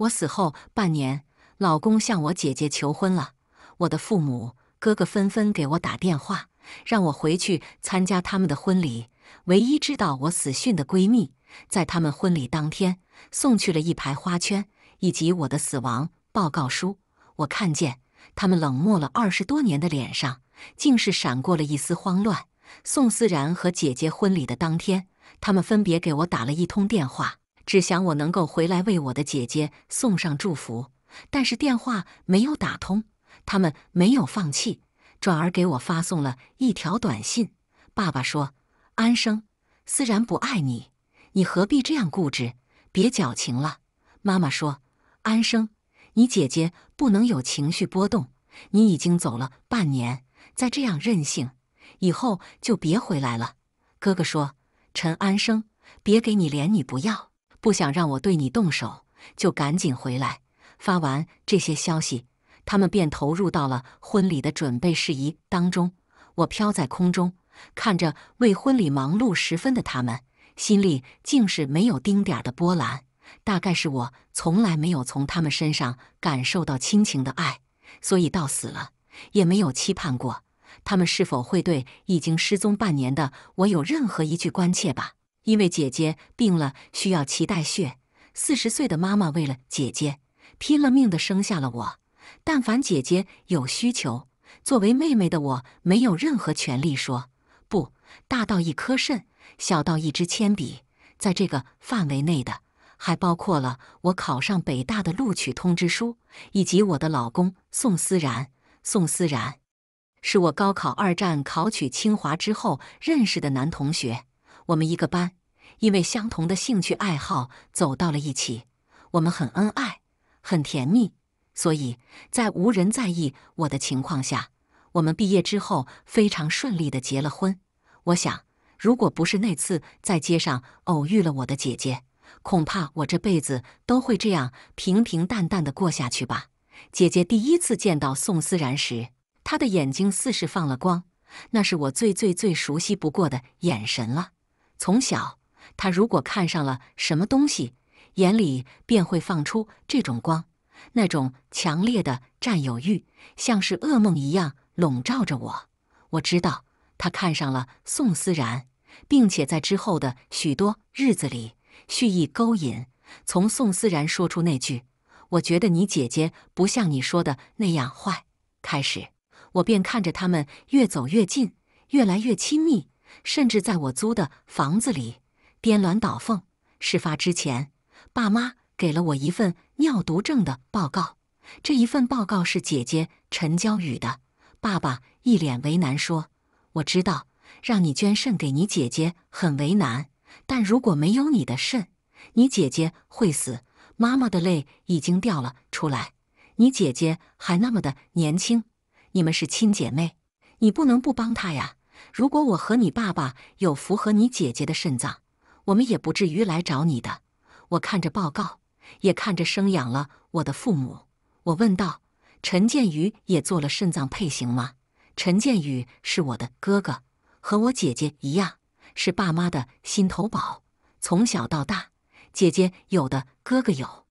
我死后半年，老公向我姐姐求婚了。我的父母、哥哥纷纷给我打电话，让我回去参加他们的婚礼。唯一知道我死讯的闺蜜，在他们婚礼当天送去了一排花圈以及我的死亡报告书。我看见他们冷漠了二十多年的脸上，竟是闪过了一丝慌乱。宋思然和姐姐婚礼的当天，他们分别给我打了一通电话。只想我能够回来为我的姐姐送上祝福，但是电话没有打通，他们没有放弃，转而给我发送了一条短信。爸爸说：“安生，思然不爱你，你何必这样固执？别矫情了。”妈妈说：“安生，你姐姐不能有情绪波动，你已经走了半年，再这样任性，以后就别回来了。”哥哥说：“陈安生，别给你脸，你不要。”不想让我对你动手，就赶紧回来。发完这些消息，他们便投入到了婚礼的准备事宜当中。我飘在空中，看着为婚礼忙碌十分的他们，心里竟是没有丁点的波澜。大概是我从来没有从他们身上感受到亲情的爱，所以到死了也没有期盼过他们是否会对已经失踪半年的我有任何一句关切吧。因为姐姐病了，需要脐带血。四十岁的妈妈为了姐姐，拼了命的生下了我。但凡姐姐有需求，作为妹妹的我没有任何权利说不。大到一颗肾，小到一支铅笔，在这个范围内的，还包括了我考上北大的录取通知书，以及我的老公宋思然。宋思然是我高考二战考取清华之后认识的男同学，我们一个班。因为相同的兴趣爱好走到了一起，我们很恩爱，很甜蜜，所以在无人在意我的情况下，我们毕业之后非常顺利的结了婚。我想，如果不是那次在街上偶遇了我的姐姐，恐怕我这辈子都会这样平平淡淡的过下去吧。姐姐第一次见到宋思然时，她的眼睛似是放了光，那是我最最最熟悉不过的眼神了，从小。他如果看上了什么东西，眼里便会放出这种光，那种强烈的占有欲，像是噩梦一样笼罩着我。我知道他看上了宋思然，并且在之后的许多日子里蓄意勾引。从宋思然说出那句“我觉得你姐姐不像你说的那样坏”开始，我便看着他们越走越近，越来越亲密，甚至在我租的房子里。颠鸾倒凤，事发之前，爸妈给了我一份尿毒症的报告。这一份报告是姐姐陈娇雨的。爸爸一脸为难说：“我知道让你捐肾给你姐姐很为难，但如果没有你的肾，你姐姐会死。”妈妈的泪已经掉了出来。你姐姐还那么的年轻，你们是亲姐妹，你不能不帮她呀。如果我和你爸爸有符合你姐姐的肾脏，我们也不至于来找你的。我看着报告，也看着生养了我的父母。我问道：“陈建宇也做了肾脏配型吗？”陈建宇是我的哥哥，和我姐姐一样，是爸妈的心头宝。从小到大，姐姐有的，哥哥有，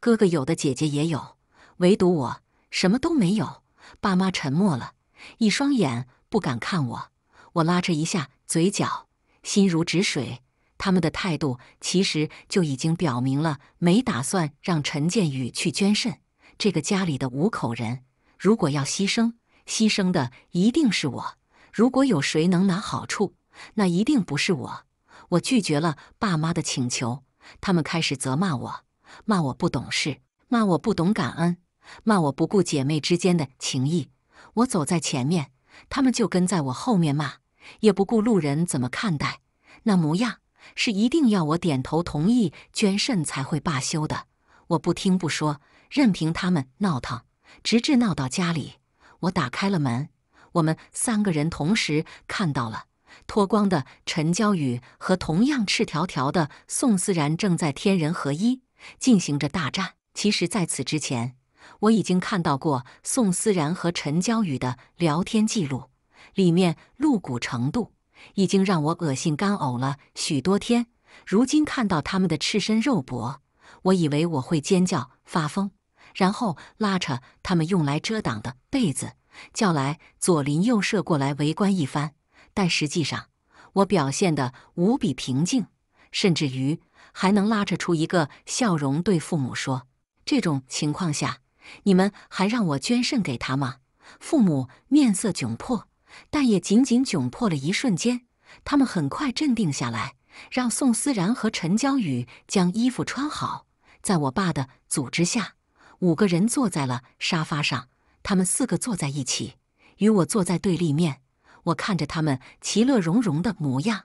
哥哥有的，姐姐也有，唯独我什么都没有。爸妈沉默了，一双眼不敢看我。我拉扯一下嘴角，心如止水。他们的态度其实就已经表明了，没打算让陈建宇去捐肾。这个家里的五口人，如果要牺牲，牺牲的一定是我。如果有谁能拿好处，那一定不是我。我拒绝了爸妈的请求，他们开始责骂我，骂我不懂事，骂我不懂感恩，骂我不顾姐妹之间的情谊。我走在前面，他们就跟在我后面骂，也不顾路人怎么看待，那模样。是一定要我点头同意捐肾才会罢休的。我不听不说，任凭他们闹腾，直至闹到家里。我打开了门，我们三个人同时看到了脱光的陈娇雨和同样赤条条的宋思然正在天人合一进行着大战。其实，在此之前，我已经看到过宋思然和陈娇雨的聊天记录，里面露骨程度。已经让我恶心干呕了许多天，如今看到他们的赤身肉搏，我以为我会尖叫发疯，然后拉扯他们用来遮挡的被子，叫来左邻右舍过来围观一番。但实际上，我表现得无比平静，甚至于还能拉扯出一个笑容，对父母说：“这种情况下，你们还让我捐肾给他吗？”父母面色窘迫。但也仅仅窘迫了一瞬间，他们很快镇定下来，让宋思然和陈娇雨将衣服穿好。在我爸的组织下，五个人坐在了沙发上。他们四个坐在一起，与我坐在对立面。我看着他们其乐融融的模样，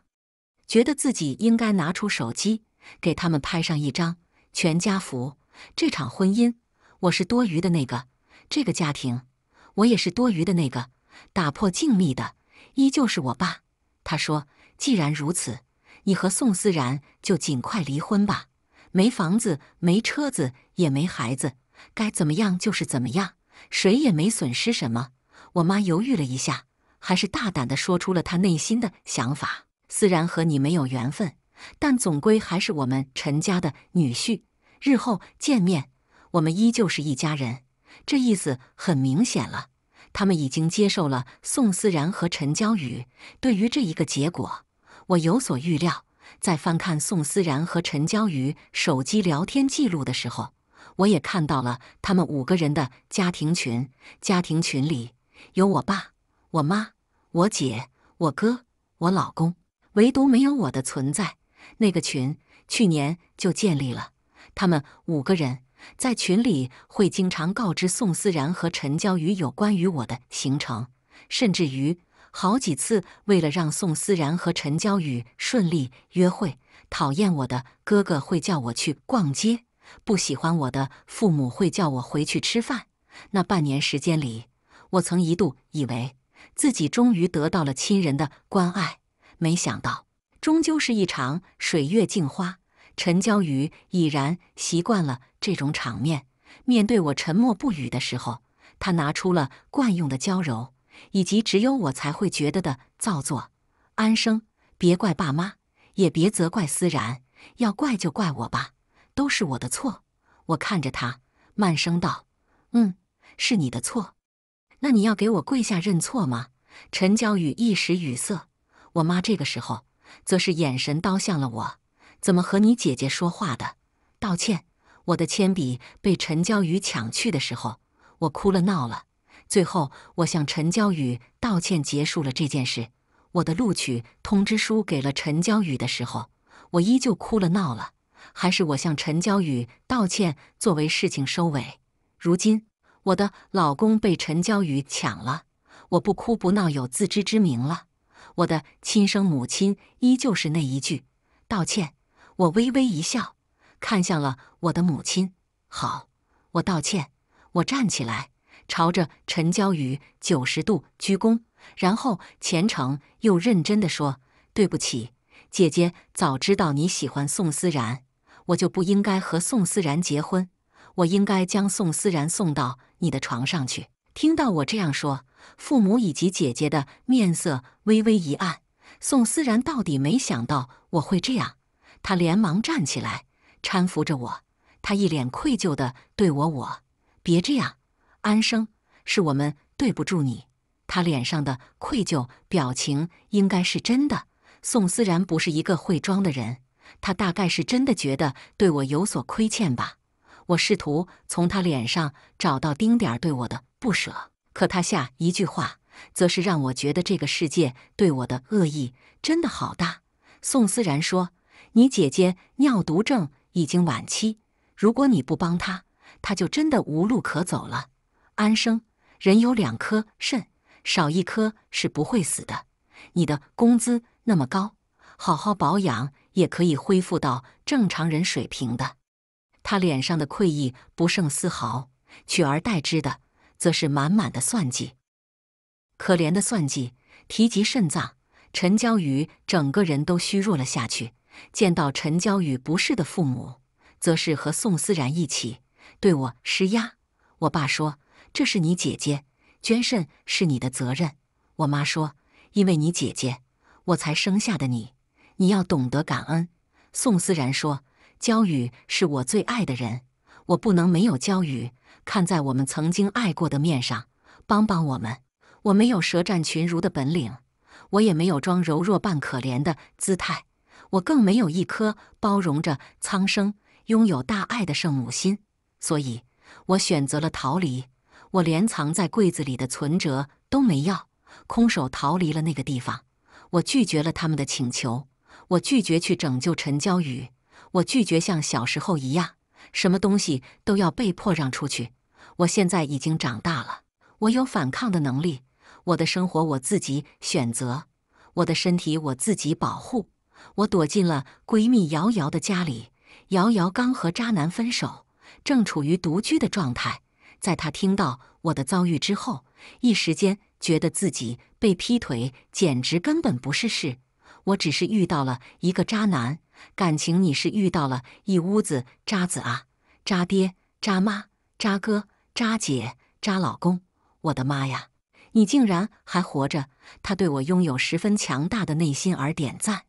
觉得自己应该拿出手机给他们拍上一张全家福。这场婚姻，我是多余的那个；这个家庭，我也是多余的那个。打破静谧的，依旧是我爸。他说：“既然如此，你和宋思然就尽快离婚吧。没房子，没车子，也没孩子，该怎么样就是怎么样，谁也没损失什么。”我妈犹豫了一下，还是大胆地说出了她内心的想法：“思然和你没有缘分，但总归还是我们陈家的女婿，日后见面，我们依旧是一家人。”这意思很明显了。他们已经接受了宋思然和陈娇雨。对于这一个结果，我有所预料。在翻看宋思然和陈娇雨手机聊天记录的时候，我也看到了他们五个人的家庭群。家庭群里有我爸、我妈、我姐、我哥、我老公，唯独没有我的存在。那个群去年就建立了，他们五个人。在群里会经常告知宋思然和陈娇雨有关于我的行程，甚至于好几次为了让宋思然和陈娇雨顺利约会，讨厌我的哥哥会叫我去逛街，不喜欢我的父母会叫我回去吃饭。那半年时间里，我曾一度以为自己终于得到了亲人的关爱，没想到终究是一场水月镜花。陈娇雨已然习惯了。这种场面，面对我沉默不语的时候，他拿出了惯用的娇柔，以及只有我才会觉得的造作。安生，别怪爸妈，也别责怪思然，要怪就怪我吧，都是我的错。我看着他，慢声道：“嗯，是你的错，那你要给我跪下认错吗？”陈娇雨一时语塞，我妈这个时候则是眼神刀向了我：“怎么和你姐姐说话的？道歉。”我的铅笔被陈娇宇抢去的时候，我哭了闹了；最后我向陈娇宇道歉，结束了这件事。我的录取通知书给了陈娇宇的时候，我依旧哭了闹了，还是我向陈娇宇道歉，作为事情收尾。如今我的老公被陈娇宇抢了，我不哭不闹，有自知之明了。我的亲生母亲依旧是那一句道歉，我微微一笑。看向了我的母亲，好，我道歉。我站起来，朝着陈娇雨九十度鞠躬，然后虔诚又认真的说：“对不起，姐姐，早知道你喜欢宋思然，我就不应该和宋思然结婚，我应该将宋思然送到你的床上去。”听到我这样说，父母以及姐姐的面色微微一暗。宋思然到底没想到我会这样，他连忙站起来。搀扶着我，他一脸愧疚地对我：“我别这样，安生，是我们对不住你。”他脸上的愧疚表情应该是真的。宋思然不是一个会装的人，他大概是真的觉得对我有所亏欠吧。我试图从他脸上找到丁点对我的不舍，可他下一句话，则是让我觉得这个世界对我的恶意真的好大。宋思然说：“你姐姐尿毒症。”已经晚期，如果你不帮他，他就真的无路可走了。安生，人有两颗肾，少一颗是不会死的。你的工资那么高，好好保养也可以恢复到正常人水平的。他脸上的愧意不胜丝毫，取而代之的则是满满的算计。可怜的算计，提及肾脏，陈娇瑜整个人都虚弱了下去。见到陈娇雨不是的父母，则是和宋思然一起对我施压。我爸说：“这是你姐姐，捐肾是你的责任。”我妈说：“因为你姐姐，我才生下的你，你要懂得感恩。”宋思然说：“娇雨是我最爱的人，我不能没有娇雨。看在我们曾经爱过的面上，帮帮我们。我没有舌战群儒的本领，我也没有装柔弱扮可怜的姿态。”我更没有一颗包容着苍生、拥有大爱的圣母心，所以我选择了逃离。我连藏在柜子里的存折都没要，空手逃离了那个地方。我拒绝了他们的请求，我拒绝去拯救陈娇雨，我拒绝像小时候一样，什么东西都要被迫让出去。我现在已经长大了，我有反抗的能力。我的生活我自己选择，我的身体我自己保护。我躲进了闺蜜瑶瑶的家里。瑶瑶刚和渣男分手，正处于独居的状态。在她听到我的遭遇之后，一时间觉得自己被劈腿，简直根本不是事。我只是遇到了一个渣男，感情你是遇到了一屋子渣子啊！渣爹、渣妈、渣哥、渣姐、渣老公，我的妈呀！你竟然还活着！他对我拥有十分强大的内心而点赞。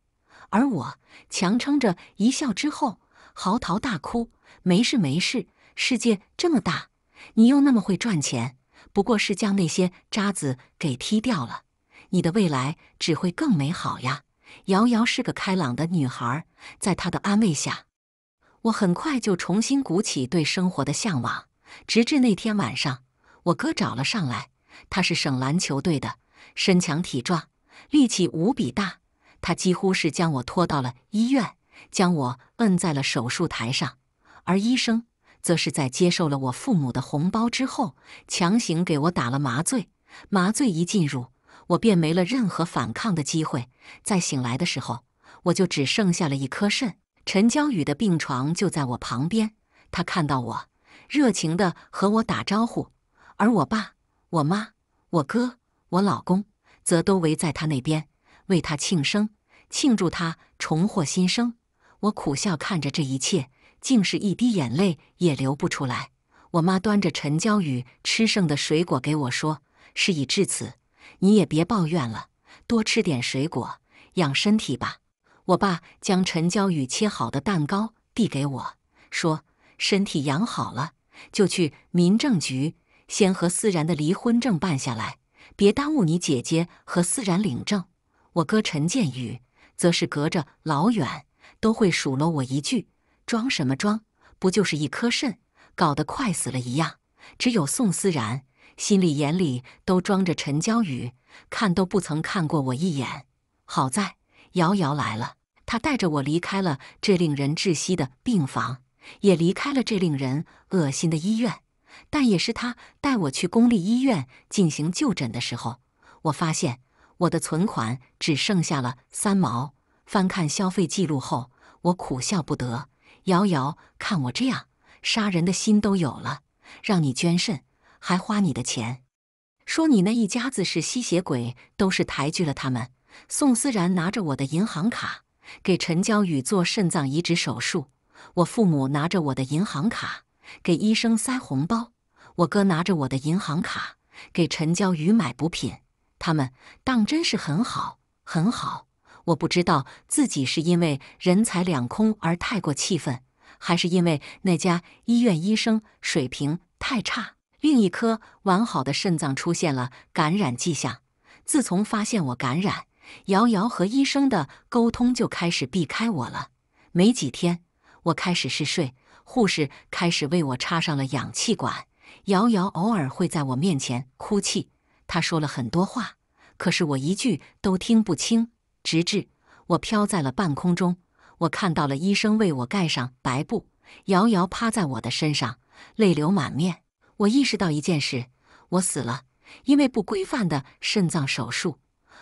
而我强撑着一笑之后，嚎啕大哭。没事没事，世界这么大，你又那么会赚钱，不过是将那些渣子给踢掉了。你的未来只会更美好呀！瑶瑶是个开朗的女孩，在她的安慰下，我很快就重新鼓起对生活的向往。直至那天晚上，我哥找了上来。他是省篮球队的，身强体壮，力气无比大。他几乎是将我拖到了医院，将我摁在了手术台上，而医生则是在接受了我父母的红包之后，强行给我打了麻醉。麻醉一进入，我便没了任何反抗的机会。在醒来的时候，我就只剩下了一颗肾。陈娇雨的病床就在我旁边，他看到我，热情的和我打招呼，而我爸、我妈、我哥、我老公则都围在他那边。为他庆生，庆祝他重获新生。我苦笑看着这一切，竟是一滴眼泪也流不出来。我妈端着陈娇雨吃剩的水果给我说：“事已至此，你也别抱怨了，多吃点水果，养身体吧。”我爸将陈娇雨切好的蛋糕递给我，说：“身体养好了，就去民政局，先和思然的离婚证办下来，别耽误你姐姐和思然领证。”我哥陈建宇则是隔着老远都会数落我一句：“装什么装？不就是一颗肾，搞得快死了一样。”只有宋思然心里眼里都装着陈娇雨，看都不曾看过我一眼。好在瑶瑶来了，她带着我离开了这令人窒息的病房，也离开了这令人恶心的医院。但也是她带我去公立医院进行就诊的时候，我发现。我的存款只剩下了三毛。翻看消费记录后，我苦笑不得。瑶瑶，看我这样，杀人的心都有了。让你捐肾，还花你的钱，说你那一家子是吸血鬼，都是抬举了他们。宋思然拿着我的银行卡给陈娇雨做肾脏移植手术，我父母拿着我的银行卡给医生塞红包，我哥拿着我的银行卡给陈娇雨买补品。他们当真是很好，很好。我不知道自己是因为人财两空而太过气愤，还是因为那家医院医生水平太差。另一颗完好的肾脏出现了感染迹象。自从发现我感染，瑶瑶和医生的沟通就开始避开我了。没几天，我开始嗜睡，护士开始为我插上了氧气管。瑶瑶偶尔会在我面前哭泣。他说了很多话，可是我一句都听不清。直至我飘在了半空中，我看到了医生为我盖上白布，瑶瑶趴在我的身上，泪流满面。我意识到一件事：我死了，因为不规范的肾脏手术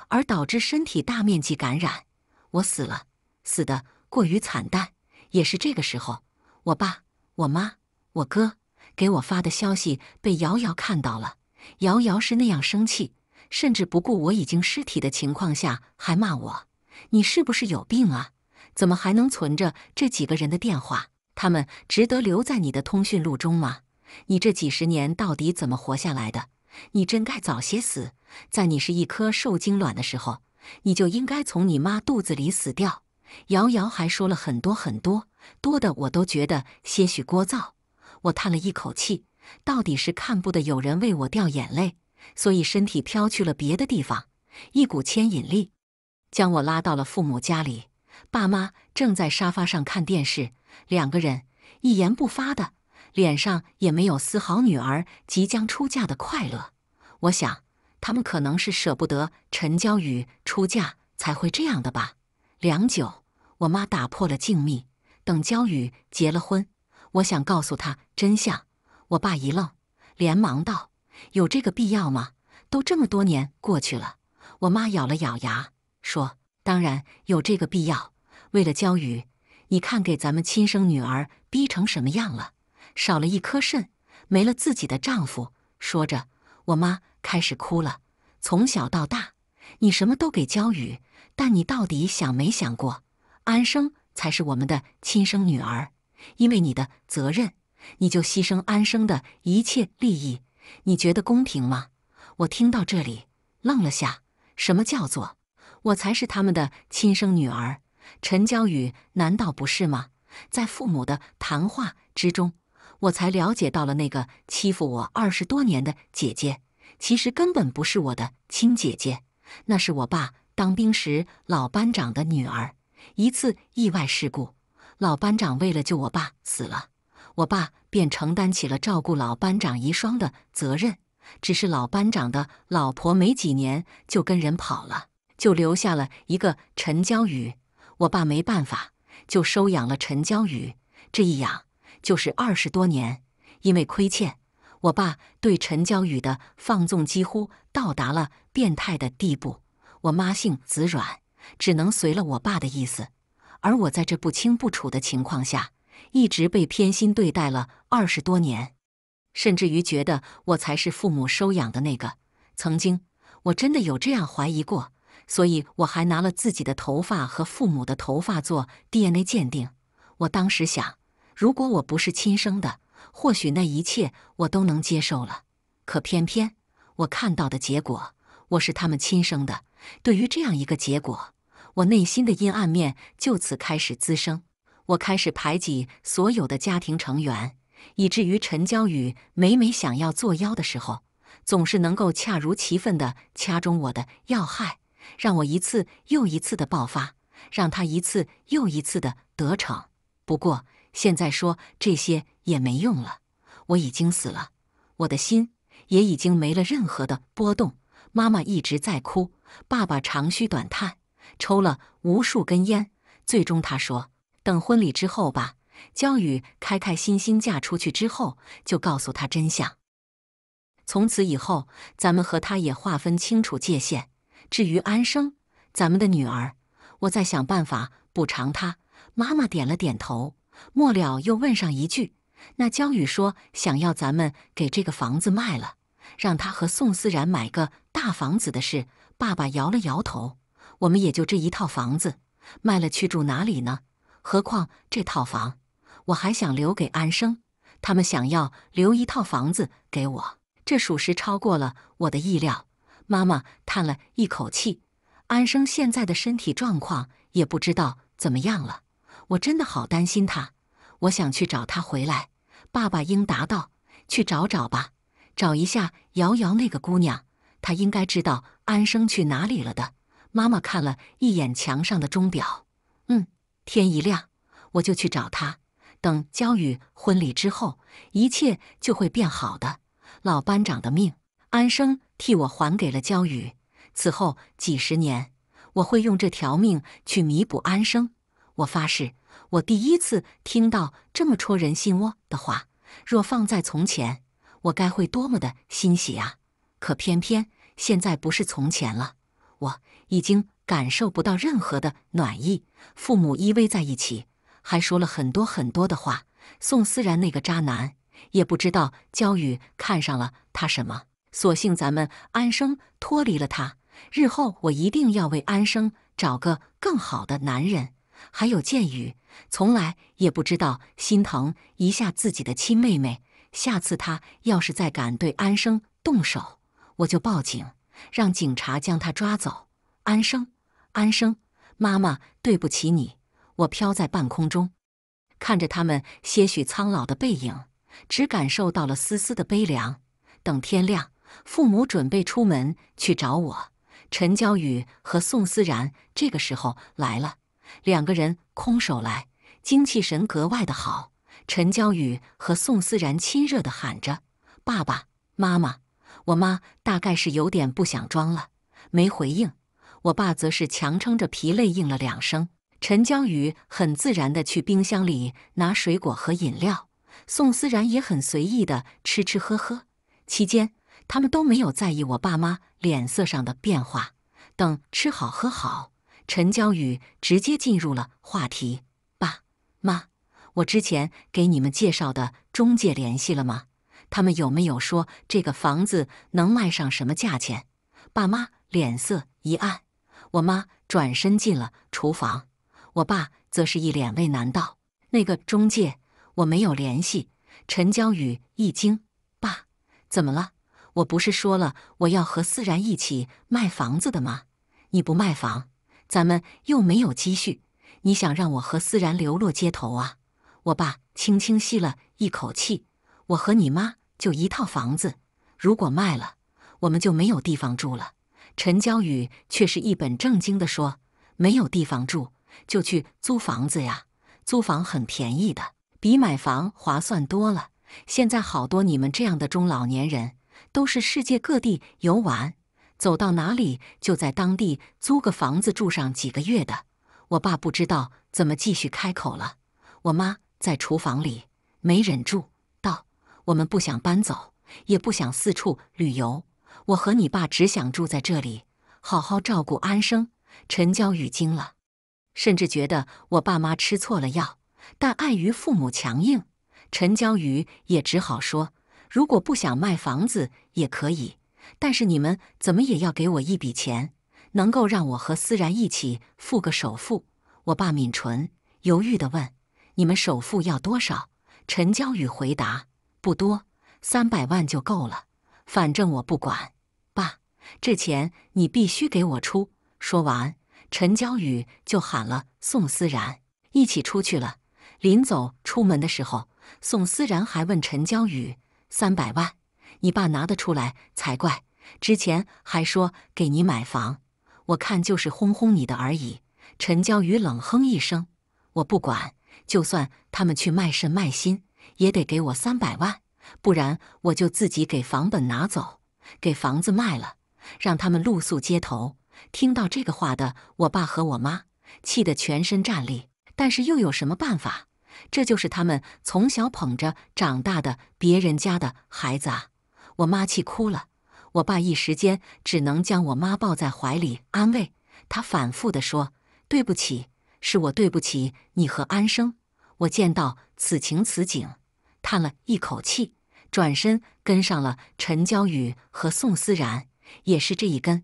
而导致身体大面积感染。我死了，死的过于惨淡。也是这个时候，我爸、我妈、我哥给我发的消息被瑶瑶看到了。瑶瑶是那样生气，甚至不顾我已经尸体的情况下，还骂我：“你是不是有病啊？怎么还能存着这几个人的电话？他们值得留在你的通讯录中吗？你这几十年到底怎么活下来的？你真该早些死，在你是一颗受精卵的时候，你就应该从你妈肚子里死掉。”瑶瑶还说了很多很多，多的我都觉得些许聒噪。我叹了一口气。到底是看不得有人为我掉眼泪，所以身体飘去了别的地方。一股牵引力将我拉到了父母家里。爸妈正在沙发上看电视，两个人一言不发的，脸上也没有丝毫女儿即将出嫁的快乐。我想，他们可能是舍不得陈娇雨出嫁才会这样的吧。良久，我妈打破了静谧，等娇雨结了婚，我想告诉她真相。我爸一愣，连忙道：“有这个必要吗？都这么多年过去了。”我妈咬了咬牙说：“当然有这个必要。为了焦雨，你看给咱们亲生女儿逼成什么样了？少了一颗肾，没了自己的丈夫。”说着，我妈开始哭了。从小到大，你什么都给焦雨，但你到底想没想过，安生才是我们的亲生女儿，因为你的责任。你就牺牲安生的一切利益，你觉得公平吗？我听到这里愣了下。什么叫做我才是他们的亲生女儿？陈娇雨难道不是吗？在父母的谈话之中，我才了解到了那个欺负我二十多年的姐姐，其实根本不是我的亲姐姐，那是我爸当兵时老班长的女儿。一次意外事故，老班长为了救我爸死了。我爸便承担起了照顾老班长遗孀的责任。只是老班长的老婆没几年就跟人跑了，就留下了一个陈娇雨。我爸没办法，就收养了陈娇雨。这一养就是二十多年。因为亏欠，我爸对陈娇雨的放纵几乎到达了变态的地步。我妈性子软，只能随了我爸的意思。而我在这不清不楚的情况下。一直被偏心对待了二十多年，甚至于觉得我才是父母收养的那个。曾经，我真的有这样怀疑过，所以我还拿了自己的头发和父母的头发做 DNA 鉴定。我当时想，如果我不是亲生的，或许那一切我都能接受了。可偏偏我看到的结果，我是他们亲生的。对于这样一个结果，我内心的阴暗面就此开始滋生。我开始排挤所有的家庭成员，以至于陈娇雨每每想要作妖的时候，总是能够恰如其分的掐中我的要害，让我一次又一次的爆发，让他一次又一次的得逞。不过现在说这些也没用了，我已经死了，我的心也已经没了任何的波动。妈妈一直在哭，爸爸长吁短叹，抽了无数根烟，最终他说。等婚礼之后吧，焦雨开开心心嫁出去之后，就告诉她真相。从此以后，咱们和她也划分清楚界限。至于安生，咱们的女儿，我再想办法补偿她。妈妈点了点头，末了又问上一句：“那焦雨说想要咱们给这个房子卖了，让他和宋思然买个大房子的事。”爸爸摇了摇头：“我们也就这一套房子，卖了去住哪里呢？”何况这套房，我还想留给安生。他们想要留一套房子给我，这属实超过了我的意料。妈妈叹了一口气：“安生现在的身体状况也不知道怎么样了，我真的好担心他。我想去找他回来。”爸爸应答道：“去找找吧，找一下瑶瑶那个姑娘，她应该知道安生去哪里了的。”妈妈看了一眼墙上的钟表，嗯。天一亮，我就去找他。等焦宇婚礼之后，一切就会变好的。老班长的命，安生替我还给了焦宇。此后几十年，我会用这条命去弥补安生。我发誓。我第一次听到这么戳人心窝的话，若放在从前，我该会多么的欣喜啊！可偏偏现在不是从前了。我已经感受不到任何的暖意。父母依偎在一起，还说了很多很多的话。宋思然那个渣男，也不知道焦宇看上了他什么。索性咱们安生脱离了他，日后我一定要为安生找个更好的男人。还有剑宇，从来也不知道心疼一下自己的亲妹妹。下次他要是再敢对安生动手，我就报警。让警察将他抓走。安生，安生，妈妈，对不起你。我飘在半空中，看着他们些许苍老的背影，只感受到了丝丝的悲凉。等天亮，父母准备出门去找我，陈娇雨和宋思然这个时候来了，两个人空手来，精气神格外的好。陈娇雨和宋思然亲热的喊着：“爸爸妈妈。”我妈大概是有点不想装了，没回应。我爸则是强撑着疲累应了两声。陈娇雨很自然地去冰箱里拿水果和饮料，宋思然也很随意地吃吃喝喝。期间，他们都没有在意我爸妈脸色上的变化。等吃好喝好，陈娇雨直接进入了话题：“爸妈，我之前给你们介绍的中介联系了吗？”他们有没有说这个房子能卖上什么价钱？爸妈脸色一暗，我妈转身进了厨房，我爸则是一脸为难道：“那个中介我没有联系。”陈娇雨一惊：“爸，怎么了？我不是说了我要和思然一起卖房子的吗？你不卖房，咱们又没有积蓄，你想让我和思然流落街头啊？”我爸轻轻吸了一口气：“我和你妈。”就一套房子，如果卖了，我们就没有地方住了。陈娇雨却是一本正经地说：“没有地方住，就去租房子呀。租房很便宜的，比买房划算多了。现在好多你们这样的中老年人，都是世界各地游玩，走到哪里就在当地租个房子住上几个月的。”我爸不知道怎么继续开口了，我妈在厨房里没忍住。我们不想搬走，也不想四处旅游。我和你爸只想住在这里，好好照顾安生。陈娇雨惊了，甚至觉得我爸妈吃错了药。但碍于父母强硬，陈娇雨也只好说：如果不想卖房子也可以，但是你们怎么也要给我一笔钱，能够让我和思然一起付个首付。我爸抿唇，犹豫的问：“你们首付要多少？”陈娇雨回答。不多，三百万就够了。反正我不管，爸，这钱你必须给我出。说完，陈娇雨就喊了宋思然一起出去了。临走出门的时候，宋思然还问陈娇雨：“三百万，你爸拿得出来才怪。之前还说给你买房，我看就是哄哄你的而已。”陈娇雨冷哼一声：“我不管，就算他们去卖肾卖心。”也得给我三百万，不然我就自己给房本拿走，给房子卖了，让他们露宿街头。听到这个话的，我爸和我妈气得全身站立，但是又有什么办法？这就是他们从小捧着长大的别人家的孩子啊！我妈气哭了，我爸一时间只能将我妈抱在怀里安慰她，反复的说：“对不起，是我对不起你和安生，我见到此情此景。”叹了一口气，转身跟上了陈娇雨和宋思然。也是这一跟，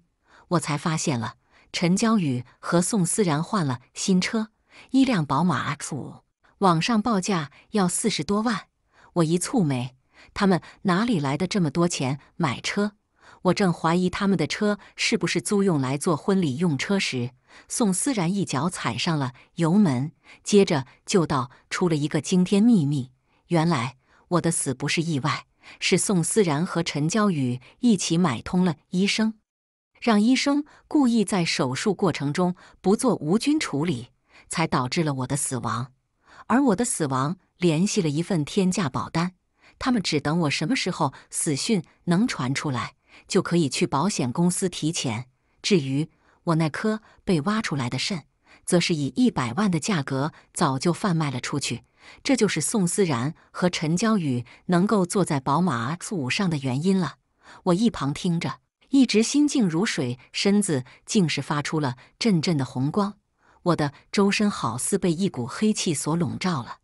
我才发现了陈娇雨和宋思然换了新车，一辆宝马 X 五，网上报价要四十多万。我一蹙眉，他们哪里来的这么多钱买车？我正怀疑他们的车是不是租用来做婚礼用车时，宋思然一脚踩上了油门，接着就道出了一个惊天秘密。原来我的死不是意外，是宋思然和陈娇雨一起买通了医生，让医生故意在手术过程中不做无菌处理，才导致了我的死亡。而我的死亡联系了一份天价保单，他们只等我什么时候死讯能传出来，就可以去保险公司提钱。至于我那颗被挖出来的肾。则是以一百万的价格早就贩卖了出去，这就是宋思然和陈娇雨能够坐在宝马 X 五上的原因了。我一旁听着，一直心静如水，身子竟是发出了阵阵的红光。我的周身好似被一股黑气所笼罩了。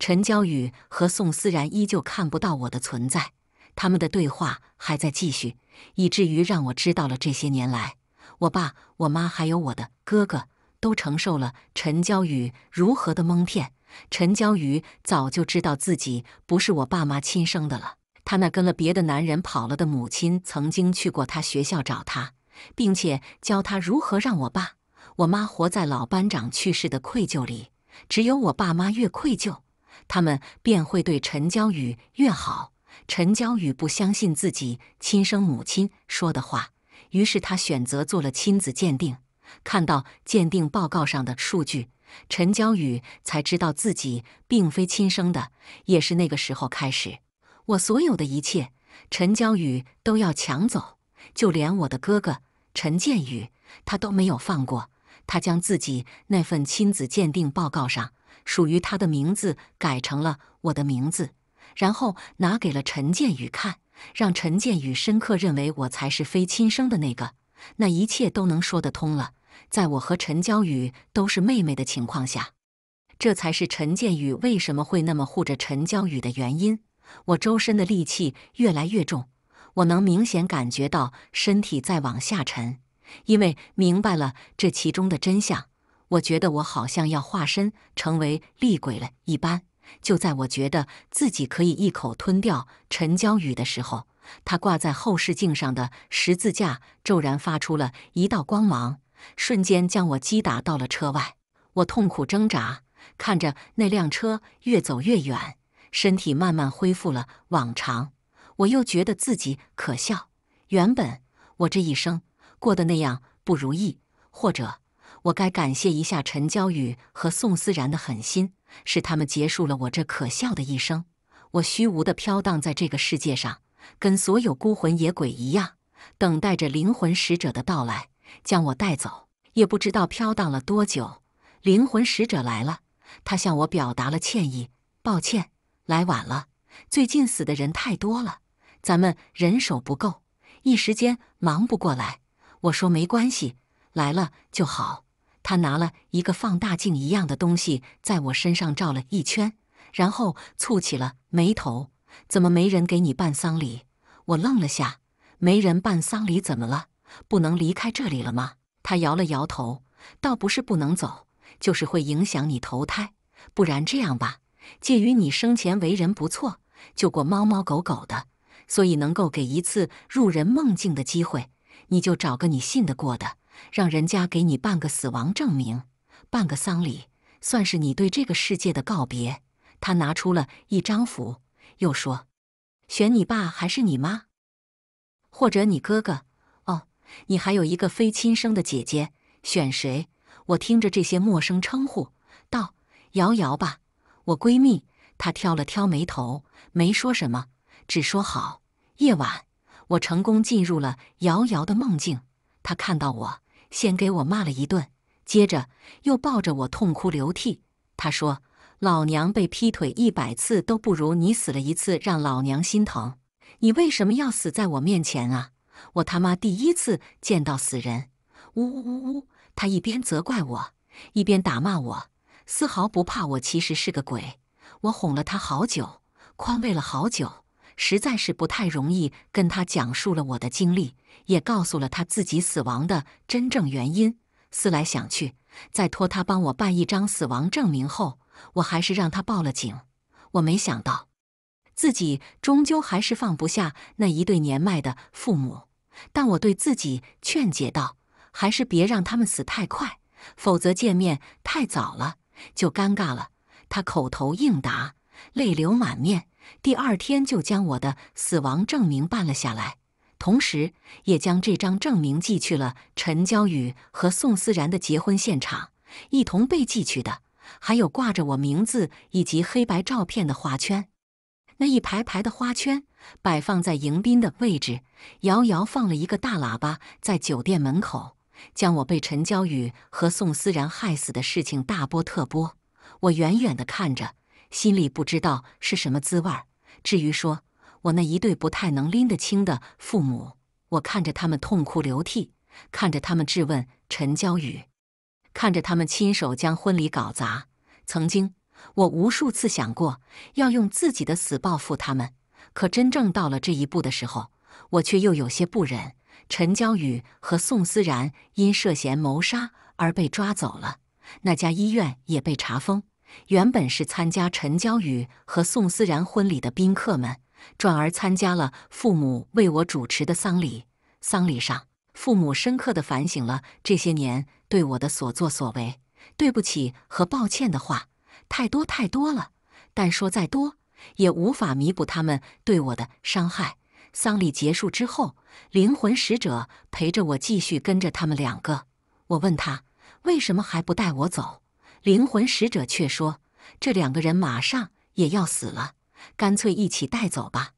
陈娇雨和宋思然依旧看不到我的存在，他们的对话还在继续，以至于让我知道了这些年来，我爸、我妈还有我的哥哥。都承受了陈娇雨如何的蒙骗。陈娇雨早就知道自己不是我爸妈亲生的了。他那跟了别的男人跑了的母亲，曾经去过他学校找他，并且教他如何让我爸、我妈活在老班长去世的愧疚里。只有我爸妈越愧疚，他们便会对陈娇雨越好。陈娇雨不相信自己亲生母亲说的话，于是他选择做了亲子鉴定。看到鉴定报告上的数据，陈娇雨才知道自己并非亲生的。也是那个时候开始，我所有的一切，陈娇雨都要抢走，就连我的哥哥陈建宇，他都没有放过。他将自己那份亲子鉴定报告上属于他的名字改成了我的名字，然后拿给了陈建宇看，让陈建宇深刻认为我才是非亲生的那个，那一切都能说得通了。在我和陈娇雨都是妹妹的情况下，这才是陈建宇为什么会那么护着陈娇雨的原因。我周身的戾气越来越重，我能明显感觉到身体在往下沉，因为明白了这其中的真相，我觉得我好像要化身成为厉鬼了一般。就在我觉得自己可以一口吞掉陈娇雨的时候，他挂在后视镜上的十字架骤然发出了一道光芒。瞬间将我击打到了车外，我痛苦挣扎，看着那辆车越走越远，身体慢慢恢复了往常。我又觉得自己可笑。原本我这一生过得那样不如意，或者我该感谢一下陈娇雨和宋思然的狠心，是他们结束了我这可笑的一生。我虚无的飘荡在这个世界上，跟所有孤魂野鬼一样，等待着灵魂使者的到来。将我带走，也不知道飘荡了多久。灵魂使者来了，他向我表达了歉意：“抱歉，来晚了。最近死的人太多了，咱们人手不够，一时间忙不过来。”我说：“没关系，来了就好。”他拿了一个放大镜一样的东西在我身上照了一圈，然后蹙起了眉头：“怎么没人给你办丧礼？”我愣了下：“没人办丧礼，怎么了？”不能离开这里了吗？他摇了摇头，倒不是不能走，就是会影响你投胎。不然这样吧，介于你生前为人不错，救过猫猫狗狗的，所以能够给一次入人梦境的机会。你就找个你信得过的，让人家给你办个死亡证明，办个丧礼，算是你对这个世界的告别。他拿出了一张符，又说：“选你爸还是你妈，或者你哥哥？”你还有一个非亲生的姐姐，选谁？我听着这些陌生称呼，道：“瑶瑶吧，我闺蜜。”她挑了挑眉头，没说什么，只说好。夜晚，我成功进入了瑶瑶的梦境。她看到我，先给我骂了一顿，接着又抱着我痛哭流涕。她说：“老娘被劈腿一百次都不如你死了一次，让老娘心疼。你为什么要死在我面前啊？”我他妈第一次见到死人，呜呜呜呜！他一边责怪我，一边打骂我，丝毫不怕我其实是个鬼。我哄了他好久，宽慰了好久，实在是不太容易跟他讲述了我的经历，也告诉了他自己死亡的真正原因。思来想去，在托他帮我办一张死亡证明后，我还是让他报了警。我没想到，自己终究还是放不下那一对年迈的父母。但我对自己劝解道：“还是别让他们死太快，否则见面太早了就尴尬了。”他口头应答，泪流满面。第二天就将我的死亡证明办了下来，同时也将这张证明寄去了陈娇雨和宋思然的结婚现场。一同被寄去的，还有挂着我名字以及黑白照片的花圈。那一排排的花圈。摆放在迎宾的位置，遥遥放了一个大喇叭在酒店门口，将我被陈娇雨和宋思然害死的事情大播特播。我远远地看着，心里不知道是什么滋味。至于说，我那一对不太能拎得清的父母，我看着他们痛哭流涕，看着他们质问陈娇雨，看着他们亲手将婚礼搞砸。曾经，我无数次想过要用自己的死报复他们。可真正到了这一步的时候，我却又有些不忍。陈娇雨和宋思然因涉嫌谋杀而被抓走了，那家医院也被查封。原本是参加陈娇雨和宋思然婚礼的宾客们，转而参加了父母为我主持的丧礼。丧礼上，父母深刻的反省了这些年对我的所作所为，对不起和抱歉的话太多太多了，但说再多。也无法弥补他们对我的伤害。丧礼结束之后，灵魂使者陪着我继续跟着他们两个。我问他为什么还不带我走，灵魂使者却说这两个人马上也要死了，干脆一起带走吧。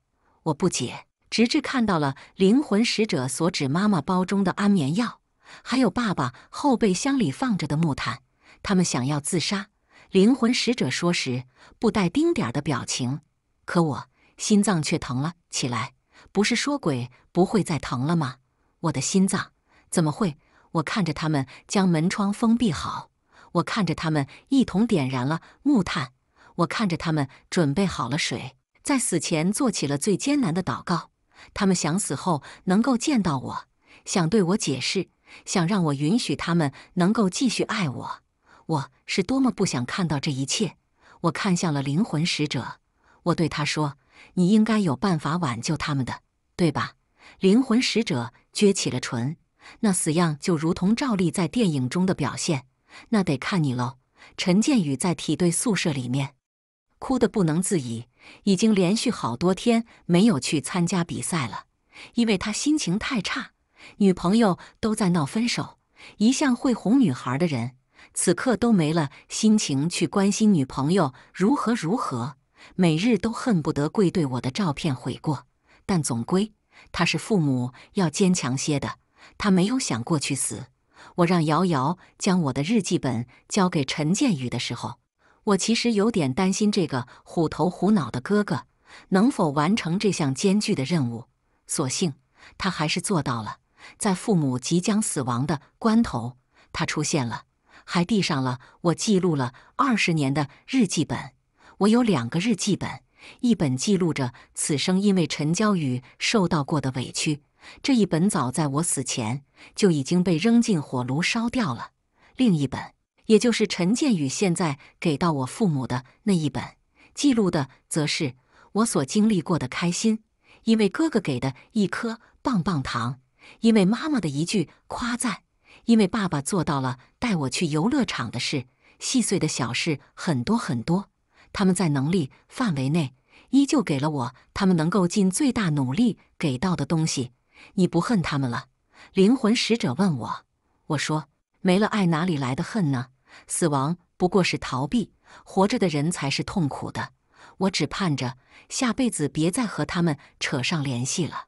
我不解，直至看到了灵魂使者所指妈妈包中的安眠药，还有爸爸后备箱里放着的木炭，他们想要自杀。灵魂使者说时，不带丁点儿的表情，可我心脏却疼了起来。不是说鬼不会再疼了吗？我的心脏怎么会？我看着他们将门窗封闭好，我看着他们一同点燃了木炭，我看着他们准备好了水，在死前做起了最艰难的祷告。他们想死后能够见到我，想对我解释，想让我允许他们能够继续爱我。我是多么不想看到这一切！我看向了灵魂使者，我对他说：“你应该有办法挽救他们的，对吧？”灵魂使者撅起了唇，那死样就如同赵丽在电影中的表现。那得看你喽。陈建宇在体队宿舍里面哭得不能自已，已经连续好多天没有去参加比赛了，因为他心情太差，女朋友都在闹分手。一向会哄女孩的人。此刻都没了心情去关心女朋友如何如何，每日都恨不得跪对我的照片悔过。但总归他是父母要坚强些的，他没有想过去死。我让瑶瑶将我的日记本交给陈建宇的时候，我其实有点担心这个虎头虎脑的哥哥能否完成这项艰巨的任务。所幸他还是做到了，在父母即将死亡的关头，他出现了。还递上了我记录了二十年的日记本。我有两个日记本，一本记录着此生因为陈娇宇受到过的委屈，这一本早在我死前就已经被扔进火炉烧掉了。另一本，也就是陈建宇现在给到我父母的那一本，记录的则是我所经历过的开心，因为哥哥给的一颗棒棒糖，因为妈妈的一句夸赞。因为爸爸做到了带我去游乐场的事，细碎的小事很多很多，他们在能力范围内依旧给了我他们能够尽最大努力给到的东西。你不恨他们了？灵魂使者问我，我说没了爱哪里来的恨呢？死亡不过是逃避，活着的人才是痛苦的。我只盼着下辈子别再和他们扯上联系了。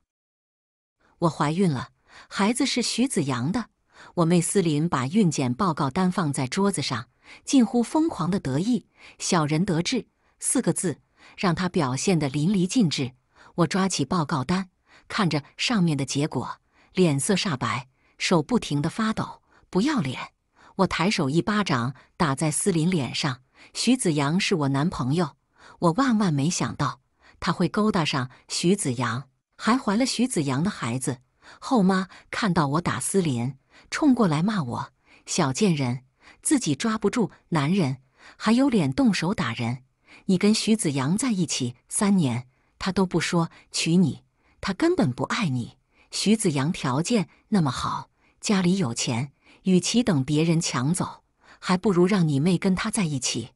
我怀孕了，孩子是徐子阳的。我妹思林把孕检报告单放在桌子上，近乎疯狂的得意，“小人得志”四个字让她表现得淋漓尽致。我抓起报告单，看着上面的结果，脸色煞白，手不停地发抖。不要脸！我抬手一巴掌打在思林脸上。徐子阳是我男朋友，我万万没想到他会勾搭上徐子阳，还怀了徐子阳的孩子。后妈看到我打思林。冲过来骂我，小贱人，自己抓不住男人，还有脸动手打人！你跟徐子阳在一起三年，他都不说娶你，他根本不爱你。徐子阳条件那么好，家里有钱，与其等别人抢走，还不如让你妹跟他在一起。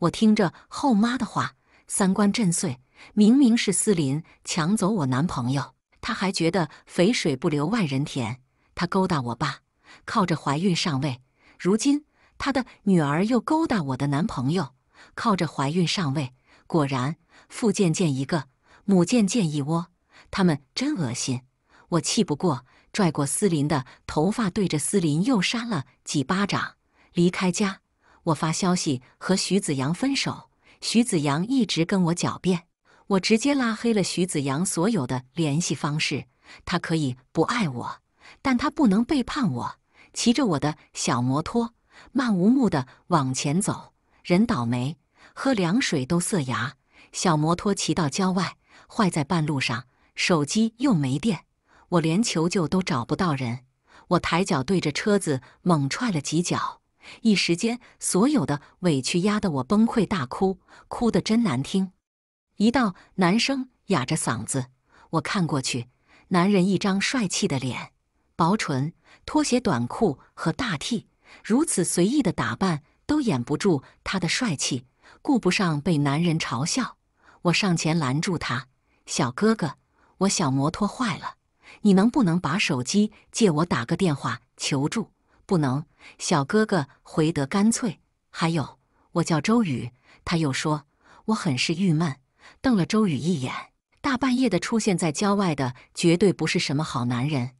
我听着后妈的话，三观震碎。明明是思林抢走我男朋友，他还觉得肥水不流外人田，他勾搭我爸。靠着怀孕上位，如今她的女儿又勾搭我的男朋友。靠着怀孕上位，果然父贱贱一个，母贱贱一窝，他们真恶心！我气不过，拽过思林的头发，对着思林又扇了几巴掌。离开家，我发消息和徐子阳分手。徐子阳一直跟我狡辩，我直接拉黑了徐子阳所有的联系方式。他可以不爱我，但他不能背叛我。骑着我的小摩托，漫无目的往前走。人倒霉，喝凉水都塞牙。小摩托骑到郊外，坏在半路上，手机又没电，我连求救都找不到人。我抬脚对着车子猛踹了几脚，一时间所有的委屈压得我崩溃大哭，哭得真难听。一道男声哑着嗓子，我看过去，男人一张帅气的脸。薄唇、拖鞋、短裤和大 T，如此随意的打扮都掩不住他的帅气。顾不上被男人嘲笑，我上前拦住他：“小哥哥，我小摩托坏了，你能不能把手机借我打个电话求助？”“不能。”小哥哥回得干脆。还有，我叫周宇。他又说：“我很是郁闷。”瞪了周宇一眼，大半夜的出现在郊外的绝对不是什么好男人。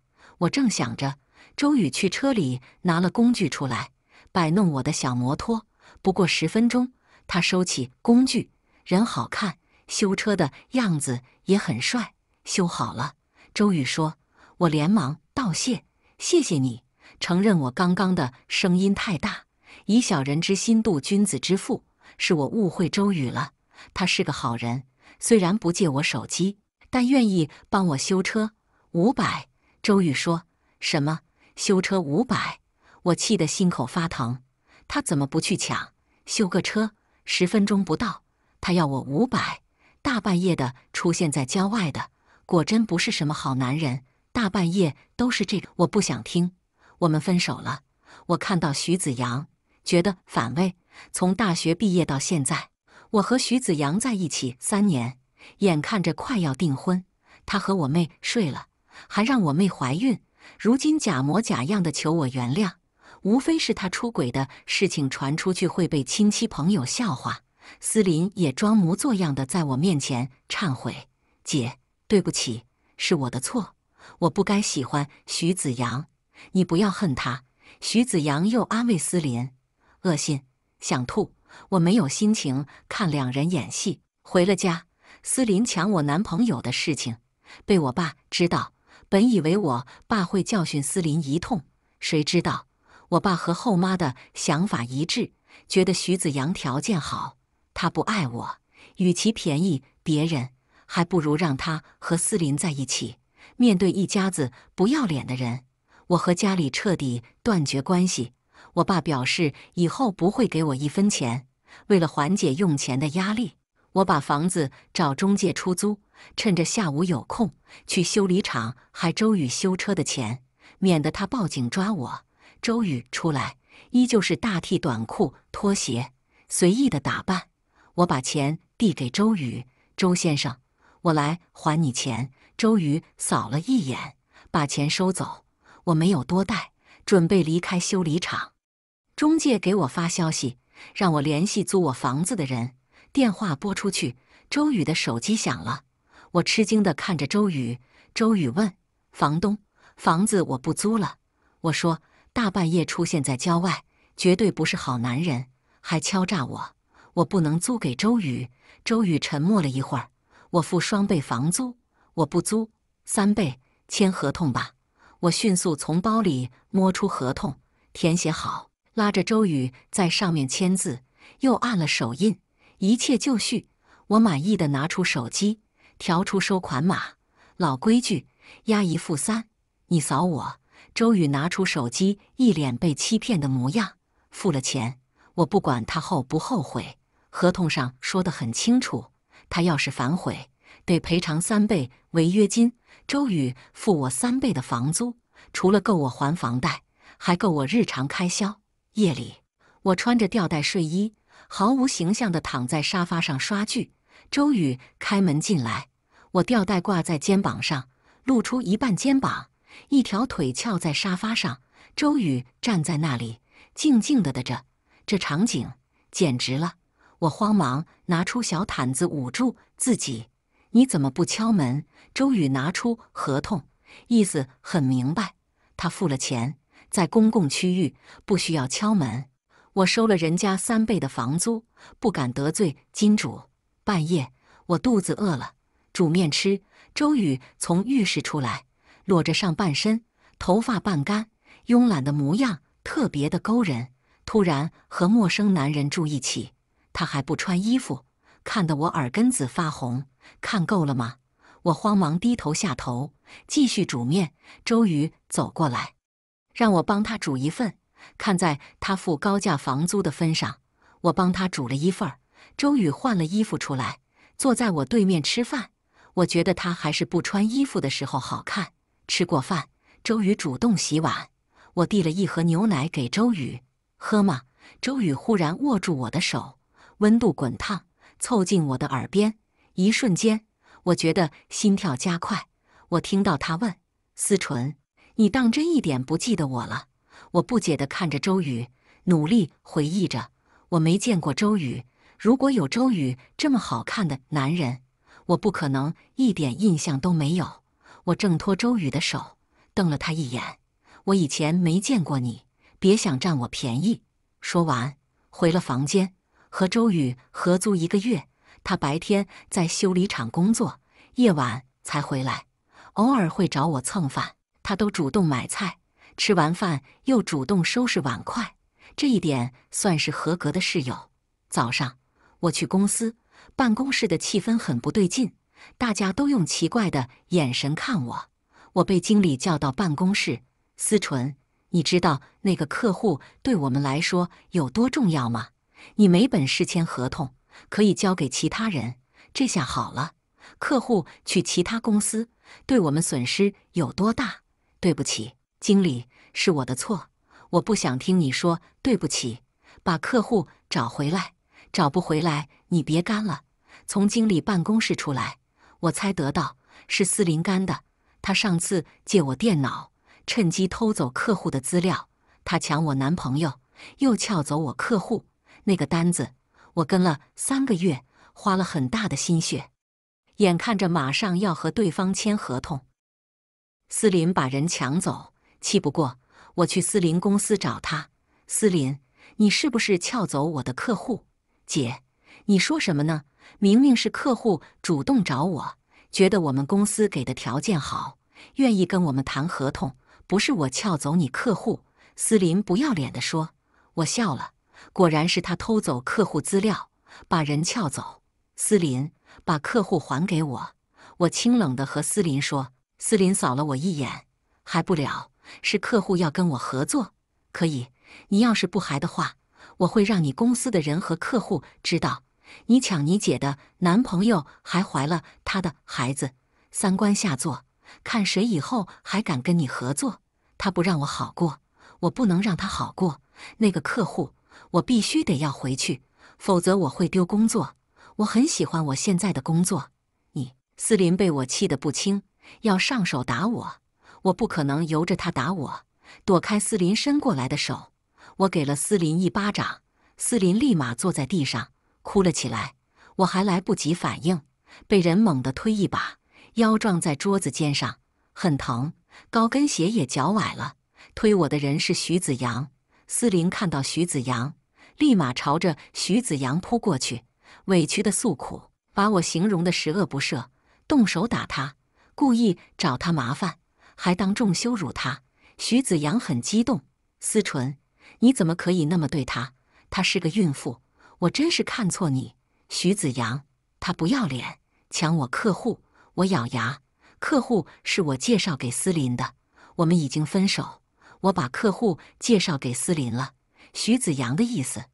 我正想着，周宇去车里拿了工具出来，摆弄我的小摩托。不过十分钟，他收起工具，人好看，修车的样子也很帅。修好了，周宇说。我连忙道谢，谢谢你。承认我刚刚的声音太大，以小人之心度君子之腹，是我误会周宇了。他是个好人，虽然不借我手机，但愿意帮我修车。五百。周宇说什么修车五百？我气得心口发疼。他怎么不去抢？修个车十分钟不到，他要我五百。大半夜的出现在郊外的，果真不是什么好男人。大半夜都是这个，我不想听。我们分手了。我看到徐子阳，觉得反胃。从大学毕业到现在，我和徐子阳在一起三年，眼看着快要订婚，他和我妹睡了。还让我妹怀孕，如今假模假样的求我原谅，无非是他出轨的事情传出去会被亲戚朋友笑话。思林也装模作样的在我面前忏悔：“姐，对不起，是我的错，我不该喜欢徐子阳，你不要恨他。”徐子阳又安慰思林：“恶心，想吐，我没有心情看两人演戏。”回了家，思林抢我男朋友的事情被我爸知道。本以为我爸会教训思林一通，谁知道我爸和后妈的想法一致，觉得徐子阳条件好，他不爱我，与其便宜别人，还不如让他和思林在一起。面对一家子不要脸的人，我和家里彻底断绝关系。我爸表示以后不会给我一分钱，为了缓解用钱的压力。我把房子找中介出租，趁着下午有空去修理厂还周宇修车的钱，免得他报警抓我。周宇出来，依旧是大 T 短裤、拖鞋，随意的打扮。我把钱递给周宇：“周先生，我来还你钱。”周宇扫了一眼，把钱收走。我没有多带，准备离开修理厂。中介给我发消息，让我联系租我房子的人。电话拨出去，周宇的手机响了。我吃惊的看着周宇。周宇问：“房东，房子我不租了。”我说：“大半夜出现在郊外，绝对不是好男人，还敲诈我，我不能租给周宇。”周宇沉默了一会儿，我付双倍房租，我不租三倍，签合同吧。我迅速从包里摸出合同，填写好，拉着周宇在上面签字，又按了手印。一切就绪，我满意的拿出手机，调出收款码。老规矩，押一付三。你扫我。周宇拿出手机，一脸被欺骗的模样。付了钱，我不管他后不后悔。合同上说得很清楚，他要是反悔，得赔偿三倍违约金。周宇付我三倍的房租，除了够我还房贷，还够我日常开销。夜里，我穿着吊带睡衣。毫无形象的躺在沙发上刷剧，周宇开门进来，我吊带挂在肩膀上，露出一半肩膀，一条腿翘在沙发上，周宇站在那里静静的的着，这场景简直了！我慌忙拿出小毯子捂住自己，你怎么不敲门？周宇拿出合同，意思很明白，他付了钱，在公共区域不需要敲门。我收了人家三倍的房租，不敢得罪金主。半夜我肚子饿了，煮面吃。周宇从浴室出来，裸着上半身，头发半干，慵懒的模样特别的勾人。突然和陌生男人住一起，他还不穿衣服，看得我耳根子发红。看够了吗？我慌忙低头下头，继续煮面。周宇走过来，让我帮他煮一份。看在他付高价房租的份上，我帮他煮了一份儿。周宇换了衣服出来，坐在我对面吃饭。我觉得他还是不穿衣服的时候好看。吃过饭，周宇主动洗碗。我递了一盒牛奶给周宇喝吗？周宇忽然握住我的手，温度滚烫，凑近我的耳边。一瞬间，我觉得心跳加快。我听到他问：“思纯，你当真一点不记得我了？”我不解地看着周宇，努力回忆着。我没见过周宇，如果有周宇这么好看的男人，我不可能一点印象都没有。我挣脱周宇的手，瞪了他一眼。我以前没见过你，别想占我便宜。说完，回了房间，和周宇合租一个月。他白天在修理厂工作，夜晚才回来，偶尔会找我蹭饭，他都主动买菜。吃完饭又主动收拾碗筷，这一点算是合格的室友。早上我去公司，办公室的气氛很不对劲，大家都用奇怪的眼神看我。我被经理叫到办公室：“思纯，你知道那个客户对我们来说有多重要吗？你没本事签合同，可以交给其他人。这下好了，客户去其他公司，对我们损失有多大？对不起。”经理是我的错，我不想听你说对不起。把客户找回来，找不回来你别干了。从经理办公室出来，我猜得到是司林干的。他上次借我电脑，趁机偷走客户的资料。他抢我男朋友，又撬走我客户那个单子。我跟了三个月，花了很大的心血，眼看着马上要和对方签合同，司林把人抢走。气不过，我去思林公司找他。思林，你是不是撬走我的客户？姐，你说什么呢？明明是客户主动找我，觉得我们公司给的条件好，愿意跟我们谈合同，不是我撬走你客户。思林不要脸的说，我笑了，果然是他偷走客户资料，把人撬走。思林，把客户还给我。我清冷的和思林说，思林扫了我一眼，还不了。是客户要跟我合作，可以。你要是不还的话，我会让你公司的人和客户知道你抢你姐的男朋友，还怀了他的孩子，三观下作，看谁以后还敢跟你合作。他不让我好过，我不能让他好过。那个客户，我必须得要回去，否则我会丢工作。我很喜欢我现在的工作。你思林被我气得不轻，要上手打我。我不可能由着他打我，躲开思林伸过来的手，我给了思林一巴掌，思林立马坐在地上哭了起来。我还来不及反应，被人猛地推一把，腰撞在桌子肩上，很疼，高跟鞋也脚崴了。推我的人是徐子阳，思林看到徐子阳，立马朝着徐子阳扑过去，委屈的诉苦，把我形容的十恶不赦，动手打他，故意找他麻烦。还当众羞辱他，徐子阳很激动。思纯，你怎么可以那么对他？她是个孕妇，我真是看错你，徐子阳。他不要脸，抢我客户，我咬牙。客户是我介绍给思林的，我们已经分手。我把客户介绍给思林了。徐子阳的意思，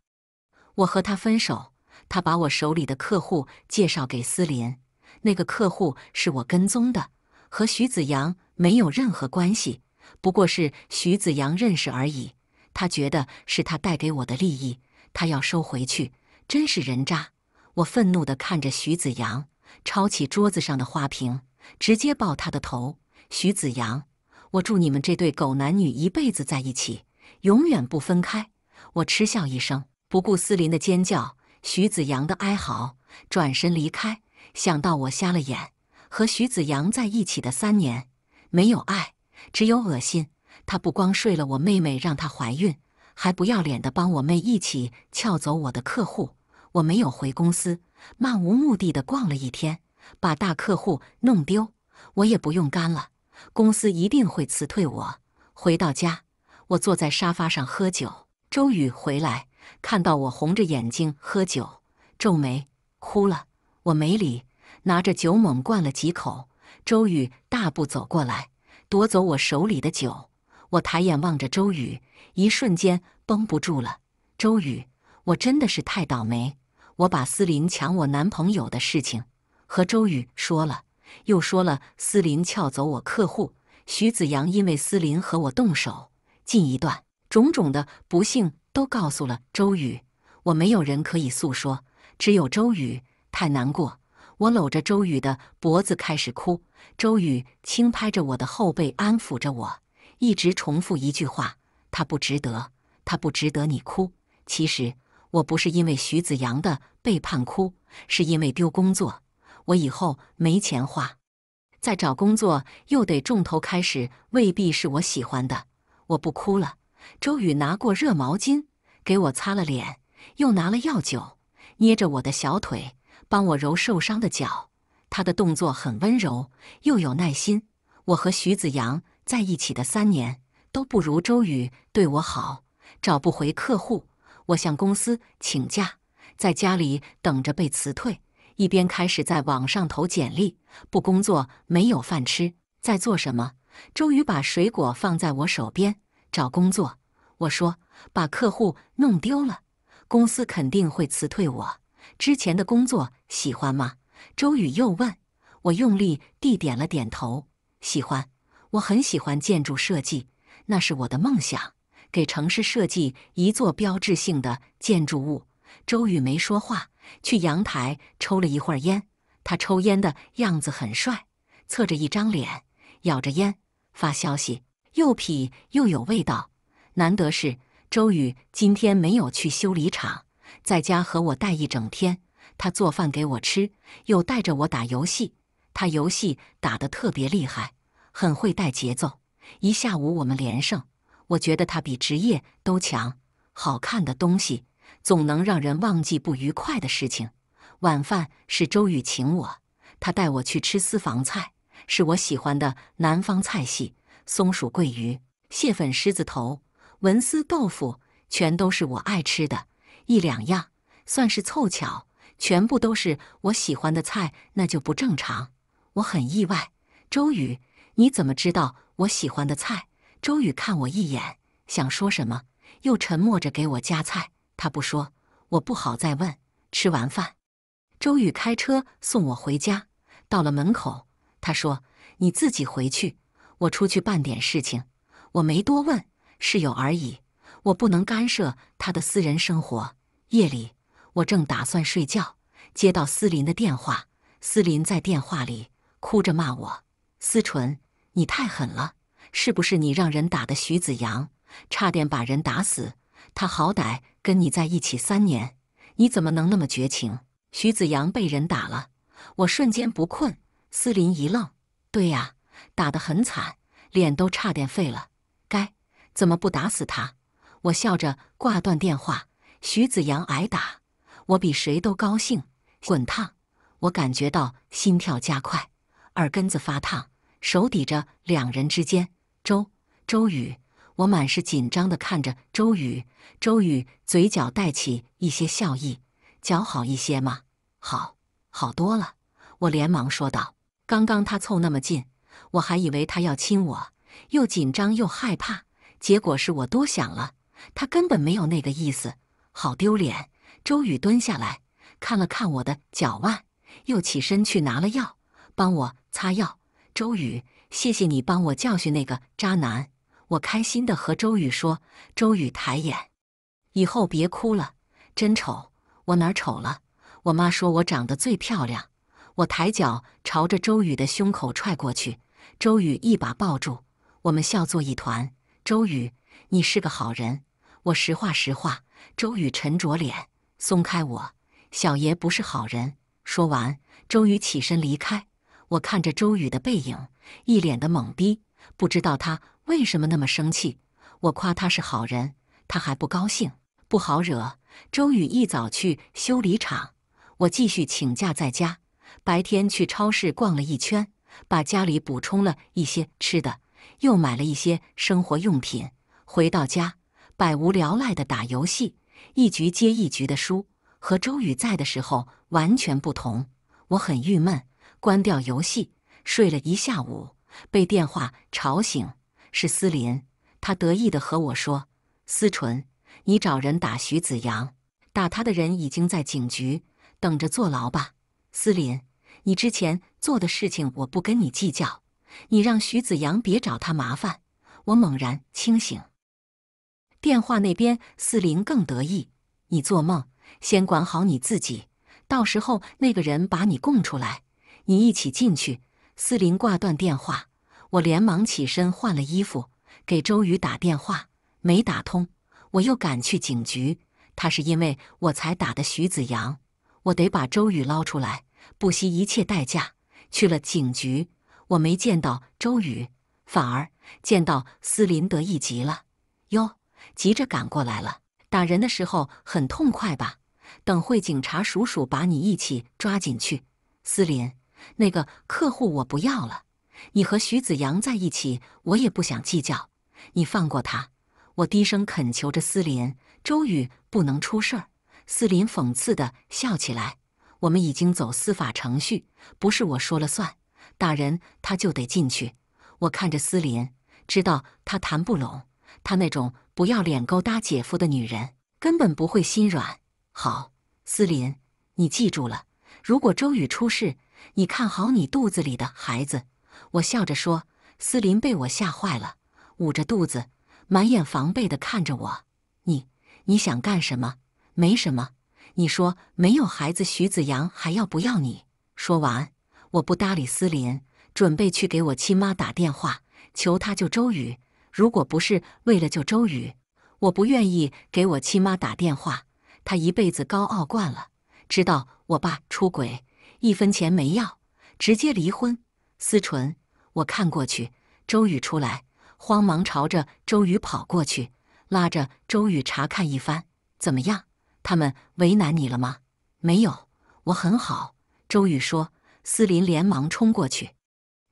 我和他分手，他把我手里的客户介绍给思林。那个客户是我跟踪的。和徐子阳没有任何关系，不过是徐子阳认识而已。他觉得是他带给我的利益，他要收回去，真是人渣！我愤怒地看着徐子阳，抄起桌子上的花瓶，直接爆他的头。徐子阳，我祝你们这对狗男女一辈子在一起，永远不分开！我嗤笑一声，不顾思林的尖叫，徐子阳的哀嚎，转身离开。想到我瞎了眼。和徐子阳在一起的三年，没有爱，只有恶心。他不光睡了我妹妹，让她怀孕，还不要脸的帮我妹一起撬走我的客户。我没有回公司，漫无目的的逛了一天，把大客户弄丢，我也不用干了，公司一定会辞退我。回到家，我坐在沙发上喝酒。周宇回来，看到我红着眼睛喝酒，皱眉，哭了。我没理。拿着酒猛灌了几口，周宇大步走过来，夺走我手里的酒。我抬眼望着周宇，一瞬间绷不住了。周宇，我真的是太倒霉，我把思琳抢我男朋友的事情和周宇说了，又说了思琳撬走我客户徐子阳，因为思琳和我动手近一段，种种的不幸都告诉了周宇。我没有人可以诉说，只有周宇。太难过。我搂着周宇的脖子开始哭，周宇轻拍着我的后背安抚着我，一直重复一句话：“他不值得，他不值得你哭。”其实我不是因为徐子阳的背叛哭，是因为丢工作，我以后没钱花，再找工作又得重头开始，未必是我喜欢的。我不哭了。周宇拿过热毛巾给我擦了脸，又拿了药酒，捏着我的小腿。帮我揉受伤的脚，他的动作很温柔又有耐心。我和徐子阳在一起的三年都不如周宇对我好。找不回客户，我向公司请假，在家里等着被辞退。一边开始在网上投简历，不工作没有饭吃，在做什么？周宇把水果放在我手边，找工作。我说把客户弄丢了，公司肯定会辞退我。之前的工作。喜欢吗？周宇又问。我用力地点了点头，喜欢。我很喜欢建筑设计，那是我的梦想，给城市设计一座标志性的建筑物。周宇没说话，去阳台抽了一会儿烟。他抽烟的样子很帅，侧着一张脸，咬着烟发消息，又痞又有味道。难得是周宇今天没有去修理厂，在家和我待一整天。他做饭给我吃，又带着我打游戏。他游戏打得特别厉害，很会带节奏。一下午我们连胜，我觉得他比职业都强。好看的东西总能让人忘记不愉快的事情。晚饭是周宇请我，他带我去吃私房菜，是我喜欢的南方菜系：松鼠桂鱼、蟹粉狮子头、文思豆腐，全都是我爱吃的。一两样，算是凑巧。全部都是我喜欢的菜，那就不正常。我很意外。周宇，你怎么知道我喜欢的菜？周宇看我一眼，想说什么，又沉默着给我夹菜。他不说，我不好再问。吃完饭，周宇开车送我回家。到了门口，他说：“你自己回去，我出去办点事情。”我没多问，室友而已，我不能干涉他的私人生活。夜里。我正打算睡觉，接到思林的电话。思林在电话里哭着骂我：“思纯，你太狠了！是不是你让人打的？徐子阳差点把人打死。他好歹跟你在一起三年，你怎么能那么绝情？”徐子阳被人打了，我瞬间不困。思林一愣：“对呀，打得很惨，脸都差点废了。该怎么不打死他？”我笑着挂断电话。徐子阳挨打。我比谁都高兴，滚烫！我感觉到心跳加快，耳根子发烫，手抵着两人之间。周周宇，我满是紧张的看着周宇，周宇嘴角带起一些笑意。脚好一些吗？好，好多了。我连忙说道：“刚刚他凑那么近，我还以为他要亲我，又紧张又害怕。结果是我多想了，他根本没有那个意思。好丢脸。”周宇蹲下来看了看我的脚腕，又起身去拿了药，帮我擦药。周宇，谢谢你帮我教训那个渣男。我开心地和周宇说。周宇抬眼，以后别哭了，真丑，我哪丑了？我妈说我长得最漂亮。我抬脚朝着周宇的胸口踹过去，周宇一把抱住，我们笑作一团。周宇，你是个好人，我实话实话。周宇沉着脸。松开我，小爷不是好人。说完，周宇起身离开。我看着周宇的背影，一脸的懵逼，不知道他为什么那么生气。我夸他是好人，他还不高兴，不好惹。周宇一早去修理厂，我继续请假在家。白天去超市逛了一圈，把家里补充了一些吃的，又买了一些生活用品。回到家，百无聊赖的打游戏。一局接一局的输，和周宇在的时候完全不同。我很郁闷，关掉游戏，睡了一下午，被电话吵醒。是思林，他得意的和我说：“思纯，你找人打徐子阳，打他的人已经在警局等着坐牢吧。”思林，你之前做的事情我不跟你计较，你让徐子阳别找他麻烦。我猛然清醒。电话那边，思林更得意。你做梦！先管好你自己，到时候那个人把你供出来，你一起进去。思林挂断电话，我连忙起身换了衣服，给周宇打电话，没打通。我又赶去警局，他是因为我才打的徐子阳，我得把周宇捞出来，不惜一切代价。去了警局，我没见到周宇，反而见到斯林，得意极了。哟。急着赶过来了，打人的时候很痛快吧？等会警察叔叔把你一起抓进去。思林，那个客户我不要了，你和徐子阳在一起，我也不想计较，你放过他。我低声恳求着。思林，周宇不能出事儿。思林讽刺的笑起来，我们已经走司法程序，不是我说了算，打人他就得进去。我看着思林，知道他谈不拢，他那种。不要脸勾搭姐夫的女人，根本不会心软。好，思林，你记住了。如果周宇出事，你看好你肚子里的孩子。我笑着说，思林被我吓坏了，捂着肚子，满眼防备的看着我。你，你想干什么？没什么。你说没有孩子，徐子阳还要不要你？说完，我不搭理思林，准备去给我亲妈打电话，求她救周宇。如果不是为了救周宇，我不愿意给我亲妈打电话。她一辈子高傲惯了，知道我爸出轨，一分钱没要，直接离婚。思纯，我看过去，周宇出来，慌忙朝着周宇跑过去，拉着周宇查看一番，怎么样？他们为难你了吗？没有，我很好。周宇说。思林连忙冲过去，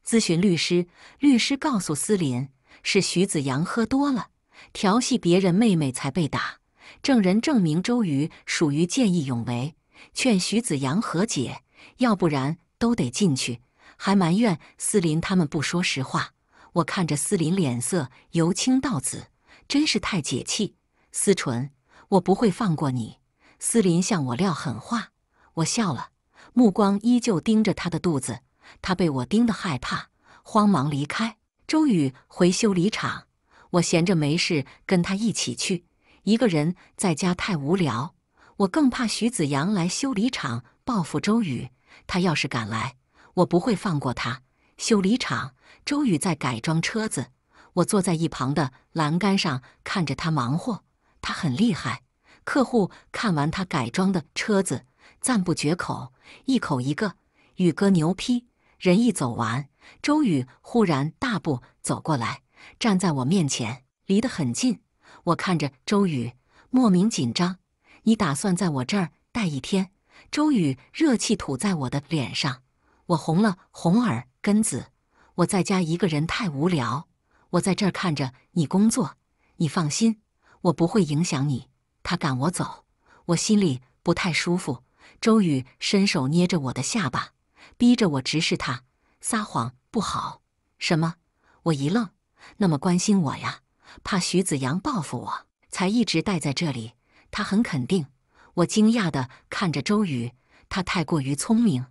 咨询律师。律师告诉思林。是徐子阳喝多了，调戏别人妹妹才被打。证人证明周瑜属于见义勇为，劝徐子阳和解，要不然都得进去。还埋怨思林他们不说实话。我看着思林脸色由青到紫，真是太解气。思纯，我不会放过你。思林向我撂狠话，我笑了，目光依旧盯着他的肚子。他被我盯得害怕，慌忙离开。周宇回修理厂，我闲着没事跟他一起去。一个人在家太无聊，我更怕徐子阳来修理厂报复周宇。他要是敢来，我不会放过他。修理厂，周宇在改装车子，我坐在一旁的栏杆上看着他忙活。他很厉害，客户看完他改装的车子赞不绝口，一口一个“宇哥牛批”。人一走完。周宇忽然大步走过来，站在我面前，离得很近。我看着周宇，莫名紧张。你打算在我这儿待一天？周宇热气吐在我的脸上，我红了，红耳根子。我在家一个人太无聊，我在这儿看着你工作。你放心，我不会影响你。他赶我走，我心里不太舒服。周宇伸手捏着我的下巴，逼着我直视他。撒谎不好。什么？我一愣。那么关心我呀？怕徐子阳报复我，才一直待在这里。他很肯定。我惊讶地看着周宇，他太过于聪明，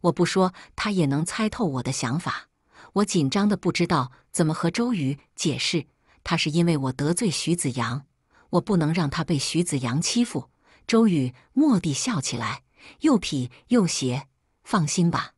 我不说他也能猜透我的想法。我紧张的不知道怎么和周宇解释，他是因为我得罪徐子阳，我不能让他被徐子阳欺负。周宇蓦地笑起来，又痞又邪。放心吧。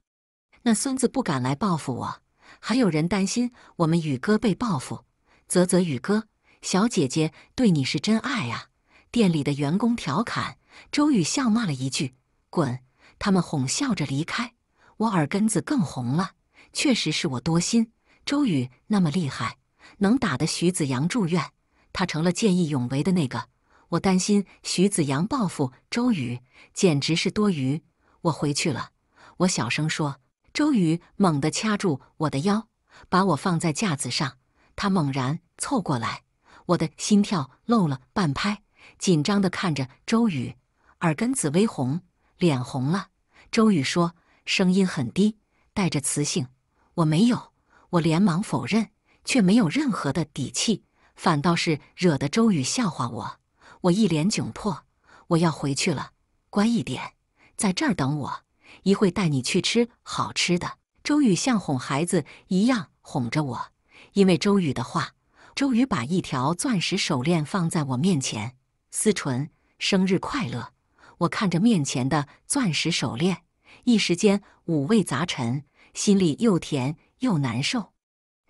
那孙子不敢来报复我，还有人担心我们宇哥被报复。啧啧，宇哥，小姐姐对你是真爱啊！店里的员工调侃，周宇笑骂了一句：“滚！”他们哄笑着离开，我耳根子更红了。确实是我多心，周宇那么厉害，能打得徐子阳住院，他成了见义勇为的那个。我担心徐子阳报复周宇，简直是多余。我回去了，我小声说。周宇猛地掐住我的腰，把我放在架子上。他猛然凑过来，我的心跳漏了半拍，紧张地看着周宇，耳根子微红，脸红了。周宇说，声音很低，带着磁性：“我没有。”我连忙否认，却没有任何的底气，反倒是惹得周宇笑话我。我一脸窘迫：“我要回去了，乖一点，在这儿等我。”一会带你去吃好吃的。周宇像哄孩子一样哄着我，因为周宇的话，周宇把一条钻石手链放在我面前。思纯，生日快乐！我看着面前的钻石手链，一时间五味杂陈，心里又甜又难受。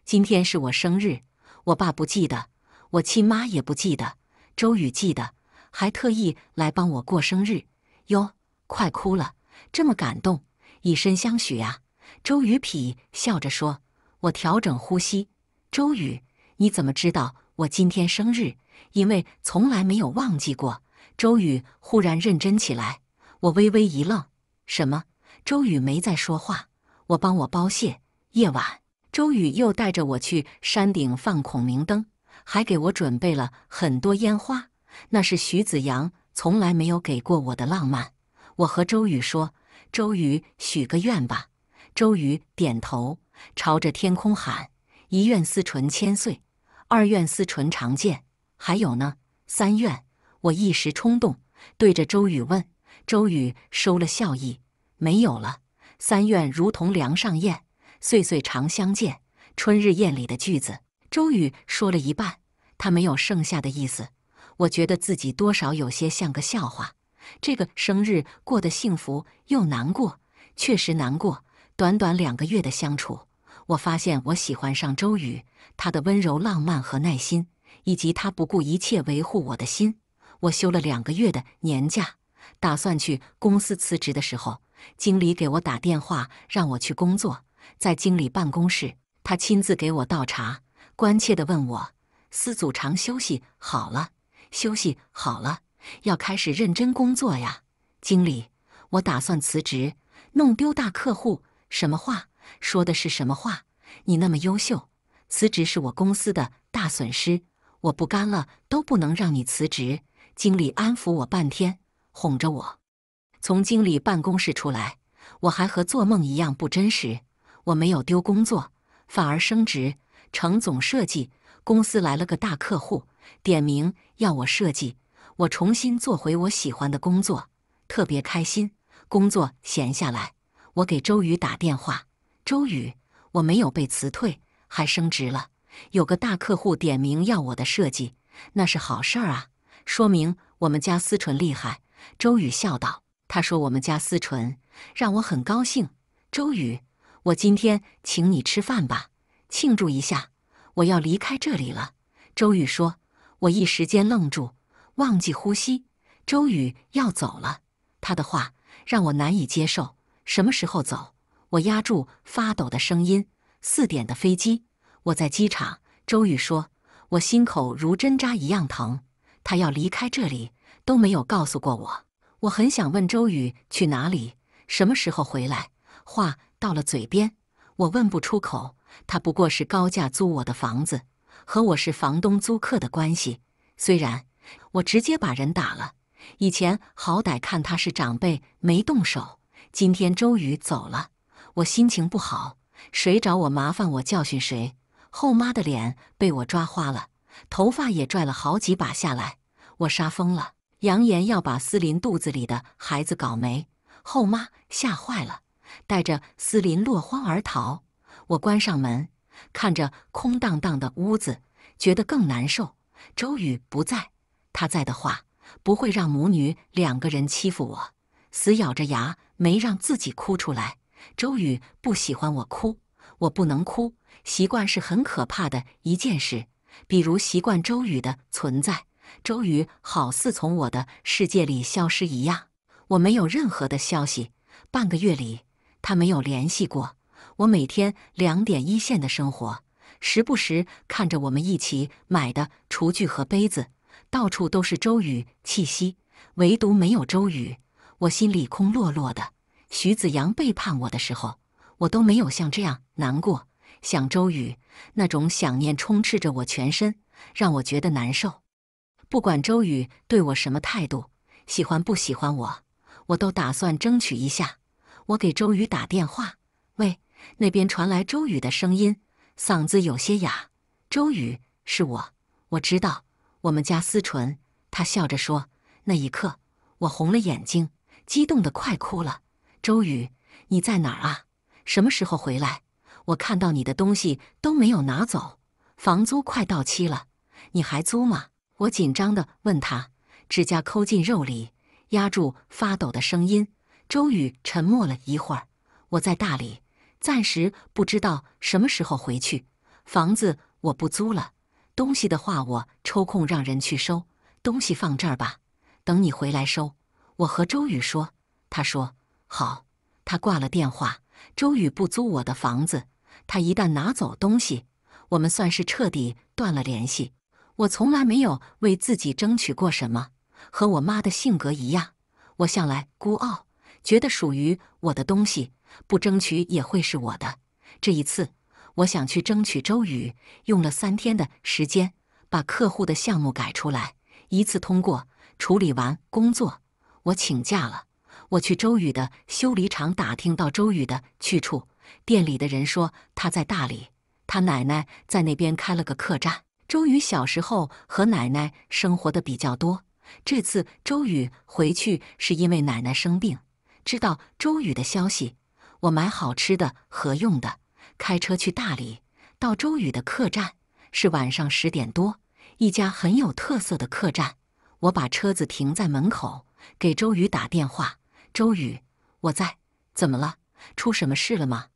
今天是我生日，我爸不记得，我亲妈也不记得，周宇记得，还特意来帮我过生日。哟，快哭了。这么感动，以身相许啊！周宇痞笑着说：“我调整呼吸。”周宇，你怎么知道我今天生日？因为从来没有忘记过。周宇忽然认真起来，我微微一愣。什么？周宇没再说话。我帮我包蟹。夜晚，周宇又带着我去山顶放孔明灯，还给我准备了很多烟花。那是徐子阳从来没有给过我的浪漫。我和周宇说。周瑜，许个愿吧。周瑜点头，朝着天空喊：“一愿思纯千岁，二愿思纯常见。还有呢？三愿……我一时冲动，对着周瑜问。周瑜收了笑意，没有了。三愿如同梁上燕，岁岁长相见，春日宴里的句子。周瑜说了一半，他没有剩下的意思。我觉得自己多少有些像个笑话。”这个生日过得幸福又难过，确实难过。短短两个月的相处，我发现我喜欢上周宇，他的温柔、浪漫和耐心，以及他不顾一切维护我的心。我休了两个月的年假，打算去公司辞职的时候，经理给我打电话让我去工作。在经理办公室，他亲自给我倒茶，关切地问我：“司祖长休息好了？休息好了？”要开始认真工作呀，经理！我打算辞职，弄丢大客户。什么话？说的是什么话？你那么优秀，辞职是我公司的大损失。我不干了，都不能让你辞职。经理安抚我半天，哄着我。从经理办公室出来，我还和做梦一样不真实。我没有丢工作，反而升职成总设计。公司来了个大客户，点名要我设计。我重新做回我喜欢的工作，特别开心。工作闲下来，我给周宇打电话。周宇，我没有被辞退，还升职了。有个大客户点名要我的设计，那是好事儿啊，说明我们家思纯厉害。周宇笑道：“他说我们家思纯让我很高兴。”周宇，我今天请你吃饭吧，庆祝一下。我要离开这里了。周宇说，我一时间愣住。忘记呼吸，周宇要走了。他的话让我难以接受。什么时候走？我压住发抖的声音。四点的飞机，我在机场。周宇说，我心口如针扎一样疼。他要离开这里，都没有告诉过我。我很想问周宇去哪里，什么时候回来。话到了嘴边，我问不出口。他不过是高价租我的房子，和我是房东租客的关系。虽然。我直接把人打了。以前好歹看他是长辈，没动手。今天周宇走了，我心情不好，谁找我麻烦，我教训谁。后妈的脸被我抓花了，头发也拽了好几把下来。我杀疯了，扬言要把思林肚子里的孩子搞没。后妈吓坏了，带着思林落荒而逃。我关上门，看着空荡荡的屋子，觉得更难受。周宇不在。他在的话，不会让母女两个人欺负我。死咬着牙，没让自己哭出来。周宇不喜欢我哭，我不能哭。习惯是很可怕的一件事。比如习惯周宇的存在，周宇好似从我的世界里消失一样，我没有任何的消息。半个月里，他没有联系过我。每天两点一线的生活，时不时看着我们一起买的厨具和杯子。到处都是周宇气息，唯独没有周宇，我心里空落落的。徐子阳背叛我的时候，我都没有像这样难过。想周宇，那种想念充斥着我全身，让我觉得难受。不管周宇对我什么态度，喜欢不喜欢我，我都打算争取一下。我给周宇打电话，喂，那边传来周宇的声音，嗓子有些哑。周宇，是我，我知道。我们家思纯，他笑着说。那一刻，我红了眼睛，激动的快哭了。周宇，你在哪儿啊？什么时候回来？我看到你的东西都没有拿走，房租快到期了，你还租吗？我紧张的问他，指甲抠进肉里，压住发抖的声音。周宇沉默了一会儿，我在大理，暂时不知道什么时候回去，房子我不租了。东西的话，我抽空让人去收。东西放这儿吧，等你回来收。我和周宇说，他说好。他挂了电话。周宇不租我的房子，他一旦拿走东西，我们算是彻底断了联系。我从来没有为自己争取过什么，和我妈的性格一样，我向来孤傲，觉得属于我的东西不争取也会是我的。这一次。我想去争取周宇，用了三天的时间把客户的项目改出来，一次通过处理完工作，我请假了。我去周宇的修理厂打听到周宇的去处，店里的人说他在大理，他奶奶在那边开了个客栈。周宇小时候和奶奶生活的比较多，这次周宇回去是因为奶奶生病。知道周宇的消息，我买好吃的和用的。开车去大理，到周宇的客栈是晚上十点多，一家很有特色的客栈。我把车子停在门口，给周宇打电话。周宇，我在，怎么了？出什么事了吗？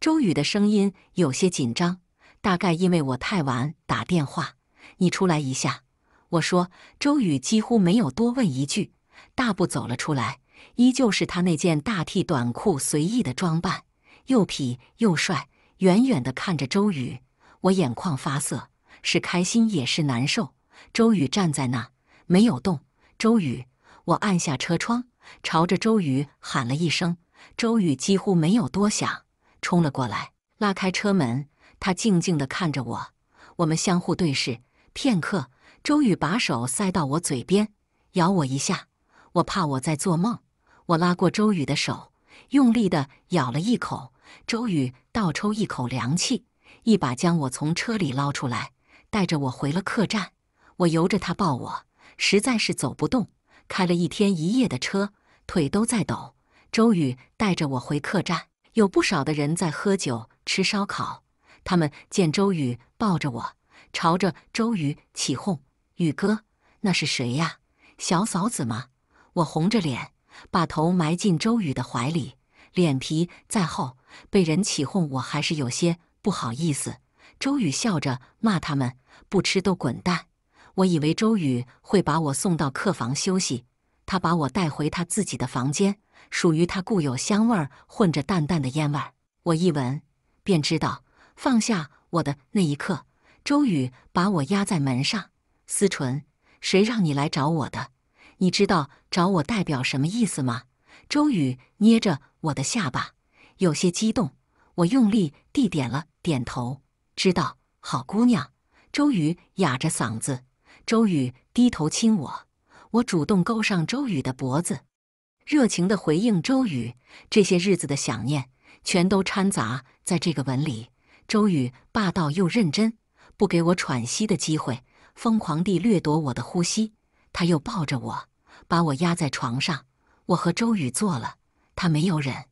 周宇的声音有些紧张，大概因为我太晚打电话。你出来一下。我说，周宇几乎没有多问一句，大步走了出来，依旧是他那件大 T 短裤，随意的装扮，又痞又帅。远远地看着周宇，我眼眶发涩，是开心也是难受。周宇站在那没有动。周宇，我按下车窗，朝着周宇喊了一声。周宇几乎没有多想，冲了过来，拉开车门。他静静地看着我，我们相互对视片刻。周宇把手塞到我嘴边，咬我一下。我怕我在做梦，我拉过周宇的手，用力的咬了一口。周宇倒抽一口凉气，一把将我从车里捞出来，带着我回了客栈。我由着他抱我，实在是走不动，开了一天一夜的车，腿都在抖。周宇带着我回客栈，有不少的人在喝酒吃烧烤。他们见周宇抱着我，朝着周宇起哄：“宇哥，那是谁呀？小嫂子吗？”我红着脸，把头埋进周宇的怀里，脸皮再厚。被人起哄，我还是有些不好意思。周宇笑着骂他们：“不吃都滚蛋！”我以为周宇会把我送到客房休息，他把我带回他自己的房间，属于他固有香味儿混着淡淡的烟味儿。我一闻便知道。放下我的那一刻，周宇把我压在门上：“思纯，谁让你来找我的？你知道找我代表什么意思吗？”周宇捏着我的下巴。有些激动，我用力地点了点头，知道好姑娘。周宇哑着嗓子，周宇低头亲我，我主动勾上周宇的脖子，热情地回应周宇。这些日子的想念全都掺杂在这个吻里。周宇霸道又认真，不给我喘息的机会，疯狂地掠夺我的呼吸。他又抱着我，把我压在床上。我和周宇做了，他没有忍。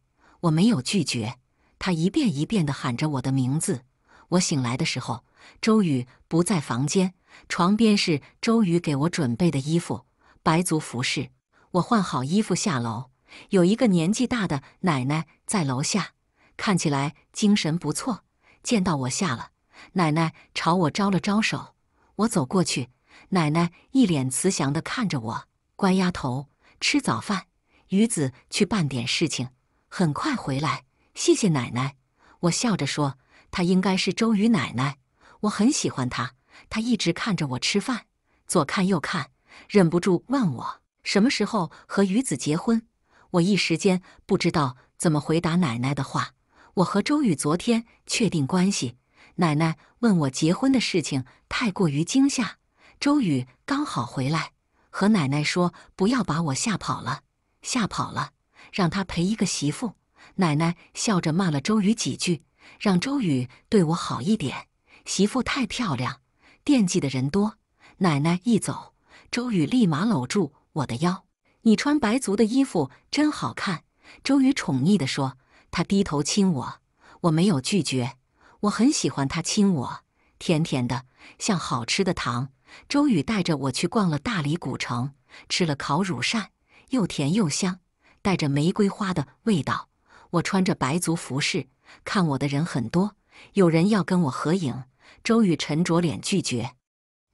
我没有拒绝，他一遍一遍地喊着我的名字。我醒来的时候，周宇不在房间，床边是周宇给我准备的衣服，白族服饰。我换好衣服下楼，有一个年纪大的奶奶在楼下，看起来精神不错。见到我下了，奶奶朝我招了招手。我走过去，奶奶一脸慈祥地看着我：“乖丫头，吃早饭。于子去办点事情。”很快回来，谢谢奶奶。我笑着说：“她应该是周宇奶奶，我很喜欢她。她一直看着我吃饭，左看右看，忍不住问我什么时候和于子结婚。”我一时间不知道怎么回答奶奶的话。我和周宇昨天确定关系，奶奶问我结婚的事情太过于惊吓。周宇刚好回来，和奶奶说：“不要把我吓跑了，吓跑了。”让他陪一个媳妇。奶奶笑着骂了周宇几句，让周宇对我好一点。媳妇太漂亮，惦记的人多。奶奶一走，周宇立马搂住我的腰。你穿白族的衣服真好看。周宇宠溺地说，他低头亲我，我没有拒绝，我很喜欢他亲我，甜甜的，像好吃的糖。周宇带着我去逛了大理古城，吃了烤乳扇，又甜又香。带着玫瑰花的味道，我穿着白族服饰，看我的人很多，有人要跟我合影。周宇沉着脸拒绝，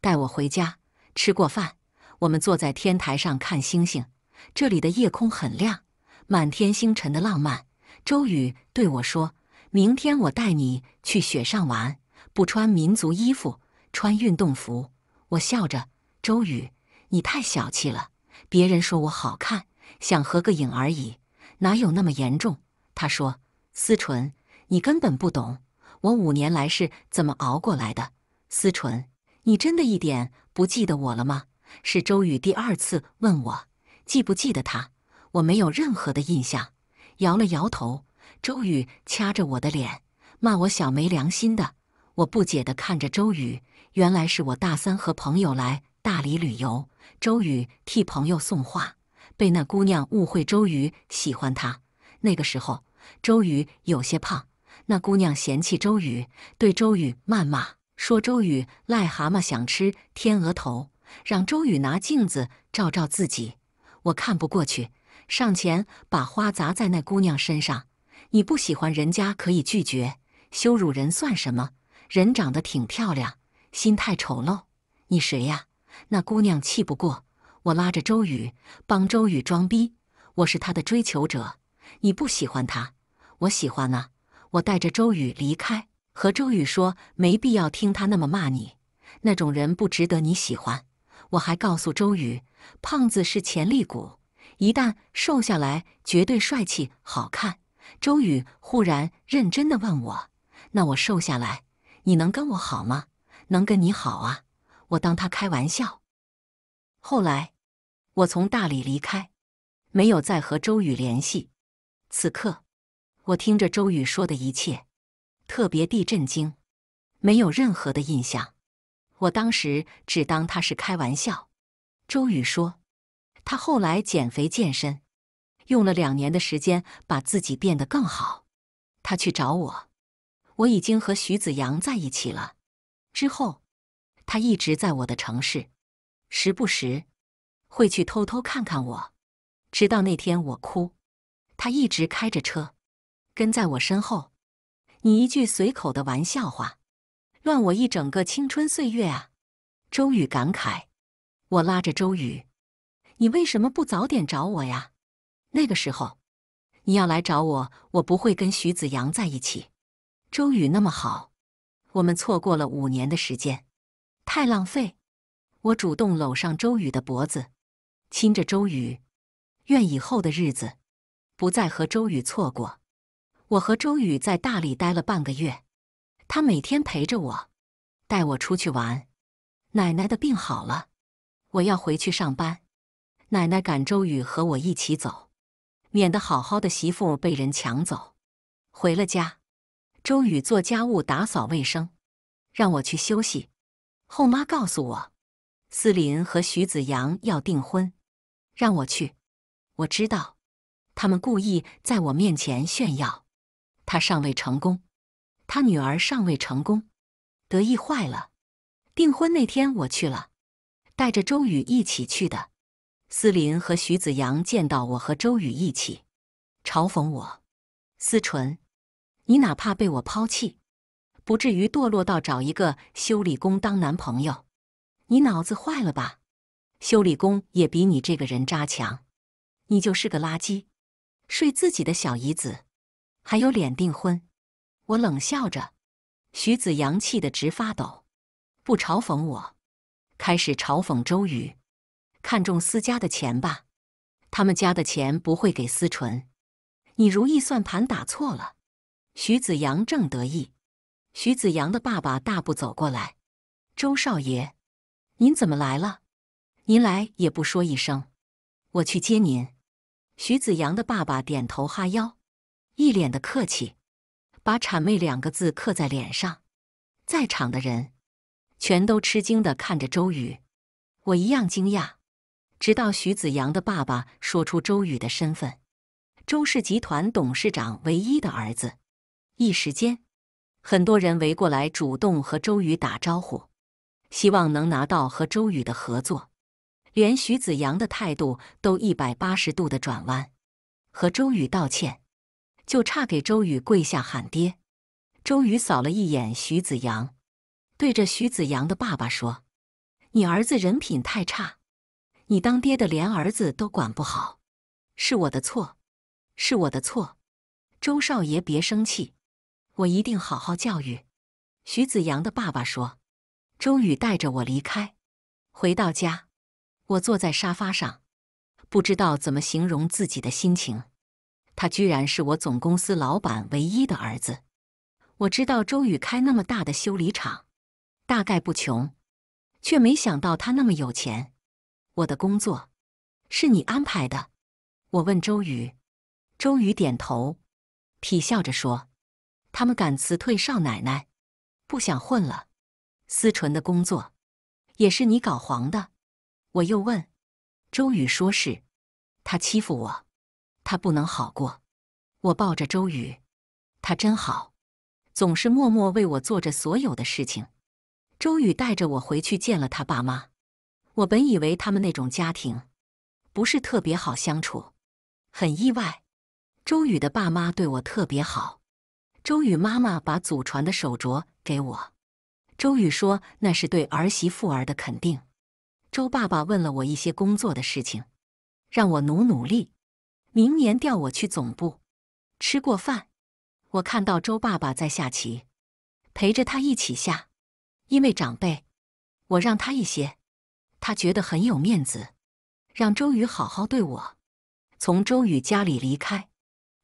带我回家，吃过饭，我们坐在天台上看星星，这里的夜空很亮，满天星辰的浪漫。周宇对我说：“明天我带你去雪上玩，不穿民族衣服，穿运动服。”我笑着，周宇，你太小气了，别人说我好看。想合个影而已，哪有那么严重？他说：“思纯，你根本不懂我五年来是怎么熬过来的。思纯，你真的一点不记得我了吗？”是周宇第二次问我记不记得他，我没有任何的印象，摇了摇头。周宇掐着我的脸，骂我小没良心的。我不解地看着周宇，原来是我大三和朋友来大理旅游，周宇替朋友送话。被那姑娘误会，周瑜喜欢她。那个时候，周瑜有些胖，那姑娘嫌弃周瑜，对周瑜谩骂，说周瑜癞蛤蟆想吃天鹅头，让周瑜拿镜子照照自己。我看不过去，上前把花砸在那姑娘身上。你不喜欢人家可以拒绝，羞辱人算什么？人长得挺漂亮，心态丑陋。你谁呀？那姑娘气不过。我拉着周宇，帮周宇装逼。我是他的追求者，你不喜欢他，我喜欢啊。我带着周宇离开，和周宇说没必要听他那么骂你，那种人不值得你喜欢。我还告诉周宇，胖子是潜力股，一旦瘦下来，绝对帅气好看。周宇忽然认真的问我：“那我瘦下来，你能跟我好吗？能跟你好啊？”我当他开玩笑。后来，我从大理离开，没有再和周宇联系。此刻，我听着周宇说的一切，特别地震惊，没有任何的印象。我当时只当他是开玩笑。周宇说，他后来减肥健身，用了两年的时间把自己变得更好。他去找我，我已经和徐子阳在一起了。之后，他一直在我的城市。时不时会去偷偷看看我，直到那天我哭，他一直开着车跟在我身后。你一句随口的玩笑话，乱我一整个青春岁月啊！周宇感慨。我拉着周宇：“你为什么不早点找我呀？那个时候你要来找我，我不会跟徐子阳在一起。”周宇那么好，我们错过了五年的时间，太浪费。我主动搂上周宇的脖子，亲着周宇，愿以后的日子不再和周宇错过。我和周宇在大理待了半个月，他每天陪着我，带我出去玩。奶奶的病好了，我要回去上班。奶奶赶周宇和我一起走，免得好好的媳妇被人抢走。回了家，周宇做家务打扫卫生，让我去休息。后妈告诉我。思林和徐子阳要订婚，让我去。我知道，他们故意在我面前炫耀。他尚未成功，他女儿尚未成功，得意坏了。订婚那天我去了，带着周宇一起去的。思林和徐子阳见到我和周宇一起，嘲讽我：“思纯，你哪怕被我抛弃，不至于堕落到找一个修理工当男朋友。”你脑子坏了吧？修理工也比你这个人渣强，你就是个垃圾，睡自己的小姨子，还有脸订婚？我冷笑着。徐子阳气得直发抖，不嘲讽我，开始嘲讽周宇，看中思家的钱吧，他们家的钱不会给思纯，你如意算盘打错了。徐子阳正得意，徐子阳的爸爸大步走过来，周少爷。您怎么来了？您来也不说一声，我去接您。徐子阳的爸爸点头哈腰，一脸的客气，把谄媚两个字刻在脸上。在场的人全都吃惊的看着周宇，我一样惊讶。直到徐子阳的爸爸说出周宇的身份——周氏集团董事长唯一的儿子，一时间，很多人围过来主动和周宇打招呼。希望能拿到和周宇的合作，连徐子阳的态度都一百八十度的转弯，和周宇道歉，就差给周宇跪下喊爹。周宇扫了一眼徐子阳，对着徐子阳的爸爸说：“你儿子人品太差，你当爹的连儿子都管不好，是我的错，是我的错。周少爷别生气，我一定好好教育。”徐子阳的爸爸说。周宇带着我离开，回到家，我坐在沙发上，不知道怎么形容自己的心情。他居然是我总公司老板唯一的儿子。我知道周宇开那么大的修理厂，大概不穷，却没想到他那么有钱。我的工作是你安排的，我问周宇，周宇点头，痞笑着说：“他们敢辞退少奶奶，不想混了。”思纯的工作，也是你搞黄的。我又问周宇，说是他欺负我，他不能好过。我抱着周宇，他真好，总是默默为我做着所有的事情。周宇带着我回去见了他爸妈。我本以为他们那种家庭，不是特别好相处，很意外。周宇的爸妈对我特别好。周宇妈妈把祖传的手镯给我。周宇说：“那是对儿媳妇儿的肯定。”周爸爸问了我一些工作的事情，让我努努力，明年调我去总部。吃过饭，我看到周爸爸在下棋，陪着他一起下，因为长辈，我让他一些，他觉得很有面子。让周宇好好对我。从周宇家里离开，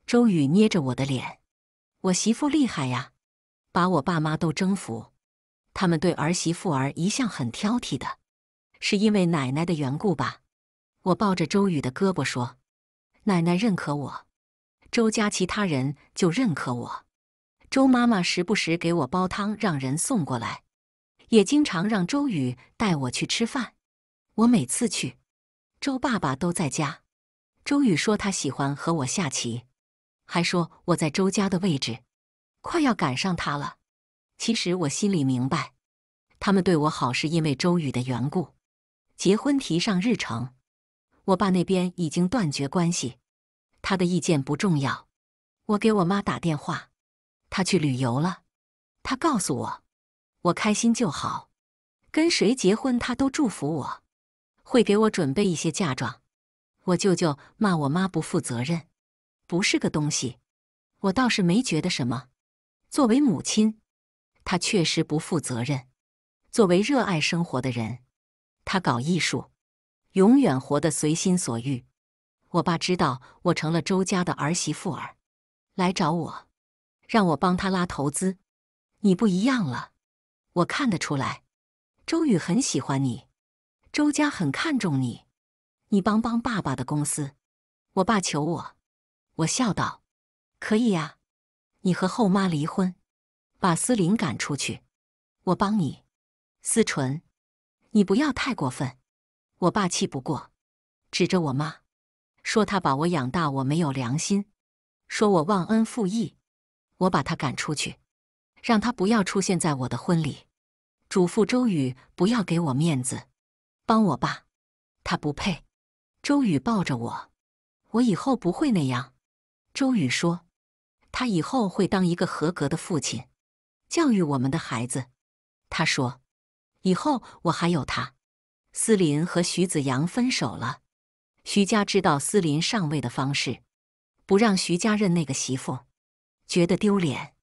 周宇捏着我的脸：“我媳妇厉害呀，把我爸妈都征服。”他们对儿媳妇儿一向很挑剔的，是因为奶奶的缘故吧？我抱着周宇的胳膊说：“奶奶认可我，周家其他人就认可我。周妈妈时不时给我煲汤，让人送过来，也经常让周宇带我去吃饭。我每次去，周爸爸都在家。周宇说他喜欢和我下棋，还说我在周家的位置快要赶上他了。”其实我心里明白，他们对我好是因为周宇的缘故。结婚提上日程，我爸那边已经断绝关系，他的意见不重要。我给我妈打电话，她去旅游了。她告诉我，我开心就好，跟谁结婚她都祝福我，会给我准备一些嫁妆。我舅舅骂我妈不负责任，不是个东西。我倒是没觉得什么，作为母亲。他确实不负责任。作为热爱生活的人，他搞艺术，永远活得随心所欲。我爸知道我成了周家的儿媳妇儿，来找我，让我帮他拉投资。你不一样了，我看得出来。周宇很喜欢你，周家很看重你。你帮帮爸爸的公司，我爸求我。我笑道：“可以呀，你和后妈离婚。”把思林赶出去，我帮你。思纯，你不要太过分。我爸气不过，指着我妈，说他把我养大，我没有良心，说我忘恩负义。我把他赶出去，让他不要出现在我的婚礼。嘱咐周宇不要给我面子，帮我爸，他不配。周宇抱着我，我以后不会那样。周宇说，他以后会当一个合格的父亲。教育我们的孩子，他说：“以后我还有他。”思林和徐子阳分手了。徐家知道思林上位的方式，不让徐家认那个媳妇，觉得丢脸。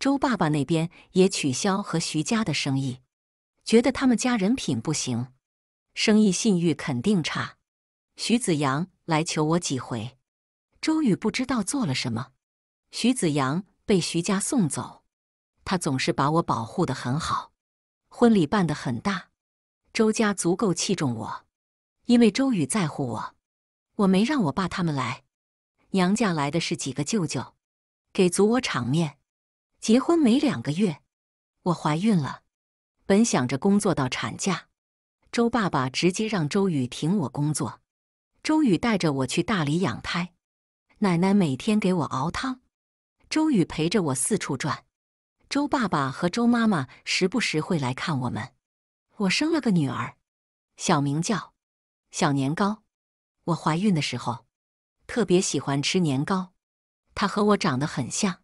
周爸爸那边也取消和徐家的生意，觉得他们家人品不行，生意信誉肯定差。徐子阳来求我几回，周宇不知道做了什么，徐子阳被徐家送走。他总是把我保护的很好，婚礼办的很大，周家足够器重我，因为周宇在乎我，我没让我爸他们来，娘家来的是几个舅舅，给足我场面。结婚没两个月，我怀孕了，本想着工作到产假，周爸爸直接让周宇停我工作，周宇带着我去大理养胎，奶奶每天给我熬汤，周宇陪着我四处转。周爸爸和周妈妈时不时会来看我们。我生了个女儿，小名叫小年糕。我怀孕的时候特别喜欢吃年糕，她和我长得很像。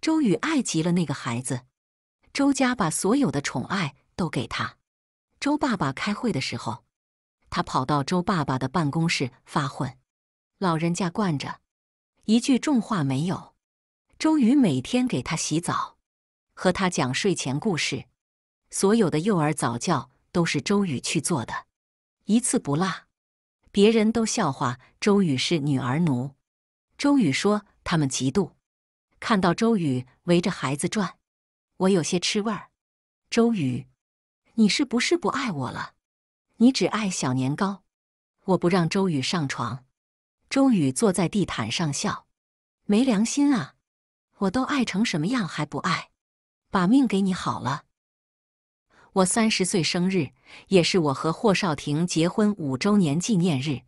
周宇爱极了那个孩子，周家把所有的宠爱都给他。周爸爸开会的时候，他跑到周爸爸的办公室发混，老人家惯着，一句重话没有。周宇每天给他洗澡。和他讲睡前故事，所有的幼儿早教都是周宇去做的，一次不落。别人都笑话周宇是女儿奴，周宇说他们嫉妒。看到周宇围着孩子转，我有些吃味儿。周宇，你是不是不爱我了？你只爱小年糕？我不让周宇上床。周宇坐在地毯上笑，没良心啊！我都爱成什么样还不爱？把命给你好了。我三十岁生日，也是我和霍少廷结婚五周年纪念日。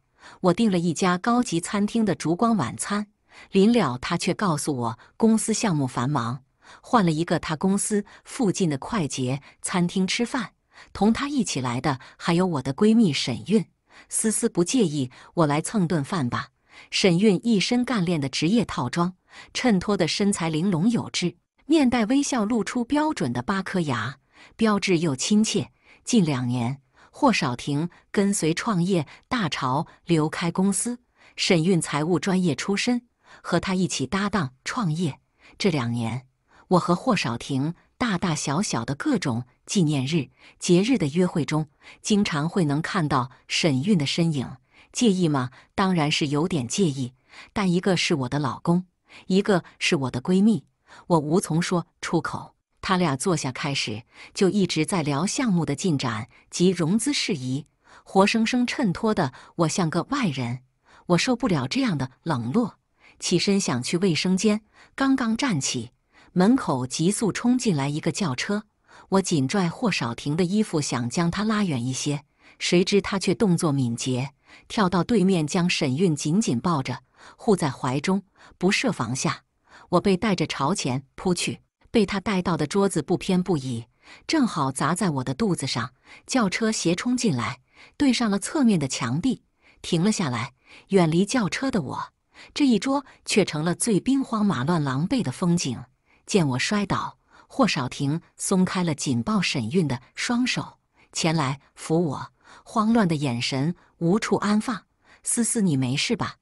我订了一家高级餐厅的烛光晚餐，临了他却告诉我公司项目繁忙，换了一个他公司附近的快捷餐厅吃饭。同他一起来的还有我的闺蜜沈韵。思思不介意我来蹭顿饭吧。沈韵一身干练的职业套装，衬托的身材玲珑有致。面带微笑，露出标准的八颗牙，标志又亲切。近两年，霍少廷跟随创业大潮，离开公司。沈韵，财务专业出身，和他一起搭档创业。这两年，我和霍少廷大大小小的各种纪念日、节日的约会中，经常会能看到沈韵的身影。介意吗？当然是有点介意，但一个是我的老公，一个是我的闺蜜。我无从说出口。他俩坐下开始就一直在聊项目的进展及融资事宜，活生生衬托的我像个外人。我受不了这样的冷落，起身想去卫生间。刚刚站起，门口急速冲进来一个轿车。我紧拽霍少廷的衣服，想将他拉远一些，谁知他却动作敏捷，跳到对面，将沈韵紧紧抱着，护在怀中，不设防下。我被带着朝前扑去，被他带到的桌子不偏不倚，正好砸在我的肚子上。轿车斜冲进来，对上了侧面的墙壁，停了下来。远离轿车的我，这一桌却成了最兵荒马乱、狼狈的风景。见我摔倒，霍少廷松开了紧抱沈韵的双手，前来扶我。慌乱的眼神无处安放。思思，你没事吧？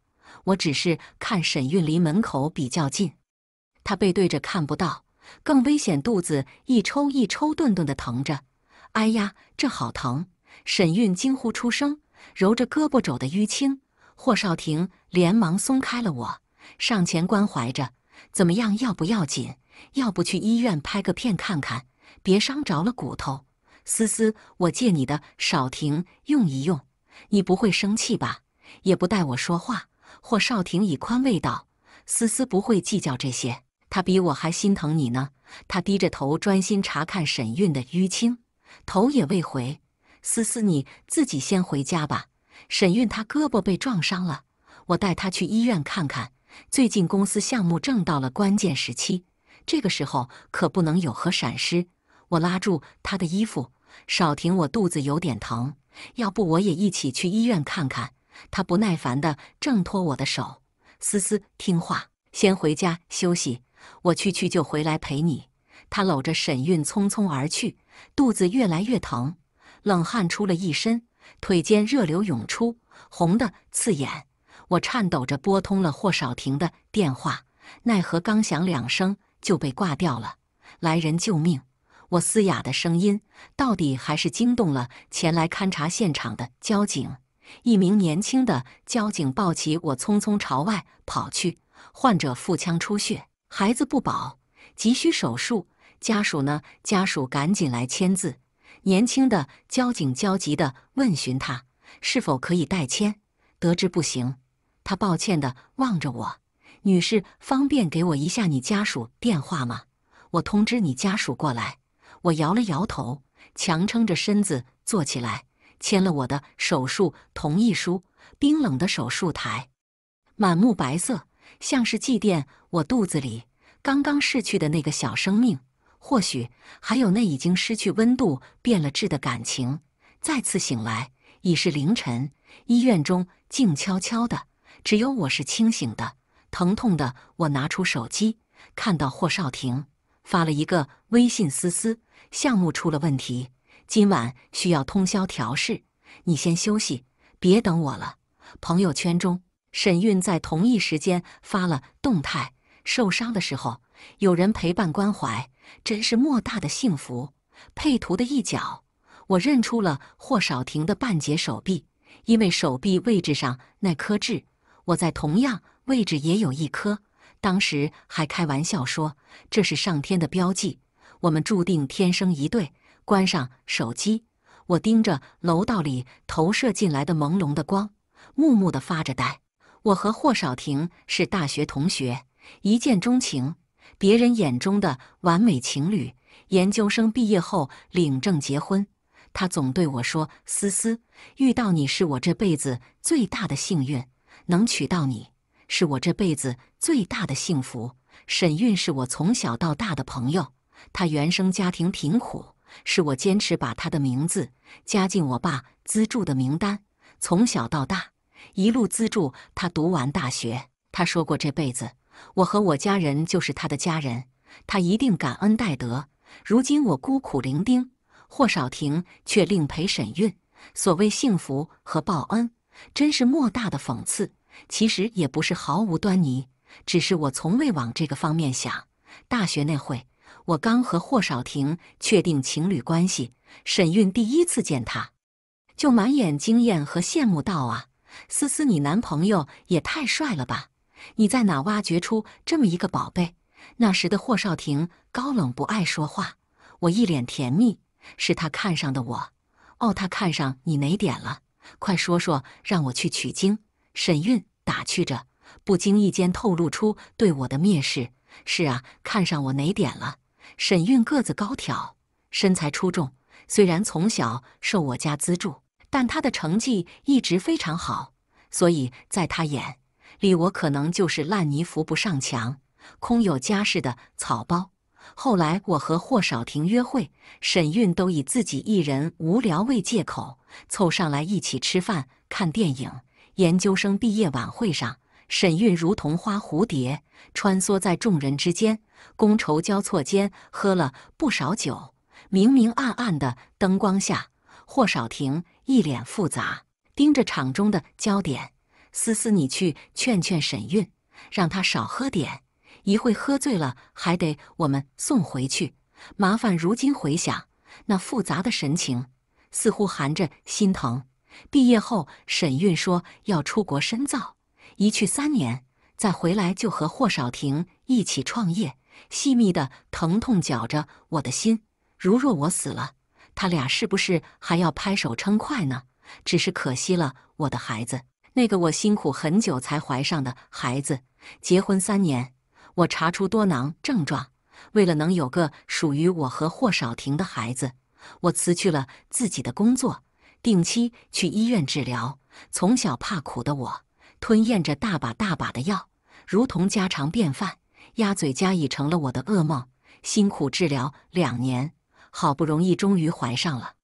我只是看沈韵离门口比较近。他背对着，看不到，更危险。肚子一抽一抽，顿顿的疼着。哎呀，这好疼！沈韵惊呼出声，揉着胳膊肘的淤青。霍少廷连忙松开了我，上前关怀着：“怎么样？要不要紧？要不去医院拍个片看看，别伤着了骨头。”思思，我借你的少廷用一用，你不会生气吧？也不带我说话。霍少廷以宽慰道：“思思不会计较这些。”他比我还心疼你呢。他低着头专心查看沈韵的淤青，头也未回。思思，你自己先回家吧。沈韵，他胳膊被撞伤了，我带他去医院看看。最近公司项目正到了关键时期，这个时候可不能有何闪失。我拉住他的衣服，少婷，我肚子有点疼。要不我也一起去医院看看？他不耐烦地挣脱我的手。思思，听话，先回家休息。我去去就回来陪你。他搂着沈韵匆匆而去，肚子越来越疼，冷汗出了一身，腿间热流涌出，红的刺眼。我颤抖着拨通了霍少廷的电话，奈何刚响两声就被挂掉了。来人救命！我嘶哑的声音到底还是惊动了前来勘察现场的交警。一名年轻的交警抱起我，匆匆朝外跑去。患者腹腔出血。孩子不保，急需手术。家属呢？家属赶紧来签字。年轻的交警焦急地问询他是否可以代签，得知不行，他抱歉地望着我：“女士，方便给我一下你家属电话吗？我通知你家属过来。”我摇了摇头，强撑着身子坐起来，签了我的手术同意书。冰冷的手术台，满目白色。像是祭奠我肚子里刚刚逝去的那个小生命，或许还有那已经失去温度、变了质的感情。再次醒来已是凌晨，医院中静悄悄的，只有我是清醒的、疼痛的。我拿出手机，看到霍少廷发了一个微信：“思思，项目出了问题，今晚需要通宵调试，你先休息，别等我了。”朋友圈中。沈韵在同一时间发了动态，受伤的时候有人陪伴关怀，真是莫大的幸福。配图的一角，我认出了霍少廷的半截手臂，因为手臂位置上那颗痣，我在同样位置也有一颗。当时还开玩笑说这是上天的标记，我们注定天生一对。关上手机，我盯着楼道里投射进来的朦胧的光，木木的发着呆。我和霍少廷是大学同学，一见钟情，别人眼中的完美情侣。研究生毕业后领证结婚，他总对我说：“思思，遇到你是我这辈子最大的幸运，能娶到你是我这辈子最大的幸福。”沈韵是我从小到大的朋友，她原生家庭贫苦，是我坚持把她的名字加进我爸资助的名单。从小到大。一路资助他读完大学，他说过这辈子我和我家人就是他的家人，他一定感恩戴德。如今我孤苦伶仃，霍少廷却另陪沈韵。所谓幸福和报恩，真是莫大的讽刺。其实也不是毫无端倪，只是我从未往这个方面想。大学那会，我刚和霍少廷确定情侣关系，沈韵第一次见他，就满眼惊艳和羡慕道啊。思思，你男朋友也太帅了吧！你在哪挖掘出这么一个宝贝？那时的霍少廷高冷不爱说话，我一脸甜蜜，是他看上的我。哦，他看上你哪点了？快说说，让我去取经。沈韵打趣着，不经意间透露出对我的蔑视。是啊，看上我哪点了？沈韵个子高挑，身材出众，虽然从小受我家资助。但他的成绩一直非常好，所以在他眼里，我可能就是烂泥扶不上墙、空有家室的草包。后来我和霍少廷约会，沈韵都以自己一人无聊为借口凑上来一起吃饭、看电影。研究生毕业晚会上，沈韵如同花蝴蝶穿梭在众人之间，觥筹交错间喝了不少酒。明明暗暗的灯光下，霍少廷。一脸复杂，盯着场中的焦点。思思，你去劝劝沈韵，让她少喝点。一会喝醉了，还得我们送回去。麻烦。如今回想，那复杂的神情，似乎含着心疼。毕业后，沈韵说要出国深造，一去三年，再回来就和霍少廷一起创业。细密的疼痛绞着我的心。如若我死了。他俩是不是还要拍手称快呢？只是可惜了我的孩子，那个我辛苦很久才怀上的孩子。结婚三年，我查出多囊症状。为了能有个属于我和霍少廷的孩子，我辞去了自己的工作，定期去医院治疗。从小怕苦的我，吞咽着大把大把的药，如同家常便饭。鸭嘴夹已成了我的噩梦。辛苦治疗两年。好不容易，终于怀上了。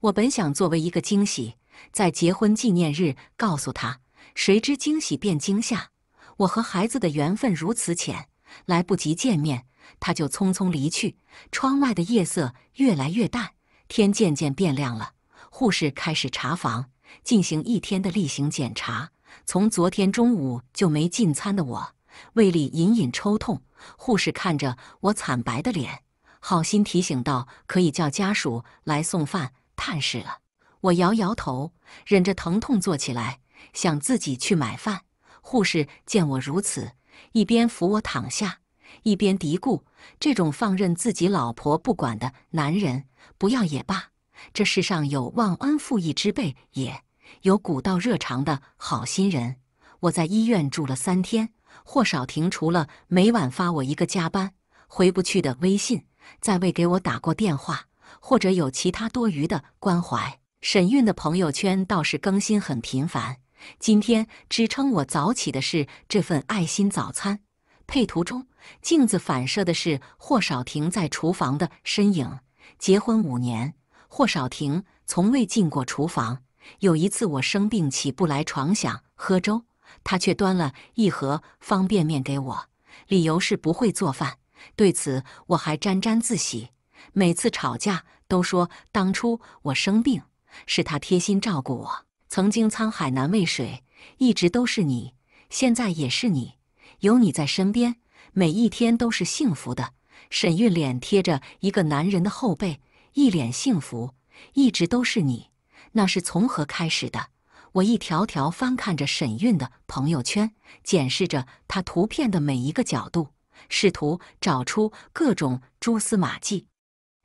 我本想作为一个惊喜，在结婚纪念日告诉他，谁知惊喜变惊吓。我和孩子的缘分如此浅，来不及见面，他就匆匆离去。窗外的夜色越来越淡，天渐渐变亮了。护士开始查房，进行一天的例行检查。从昨天中午就没进餐的我，胃里隐隐抽痛。护士看着我惨白的脸。好心提醒到，可以叫家属来送饭探视了。我摇摇头，忍着疼痛坐起来，想自己去买饭。护士见我如此，一边扶我躺下，一边嘀咕：“这种放任自己老婆不管的男人，不要也罢。这世上有忘恩负义之辈，也有古道热肠的好心人。”我在医院住了三天，霍少廷除了每晚发我一个加班回不去的微信。再未给我打过电话，或者有其他多余的关怀。沈韵的朋友圈倒是更新很频繁。今天支撑我早起的是这份爱心早餐。配图中镜子反射的是霍少廷在厨房的身影。结婚五年，霍少廷从未进过厨房。有一次我生病起不来床，想喝粥，他却端了一盒方便面给我，理由是不会做饭。对此我还沾沾自喜，每次吵架都说当初我生病是他贴心照顾我。曾经沧海难为水，一直都是你，现在也是你。有你在身边，每一天都是幸福的。沈韵脸贴着一个男人的后背，一脸幸福。一直都是你，那是从何开始的？我一条条翻看着沈韵的朋友圈，检视着她图片的每一个角度。试图找出各种蛛丝马迹，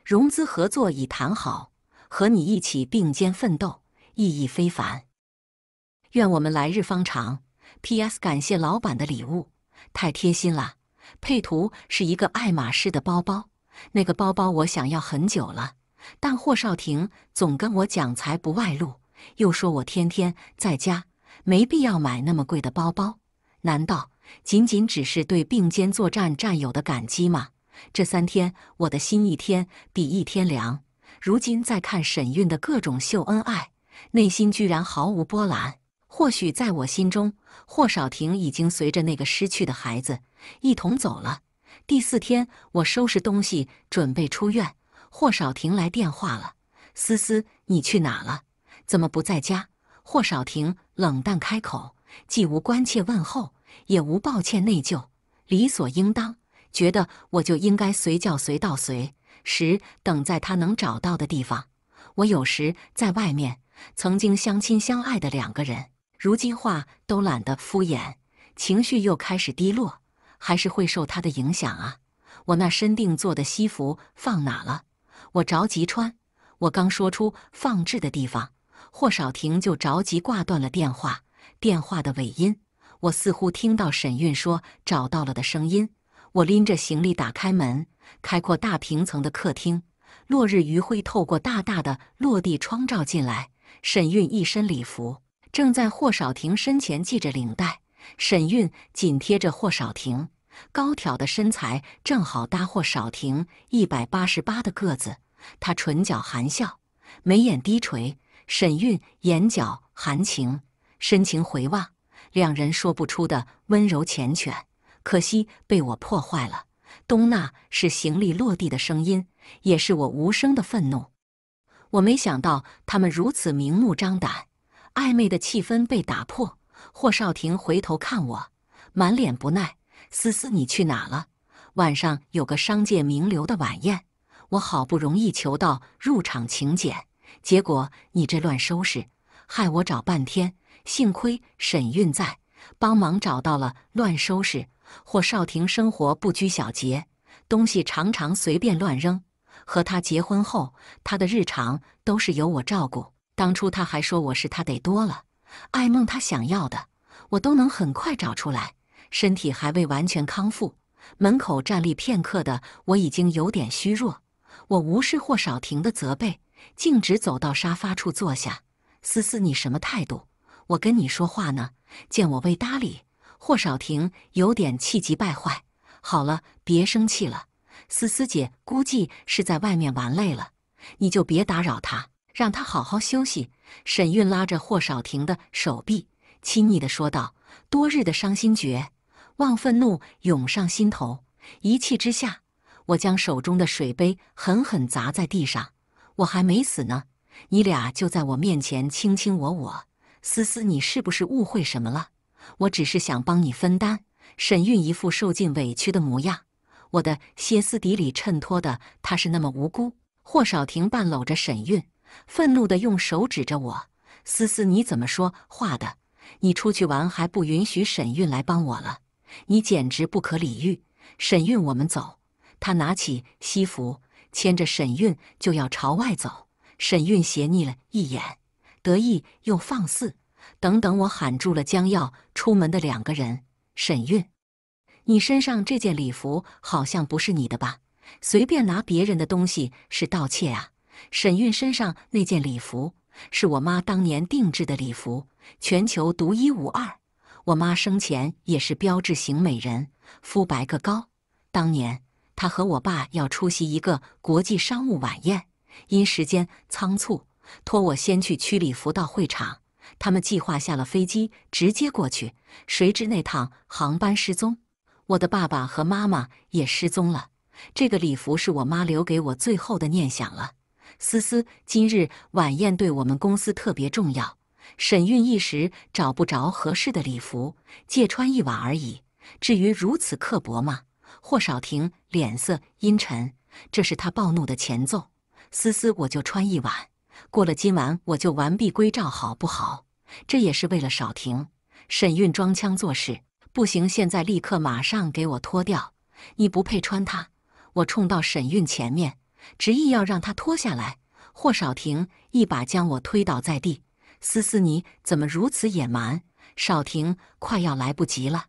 融资合作已谈好，和你一起并肩奋斗，意义非凡。愿我们来日方长。P.S. 感谢老板的礼物，太贴心了。配图是一个爱马仕的包包，那个包包我想要很久了，但霍少廷总跟我讲财不外露，又说我天天在家，没必要买那么贵的包包。难道？仅仅只是对并肩作战战友的感激吗？这三天我的心一天比一天凉。如今再看沈韵的各种秀恩爱，内心居然毫无波澜。或许在我心中，霍少廷已经随着那个失去的孩子一同走了。第四天，我收拾东西准备出院，霍少廷来电话了：“思思，你去哪了？怎么不在家？”霍少廷冷淡开口，既无关切问候。也无抱歉内疚，理所应当，觉得我就应该随叫随到，随时等在他能找到的地方。我有时在外面，曾经相亲相爱的两个人，如今话都懒得敷衍，情绪又开始低落，还是会受他的影响啊！我那身定做的西服放哪了？我着急穿。我刚说出放置的地方，霍少廷就着急挂断了电话，电话的尾音。我似乎听到沈韵说“找到了”的声音。我拎着行李打开门，开阔大平层的客厅，落日余晖透过大大的落地窗照进来。沈韵一身礼服，正在霍少廷身前系着领带。沈韵紧贴着霍少廷，高挑的身材正好搭霍少廷一百八十八的个子。他唇角含笑，眉眼低垂。沈韵眼角含情，深情回望。两人说不出的温柔缱绻，可惜被我破坏了。东娜是行李落地的声音，也是我无声的愤怒。我没想到他们如此明目张胆，暧昧的气氛被打破。霍少廷回头看我，满脸不耐：“思思，你去哪了？晚上有个商界名流的晚宴，我好不容易求到入场请柬，结果你这乱收拾，害我找半天。”幸亏沈韵在帮忙找到了乱收拾。霍少廷生活不拘小节，东西常常随便乱扔。和他结婚后，他的日常都是由我照顾。当初他还说我是他得多了。艾梦，他想要的我都能很快找出来。身体还未完全康复，门口站立片刻的我已经有点虚弱。我无视霍少廷的责备，径直走到沙发处坐下。思思，你什么态度？我跟你说话呢，见我未搭理，霍少廷有点气急败坏。好了，别生气了，思思姐估计是在外面玩累了，你就别打扰她，让她好好休息。沈韵拉着霍少廷的手臂，亲昵的说道。多日的伤心绝望愤怒涌上心头，一气之下，我将手中的水杯狠狠砸在地上。我还没死呢，你俩就在我面前卿卿我我。思思，你是不是误会什么了？我只是想帮你分担。沈韵一副受尽委屈的模样，我的歇斯底里衬托的他是那么无辜。霍少廷半搂着沈韵，愤怒的用手指着我：“思思，你怎么说话的？你出去玩还不允许沈韵来帮我了？你简直不可理喻！”沈韵，我们走。他拿起西服，牵着沈韵就要朝外走。沈韵斜睨了一眼。得意又放肆，等等！我喊住了将要出门的两个人。沈韵，你身上这件礼服好像不是你的吧？随便拿别人的东西是盗窃啊！沈韵身上那件礼服是我妈当年定制的礼服，全球独一无二。我妈生前也是标志型美人，肤白个高。当年她和我爸要出席一个国际商务晚宴，因时间仓促。托我先去区里服到会场，他们计划下了飞机直接过去，谁知那趟航班失踪，我的爸爸和妈妈也失踪了。这个礼服是我妈留给我最后的念想了。思思，今日晚宴对我们公司特别重要，沈韵一时找不着合适的礼服，借穿一晚而已。至于如此刻薄吗？霍少廷脸色阴沉，这是他暴怒的前奏。思思，我就穿一晚。过了今晚，我就完璧归赵，好不好？这也是为了少婷。沈韵装腔作势，不行，现在立刻马上给我脱掉！你不配穿它！我冲到沈韵前面，执意要让她脱下来。霍少廷一把将我推倒在地。思思，你怎么如此野蛮？少婷，快要来不及了，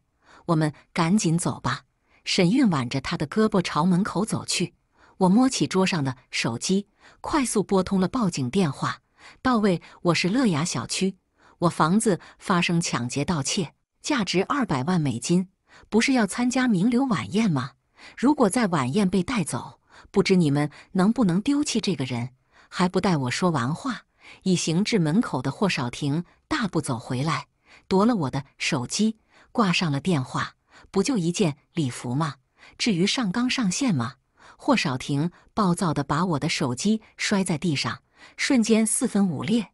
我们赶紧走吧！沈韵挽着他的胳膊朝门口走去。我摸起桌上的手机，快速拨通了报警电话。到位，我是乐雅小区，我房子发生抢劫盗窃，价值二百万美金。不是要参加名流晚宴吗？如果在晚宴被带走，不知你们能不能丢弃这个人？还不待我说完话，已行至门口的霍少廷大步走回来，夺了我的手机，挂上了电话。不就一件礼服吗？至于上纲上线吗？霍少廷暴躁地把我的手机摔在地上，瞬间四分五裂，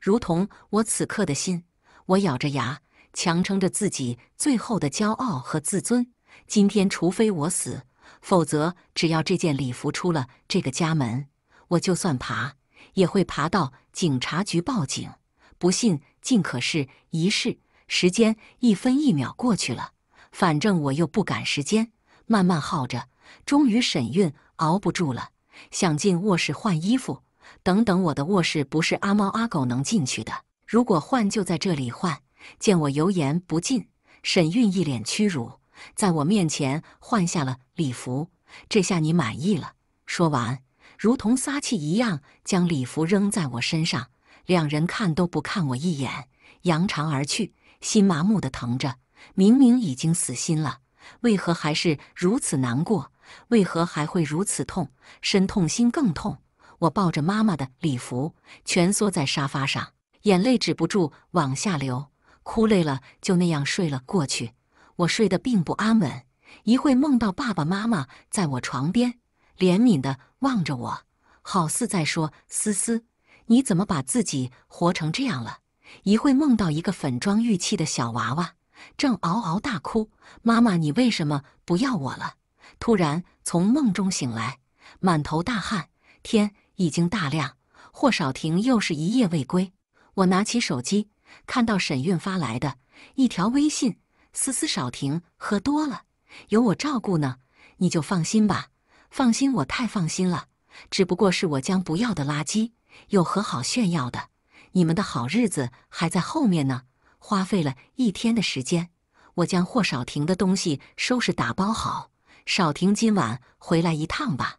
如同我此刻的心。我咬着牙，强撑着自己最后的骄傲和自尊。今天，除非我死，否则只要这件礼服出了这个家门，我就算爬也会爬到警察局报警。不信，尽可试一试。时间一分一秒过去了，反正我又不赶时间，慢慢耗着。终于沈韵熬不住了，想进卧室换衣服。等等，我的卧室不是阿猫阿狗能进去的。如果换就在这里换。见我油盐不进，沈韵一脸屈辱，在我面前换下了礼服。这下你满意了？说完，如同撒气一样，将礼服扔在我身上。两人看都不看我一眼，扬长而去。心麻木的疼着，明明已经死心了，为何还是如此难过？为何还会如此痛？身痛心更痛。我抱着妈妈的礼服，蜷缩在沙发上，眼泪止不住往下流。哭累了，就那样睡了过去。我睡得并不安稳，一会梦到爸爸妈妈在我床边，怜悯地望着我，好似在说：“思思，你怎么把自己活成这样了？”一会梦到一个粉妆玉砌的小娃娃，正嗷嗷大哭：“妈妈，你为什么不要我了？”突然从梦中醒来，满头大汗，天已经大亮。霍少廷又是一夜未归。我拿起手机，看到沈韵发来的一条微信：“思思，少廷喝多了，有我照顾呢，你就放心吧。”“放心，我太放心了。只不过是我将不要的垃圾，有何好炫耀的？你们的好日子还在后面呢。”花费了一天的时间，我将霍少廷的东西收拾打包好。少婷今晚回来一趟吧，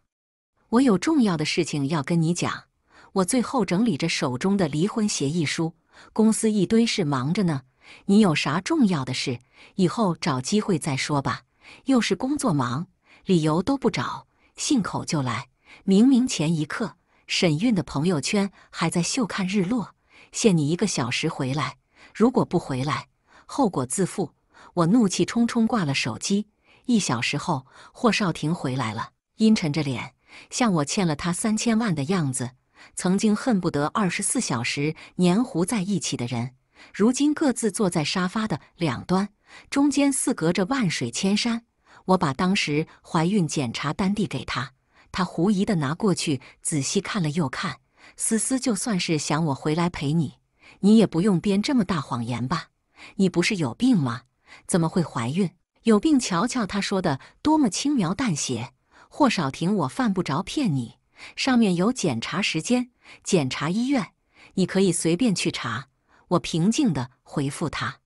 我有重要的事情要跟你讲。我最后整理着手中的离婚协议书，公司一堆事忙着呢。你有啥重要的事？以后找机会再说吧。又是工作忙，理由都不找，信口就来。明明前一刻沈韵的朋友圈还在秀看日落，限你一个小时回来。如果不回来，后果自负。我怒气冲冲挂了手机。一小时后，霍少廷回来了，阴沉着脸，像我欠了他三千万的样子。曾经恨不得二十四小时黏糊在一起的人，如今各自坐在沙发的两端，中间似隔着万水千山。我把当时怀孕检查单递给他，他狐疑地拿过去，仔细看了又看。思思，就算是想我回来陪你，你也不用编这么大谎言吧？你不是有病吗？怎么会怀孕？有病，瞧瞧他说的多么轻描淡写。霍少廷，我犯不着骗你。上面有检查时间、检查医院，你可以随便去查。我平静地回复他。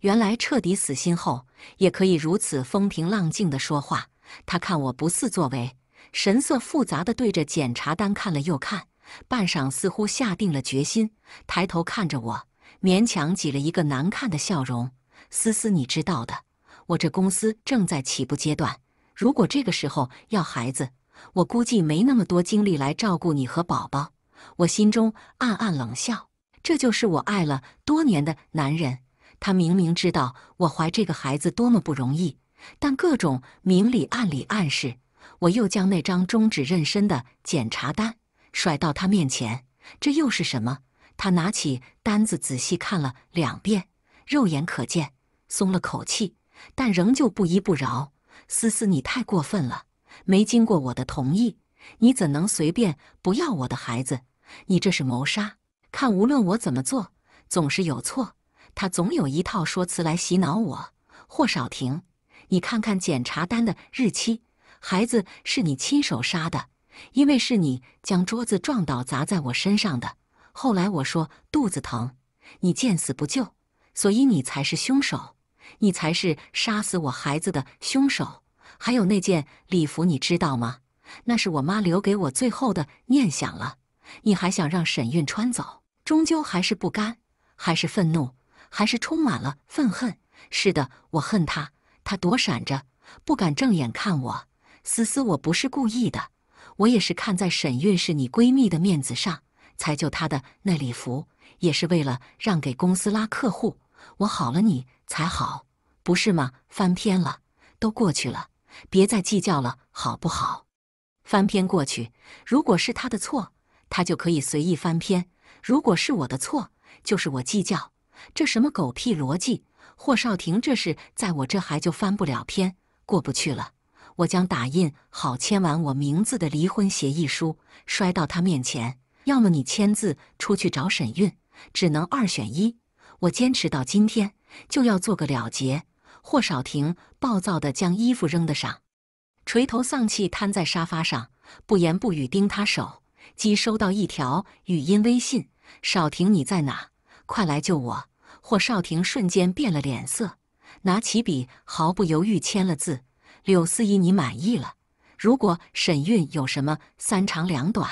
原来彻底死心后，也可以如此风平浪静地说话。他看我不似作为，神色复杂的对着检查单看了又看，半晌，似乎下定了决心，抬头看着我，勉强挤了一个难看的笑容。思思，你知道的。我这公司正在起步阶段，如果这个时候要孩子，我估计没那么多精力来照顾你和宝宝。我心中暗暗冷笑，这就是我爱了多年的男人。他明明知道我怀这个孩子多么不容易，但各种明里暗里暗示。我又将那张终止妊娠的检查单甩到他面前，这又是什么？他拿起单子仔细看了两遍，肉眼可见松了口气。但仍旧不依不饶，思思，你太过分了！没经过我的同意，你怎能随便不要我的孩子？你这是谋杀！看，无论我怎么做，总是有错。他总有一套说辞来洗脑我。霍少廷，你看看检查单的日期，孩子是你亲手杀的，因为是你将桌子撞倒砸在我身上的。后来我说肚子疼，你见死不救，所以你才是凶手。你才是杀死我孩子的凶手！还有那件礼服，你知道吗？那是我妈留给我最后的念想了。你还想让沈韵穿走？终究还是不甘，还是愤怒，还是充满了愤恨。是的，我恨他。他躲闪着，不敢正眼看我。思思，我不是故意的，我也是看在沈韵是你闺蜜的面子上才救她的。那礼服也是为了让给公司拉客户。我好了，你才好，不是吗？翻篇了，都过去了，别再计较了，好不好？翻篇过去。如果是他的错，他就可以随意翻篇；如果是我的错，就是我计较。这什么狗屁逻辑？霍少廷，这是在我这还就翻不了篇，过不去了。我将打印好、签完我名字的离婚协议书摔到他面前。要么你签字，出去找沈韵；只能二选一。我坚持到今天，就要做个了结。霍少廷暴躁地将衣服扔得上，垂头丧气瘫在沙发上，不言不语盯他手。即收到一条语音微信：“少廷，你在哪？快来救我！”霍少廷瞬间变了脸色，拿起笔毫不犹豫签了字。柳思怡，你满意了？如果沈韵有什么三长两短，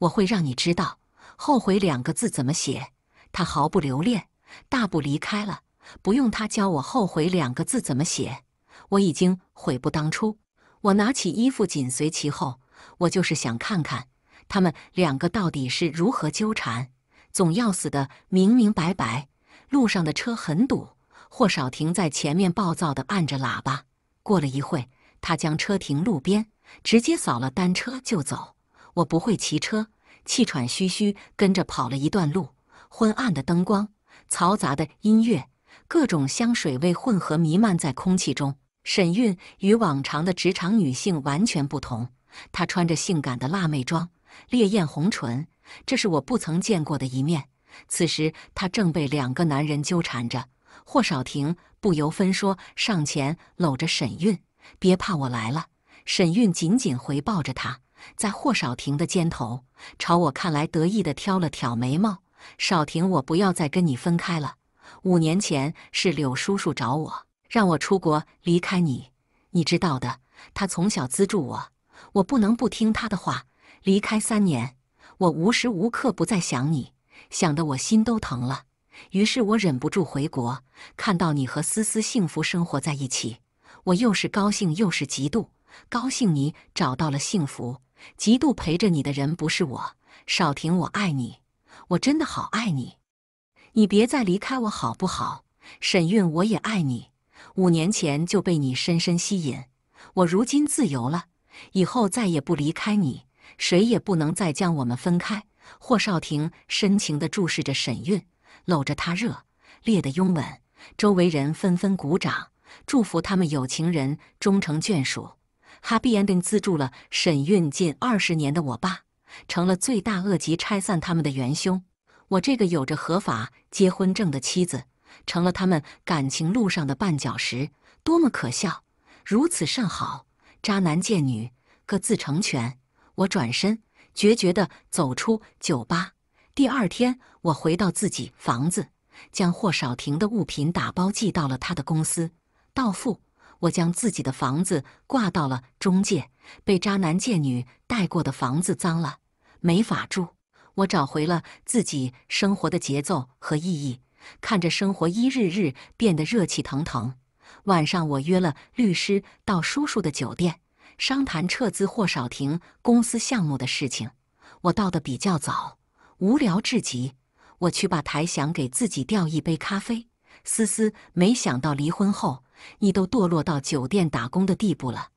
我会让你知道。后悔两个字怎么写？他毫不留恋。大步离开了，不用他教我“后悔”两个字怎么写，我已经悔不当初。我拿起衣服紧随其后，我就是想看看他们两个到底是如何纠缠，总要死的明明白白。路上的车很堵，霍少停在前面，暴躁地按着喇叭。过了一会，他将车停路边，直接扫了单车就走。我不会骑车，气喘吁吁跟着跑了一段路。昏暗的灯光。嘈杂的音乐，各种香水味混合弥漫在空气中。沈韵与往常的职场女性完全不同，她穿着性感的辣妹装，烈焰红唇，这是我不曾见过的一面。此时，她正被两个男人纠缠着。霍少廷不由分说上前搂着沈韵：“别怕，我来了。”沈韵紧紧回抱着他，在霍少廷的肩头，朝我看来，得意地挑了挑眉毛。少婷，我不要再跟你分开了。五年前是柳叔叔找我，让我出国离开你，你知道的。他从小资助我，我不能不听他的话。离开三年，我无时无刻不在想你，想得我心都疼了。于是我忍不住回国，看到你和思思幸福生活在一起，我又是高兴又是嫉妒。高兴你找到了幸福，嫉妒陪着你的人不是我。少婷，我爱你。我真的好爱你，你别再离开我好不好？沈韵，我也爱你。五年前就被你深深吸引，我如今自由了，以后再也不离开你，谁也不能再将我们分开。霍少廷深情地注视着沈韵，搂着她热烈的拥吻，周围人纷纷鼓掌，祝福他们有情人终成眷属。Happy Ending 资助了沈韵近二十年的我爸。成了罪大恶极拆散他们的元凶，我这个有着合法结婚证的妻子，成了他们感情路上的绊脚石，多么可笑！如此甚好，渣男贱女各自成全。我转身决绝地走出酒吧。第二天，我回到自己房子，将霍少廷的物品打包寄到了他的公司，到付。我将自己的房子挂到了中介，被渣男贱女带过的房子脏了。没法住，我找回了自己生活的节奏和意义，看着生活一日日变得热气腾腾。晚上我约了律师到叔叔的酒店商谈撤资或少停公司项目的事情。我到的比较早，无聊至极。我去吧台想给自己调一杯咖啡。思思，没想到离婚后你都堕落到酒店打工的地步了。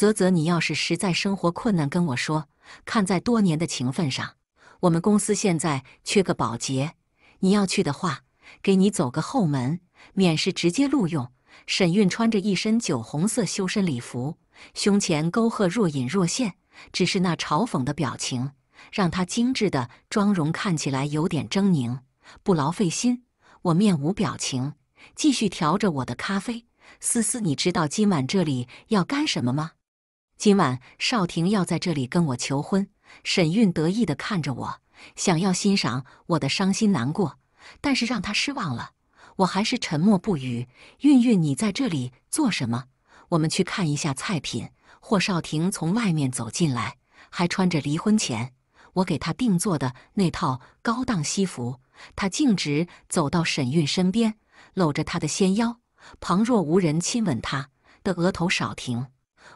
啧啧，你要是实在生活困难，跟我说，看在多年的情分上，我们公司现在缺个保洁，你要去的话，给你走个后门，免是直接录用。沈韵穿着一身酒红色修身礼服，胸前沟壑若隐若现，只是那嘲讽的表情，让她精致的妆容看起来有点狰狞。不劳费心，我面无表情，继续调着我的咖啡。思思，你知道今晚这里要干什么吗？今晚少婷要在这里跟我求婚，沈韵得意地看着我，想要欣赏我的伤心难过，但是让她失望了。我还是沉默不语。韵韵，你在这里做什么？我们去看一下菜品。霍少婷从外面走进来，还穿着离婚前我给他定做的那套高档西服。他径直走到沈韵身边，搂着她的纤腰，旁若无人亲吻她的额头。少廷。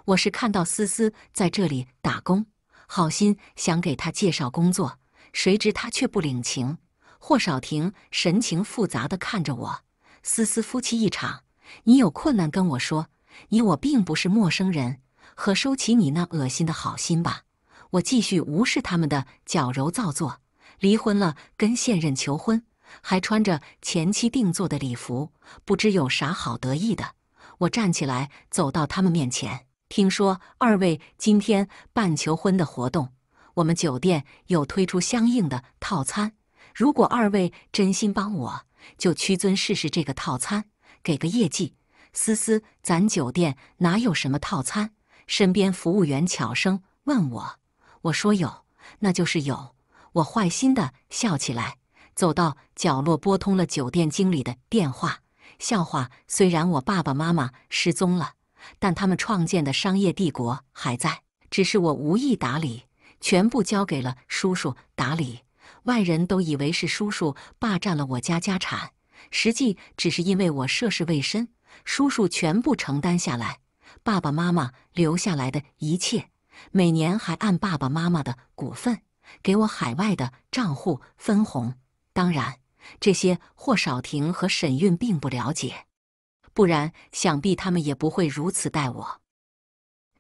我是看到思思在这里打工，好心想给他介绍工作，谁知他却不领情。霍少廷神情复杂的看着我：“思思夫妻一场，你有困难跟我说，你我并不是陌生人。和收起你那恶心的好心吧。”我继续无视他们的矫揉造作。离婚了，跟现任求婚，还穿着前妻定做的礼服，不知有啥好得意的。我站起来，走到他们面前。听说二位今天办求婚的活动，我们酒店有推出相应的套餐。如果二位真心帮我，就屈尊试试这个套餐，给个业绩。思思，咱酒店哪有什么套餐？身边服务员悄声问我，我说有，那就是有。我坏心的笑起来，走到角落拨通了酒店经理的电话。笑话，虽然我爸爸妈妈失踪了。但他们创建的商业帝国还在，只是我无意打理，全部交给了叔叔打理。外人都以为是叔叔霸占了我家家产，实际只是因为我涉世未深，叔叔全部承担下来。爸爸妈妈留下来的一切，每年还按爸爸妈妈的股份给我海外的账户分红。当然，这些霍少廷和沈韵并不了解。不然，想必他们也不会如此待我。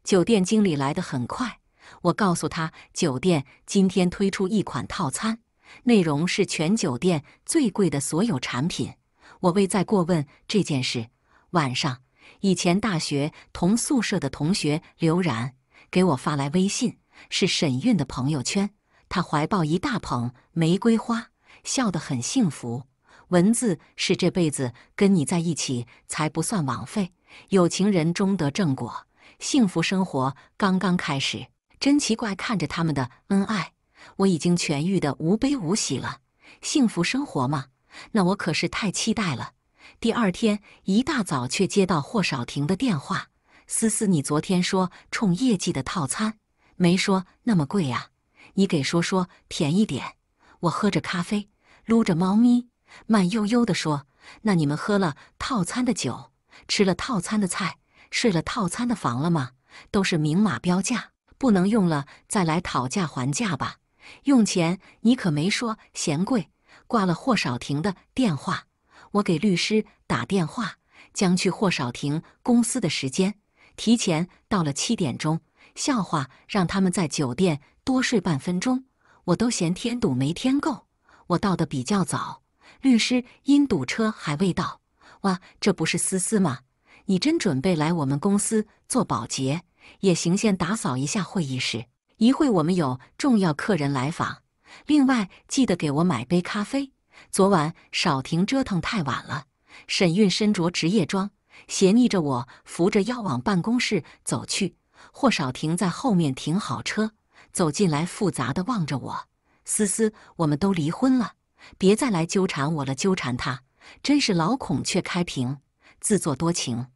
酒店经理来得很快，我告诉他，酒店今天推出一款套餐，内容是全酒店最贵的所有产品。我未再过问这件事。晚上，以前大学同宿舍的同学刘然给我发来微信，是沈韵的朋友圈，他怀抱一大捧玫瑰花，笑得很幸福。文字是这辈子跟你在一起才不算枉费，有情人终得正果，幸福生活刚刚开始。真奇怪，看着他们的恩爱，我已经痊愈的无悲无喜了。幸福生活吗？那我可是太期待了。第二天一大早，却接到霍少廷的电话：“思思，你昨天说冲业绩的套餐，没说那么贵呀？你给说说便宜点。”我喝着咖啡，撸着猫咪。慢悠悠地说：“那你们喝了套餐的酒，吃了套餐的菜，睡了套餐的房了吗？都是明码标价，不能用了再来讨价还价吧。用钱你可没说嫌贵。”挂了霍少廷的电话，我给律师打电话，将去霍少廷公司的时间提前到了七点钟。笑话，让他们在酒店多睡半分钟，我都嫌添堵没添够。我到的比较早。律师因堵车还未到。哇，这不是思思吗？你真准备来我们公司做保洁也行，先打扫一下会议室。一会我们有重要客人来访。另外，记得给我买杯咖啡。昨晚少婷折腾太晚了。沈韵身着职业装，斜睨着我，扶着腰往办公室走去。霍少婷在后面停好车，走进来，复杂的望着我。思思，我们都离婚了。别再来纠缠我了！纠缠他，真是老孔雀开屏，自作多情。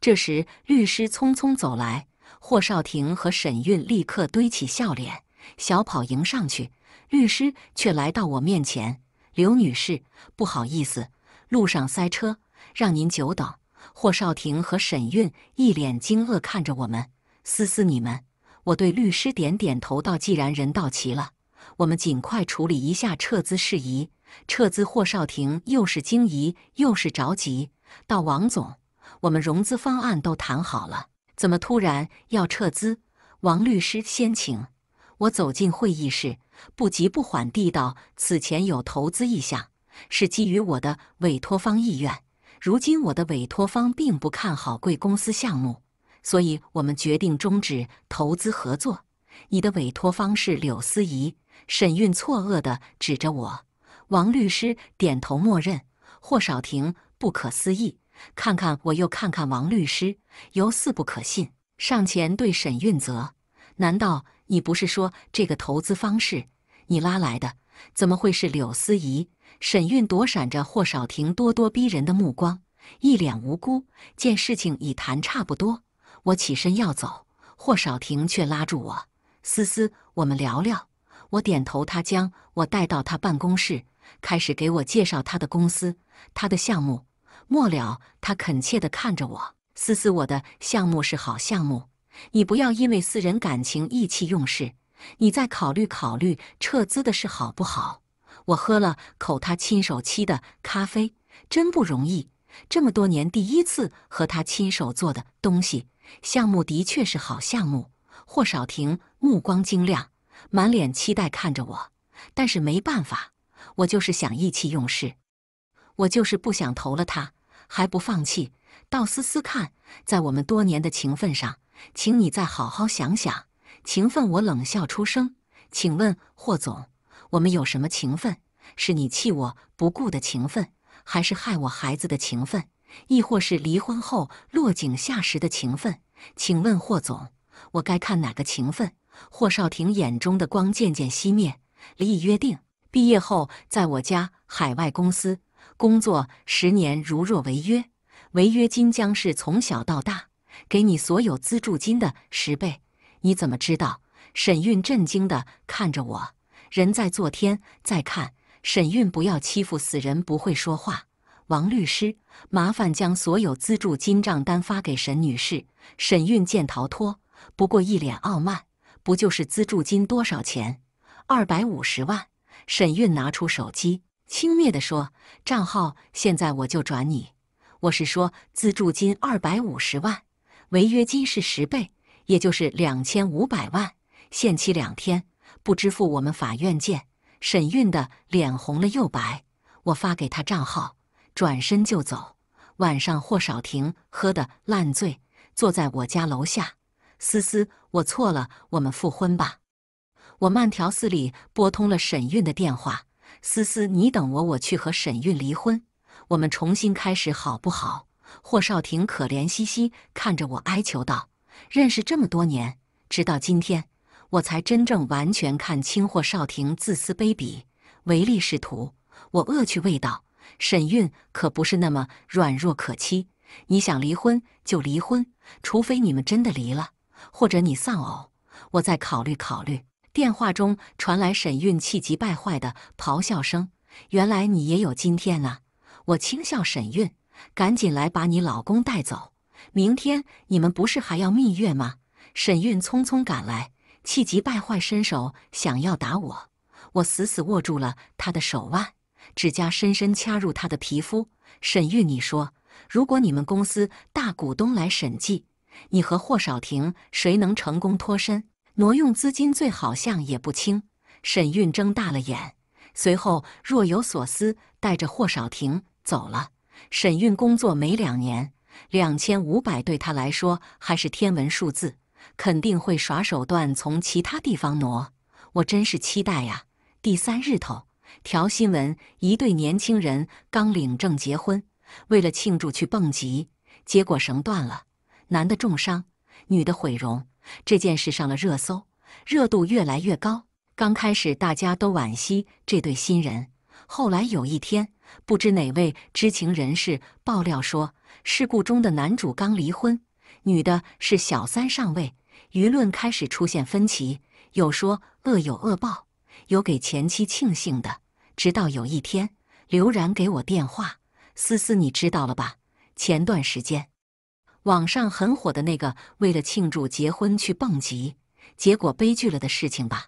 这时，律师匆匆走来，霍少廷和沈韵立刻堆起笑脸，小跑迎上去。律师却来到我面前：“刘女士，不好意思，路上塞车，让您久等。”霍少廷和沈韵一脸惊愕看着我们。思思，你们，我对律师点点头道：“既然人到齐了。”我们尽快处理一下撤资事宜。撤资，霍少廷又是惊疑又是着急。到王总，我们融资方案都谈好了，怎么突然要撤资？王律师先请。我走进会议室，不急不缓地道：“此前有投资意向，是基于我的委托方意愿。如今我的委托方并不看好贵公司项目，所以我们决定终止投资合作。你的委托方是柳思怡。”沈韵错愕地指着我，王律师点头默认。霍少廷不可思议，看看我又看看王律师，犹似不可信上前对沈韵责：“难道你不是说这个投资方式你拉来的？怎么会是柳思怡？”沈韵躲闪着霍少廷咄咄逼人的目光，一脸无辜。见事情已谈差不多，我起身要走，霍少廷却拉住我：“思思，我们聊聊。”我点头，他将我带到他办公室，开始给我介绍他的公司、他的项目。末了，他恳切地看着我：“思思，我的项目是好项目，你不要因为私人感情意气用事，你再考虑考虑撤资的事好不好？”我喝了口他亲手沏的咖啡，真不容易，这么多年第一次和他亲手做的东西。项目的确是好项目。霍少廷目光晶亮。满脸期待看着我，但是没办法，我就是想意气用事，我就是不想投了他还不放弃。道思思，看在我们多年的情分上，请你再好好想想情分。我冷笑出声：“请问霍总，我们有什么情分？是你弃我不顾的情分，还是害我孩子的情分，亦或是离婚后落井下石的情分？请问霍总，我该看哪个情分？”霍少廷眼中的光渐渐熄灭。立约定，毕业后在我家海外公司工作十年，如若违约，违约金将是从小到大给你所有资助金的十倍。你怎么知道？沈韵震惊地看着我，人在做，天在看。沈韵，不要欺负死人，不会说话。王律师，麻烦将所有资助金账单发给沈女士。沈韵见逃脱，不过一脸傲慢。不就是资助金多少钱？二百五十万。沈韵拿出手机，轻蔑地说：“账号现在我就转你。我是说资助金二百五十万，违约金是十倍，也就是两千五百万。限期两天，不支付我们法院见。”沈韵的脸红了又白。我发给他账号，转身就走。晚上霍少廷喝的烂醉，坐在我家楼下。思思，我错了，我们复婚吧。我慢条斯理拨通了沈韵的电话。思思，你等我，我去和沈韵离婚，我们重新开始，好不好？霍少廷可怜兮兮看着我哀求道：“认识这么多年，直到今天，我才真正完全看清霍少廷自私、卑鄙、唯利是图。我恶趣味道，沈韵可不是那么软弱可欺。你想离婚就离婚，除非你们真的离了。”或者你丧偶，我再考虑考虑。电话中传来沈韵气急败坏的咆哮声：“原来你也有今天啊！”我轻笑，沈韵，赶紧来把你老公带走。明天你们不是还要蜜月吗？沈韵匆匆赶来，气急败坏，伸手想要打我，我死死握住了他的手腕，指甲深深掐入他的皮肤。沈韵，你说，如果你们公司大股东来审计？你和霍少廷谁能成功脱身？挪用资金罪好像也不轻。沈韵睁大了眼，随后若有所思，带着霍少廷走了。沈韵工作没两年，两千五百对他来说还是天文数字，肯定会耍手段从其他地方挪。我真是期待呀！第三日头，调新闻，一对年轻人刚领证结婚，为了庆祝去蹦极，结果绳断了。男的重伤，女的毁容，这件事上了热搜，热度越来越高。刚开始大家都惋惜这对新人，后来有一天，不知哪位知情人士爆料说，事故中的男主刚离婚，女的是小三上位，舆论开始出现分歧，有说恶有恶报，有给前妻庆幸的。直到有一天，刘然给我电话：“思思，你知道了吧？前段时间。”网上很火的那个为了庆祝结婚去蹦极，结果悲剧了的事情吧。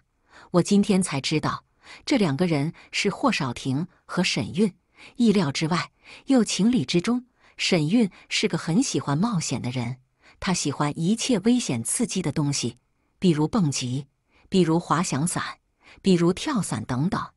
我今天才知道，这两个人是霍少廷和沈韵。意料之外又情理之中，沈韵是个很喜欢冒险的人，他喜欢一切危险刺激的东西，比如蹦极，比如滑翔伞，比如跳伞等等。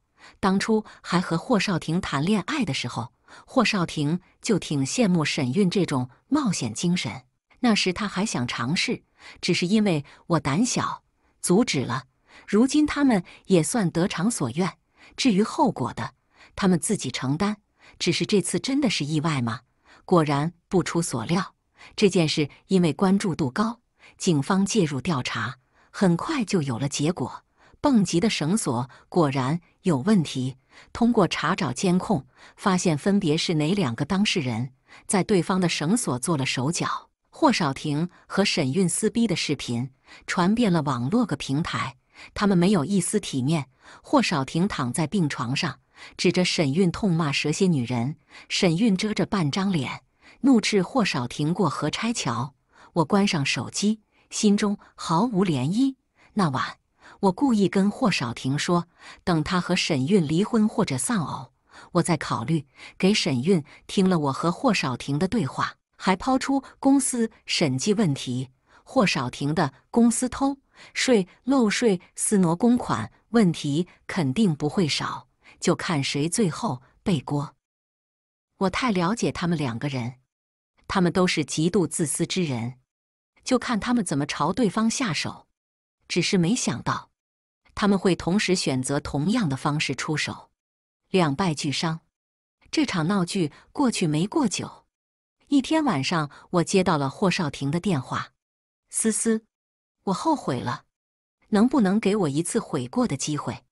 当初还和霍少廷谈恋爱的时候，霍少廷就挺羡慕沈韵这种。冒险精神，那时他还想尝试，只是因为我胆小阻止了。如今他们也算得偿所愿，至于后果的，他们自己承担。只是这次真的是意外吗？果然不出所料，这件事因为关注度高，警方介入调查，很快就有了结果。蹦极的绳索果然有问题。通过查找监控，发现分别是哪两个当事人？在对方的绳索做了手脚，霍少廷和沈韵撕逼的视频传遍了网络各平台。他们没有一丝体面。霍少廷躺在病床上，指着沈韵痛骂蛇蝎女人。沈韵遮着半张脸，怒斥霍少廷过河拆桥。我关上手机，心中毫无涟漪。那晚，我故意跟霍少廷说，等他和沈韵离婚或者丧偶。我在考虑给沈韵听了我和霍少廷的对话，还抛出公司审计问题，霍少廷的公司偷税漏税、私挪公款问题肯定不会少，就看谁最后背锅。我太了解他们两个人，他们都是极度自私之人，就看他们怎么朝对方下手。只是没想到，他们会同时选择同样的方式出手。两败俱伤，这场闹剧过去没过久。一天晚上，我接到了霍少廷的电话：“思思，我后悔了，能不能给我一次悔过的机会？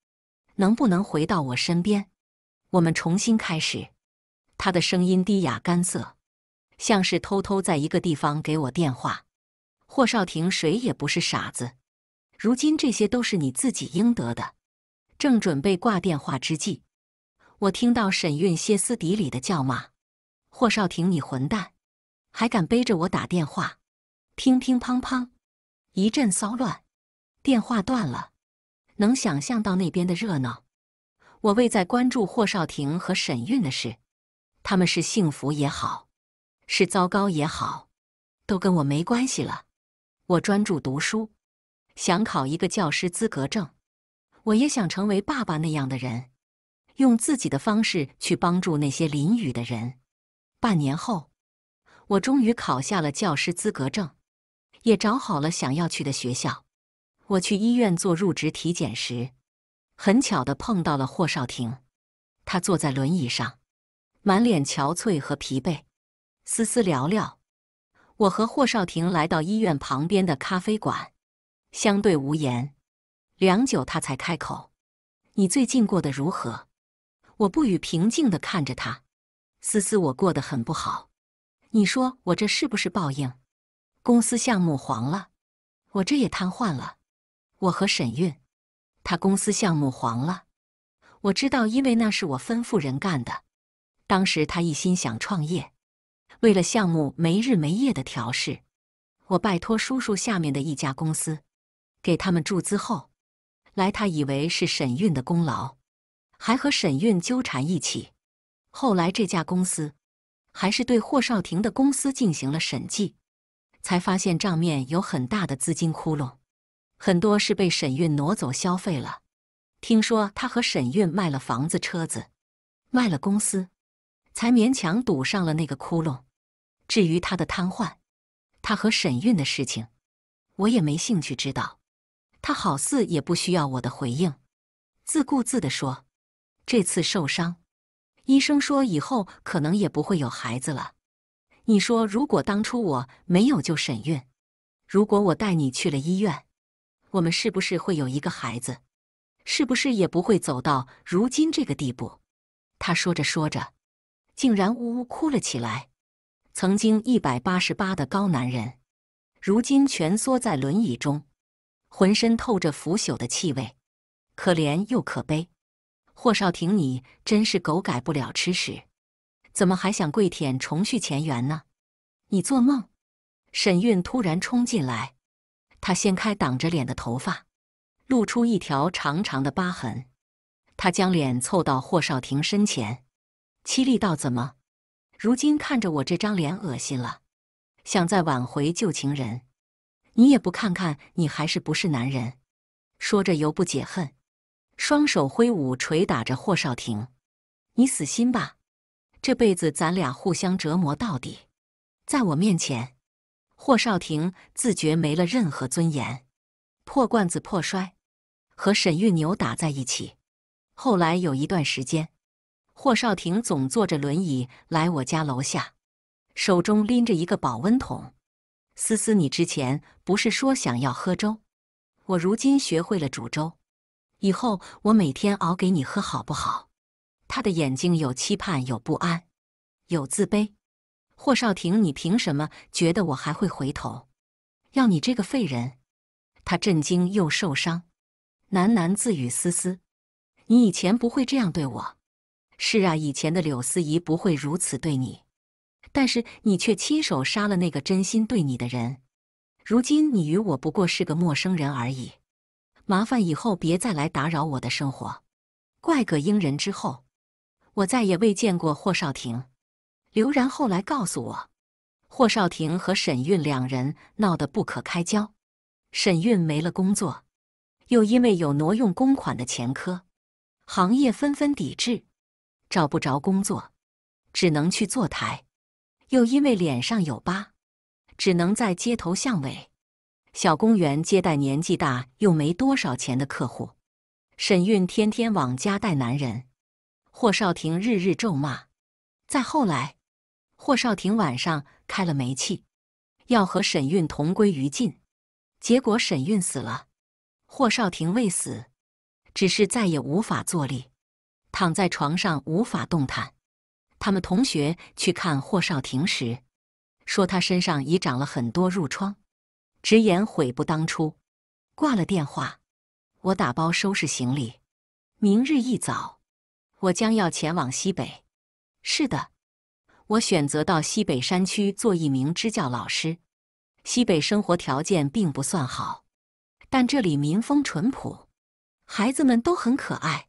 能不能回到我身边，我们重新开始？”他的声音低哑干涩，像是偷偷在一个地方给我电话。霍少廷谁也不是傻子，如今这些都是你自己应得的。正准备挂电话之际。我听到沈韵歇斯底里的叫骂：“霍少廷，你混蛋，还敢背着我打电话！”乒乒乓乓，一阵骚乱，电话断了。能想象到那边的热闹。我未在关注霍少廷和沈韵的事，他们是幸福也好，是糟糕也好，都跟我没关系了。我专注读书，想考一个教师资格证。我也想成为爸爸那样的人。用自己的方式去帮助那些淋雨的人。半年后，我终于考下了教师资格证，也找好了想要去的学校。我去医院做入职体检时，很巧的碰到了霍少廷，他坐在轮椅上，满脸憔悴和疲惫。私私聊聊，我和霍少廷来到医院旁边的咖啡馆，相对无言，良久他才开口：“你最近过得如何？”我不语，平静地看着他。思思，我过得很不好。你说我这是不是报应？公司项目黄了，我这也瘫痪了。我和沈韵，他公司项目黄了，我知道，因为那是我吩咐人干的。当时他一心想创业，为了项目没日没夜的调试。我拜托叔叔下面的一家公司，给他们注资后，来他以为是沈韵的功劳。还和沈韵纠缠一起，后来这家公司还是对霍少廷的公司进行了审计，才发现账面有很大的资金窟窿，很多是被沈韵挪走消费了。听说他和沈韵卖了房子、车子，卖了公司，才勉强堵上了那个窟窿。至于他的瘫痪，他和沈韵的事情，我也没兴趣知道。他好似也不需要我的回应，自顾自地说。这次受伤，医生说以后可能也不会有孩子了。你说，如果当初我没有救沈韵，如果我带你去了医院，我们是不是会有一个孩子？是不是也不会走到如今这个地步？他说着说着，竟然呜呜哭了起来。曾经一百八十八的高男人，如今蜷缩在轮椅中，浑身透着腐朽的气味，可怜又可悲。霍少廷，你真是狗改不了吃屎，怎么还想跪舔重续前缘呢？你做梦！沈韵突然冲进来，她掀开挡着脸的头发，露出一条长长的疤痕。他将脸凑到霍少廷身前，凄厉道：“怎么，如今看着我这张脸恶心了，想再挽回旧情人？你也不看看你还是不是男人？”说着，犹不解恨。双手挥舞，捶打着霍少廷：“你死心吧，这辈子咱俩互相折磨到底。”在我面前，霍少廷自觉没了任何尊严，破罐子破摔，和沈玉牛打在一起。后来有一段时间，霍少廷总坐着轮椅来我家楼下，手中拎着一个保温桶。思思，你之前不是说想要喝粥？我如今学会了煮粥。以后我每天熬给你喝，好不好？他的眼睛有期盼，有不安，有自卑。霍少廷，你凭什么觉得我还会回头？要你这个废人？他震惊又受伤，喃喃自语：“思思，你以前不会这样对我。”“是啊，以前的柳思怡不会如此对你，但是你却亲手杀了那个真心对你的人。如今你与我不过是个陌生人而已。”麻烦以后别再来打扰我的生活。怪葛英人之后，我再也未见过霍少廷。刘然后来告诉我，霍少廷和沈韵两人闹得不可开交。沈韵没了工作，又因为有挪用公款的前科，行业纷纷抵制，找不着工作，只能去坐台。又因为脸上有疤，只能在街头巷尾。小公园接待年纪大又没多少钱的客户，沈韵天天往家带男人，霍少廷日日咒骂。再后来，霍少廷晚上开了煤气，要和沈韵同归于尽，结果沈韵死了，霍少廷未死，只是再也无法坐立，躺在床上无法动弹。他们同学去看霍少廷时，说他身上已长了很多褥疮。直言悔不当初，挂了电话，我打包收拾行李。明日一早，我将要前往西北。是的，我选择到西北山区做一名支教老师。西北生活条件并不算好，但这里民风淳朴，孩子们都很可爱。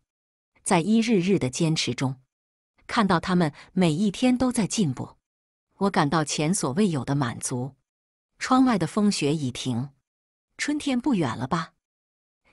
在一日日的坚持中，看到他们每一天都在进步，我感到前所未有的满足。窗外的风雪已停，春天不远了吧？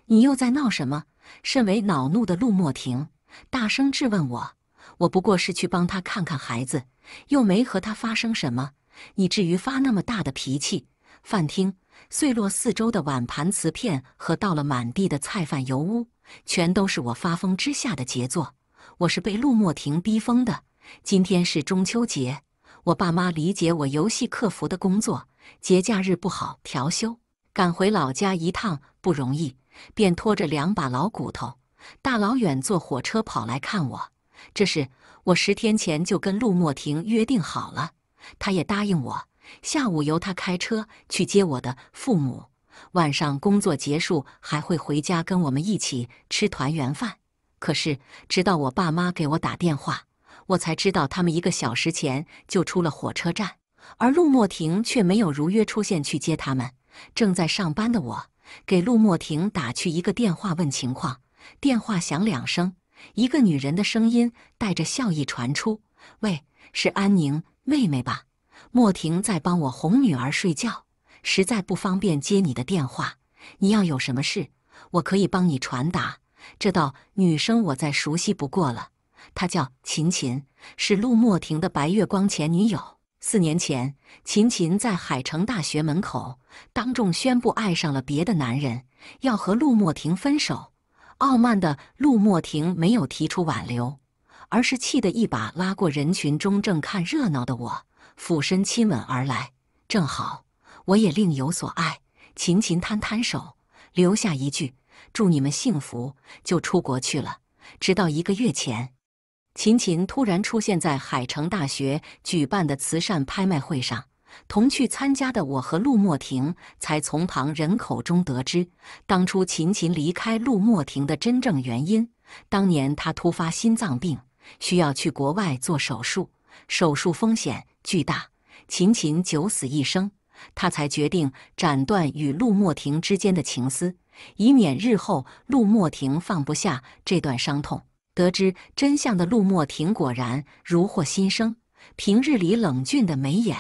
你又在闹什么？甚为恼怒的陆墨庭大声质问我：“我不过是去帮他看看孩子，又没和他发生什么，你至于发那么大的脾气？”饭厅碎落四周的碗盘瓷片和倒了满地的菜饭油污，全都是我发疯之下的杰作。我是被陆墨庭逼疯的。今天是中秋节，我爸妈理解我游戏客服的工作。节假日不好调休，赶回老家一趟不容易，便拖着两把老骨头，大老远坐火车跑来看我。这是我十天前就跟陆墨庭约定好了，他也答应我，下午由他开车去接我的父母，晚上工作结束还会回家跟我们一起吃团圆饭。可是直到我爸妈给我打电话，我才知道他们一个小时前就出了火车站。而陆墨庭却没有如约出现去接他们。正在上班的我给陆墨庭打去一个电话问情况，电话响两声，一个女人的声音带着笑意传出：“喂，是安宁妹妹吧？”莫婷在帮我哄女儿睡觉，实在不方便接你的电话。你要有什么事，我可以帮你传达。这道女生我再熟悉不过了，她叫秦琴，是陆墨庭的白月光前女友。四年前，秦琴在海城大学门口当众宣布爱上了别的男人，要和陆墨庭分手。傲慢的陆墨庭没有提出挽留，而是气得一把拉过人群中正看热闹的我，俯身亲吻而来。正好我也另有所爱，秦琴摊摊手，留下一句“祝你们幸福”，就出国去了。直到一个月前。秦琴突然出现在海城大学举办的慈善拍卖会上，同去参加的我和陆墨庭才从旁人口中得知，当初秦琴离开陆墨庭的真正原因。当年他突发心脏病，需要去国外做手术，手术风险巨大，秦琴九死一生，他才决定斩断与陆墨庭之间的情丝，以免日后陆墨庭放不下这段伤痛。得知真相的陆墨庭果然如获新生，平日里冷峻的眉眼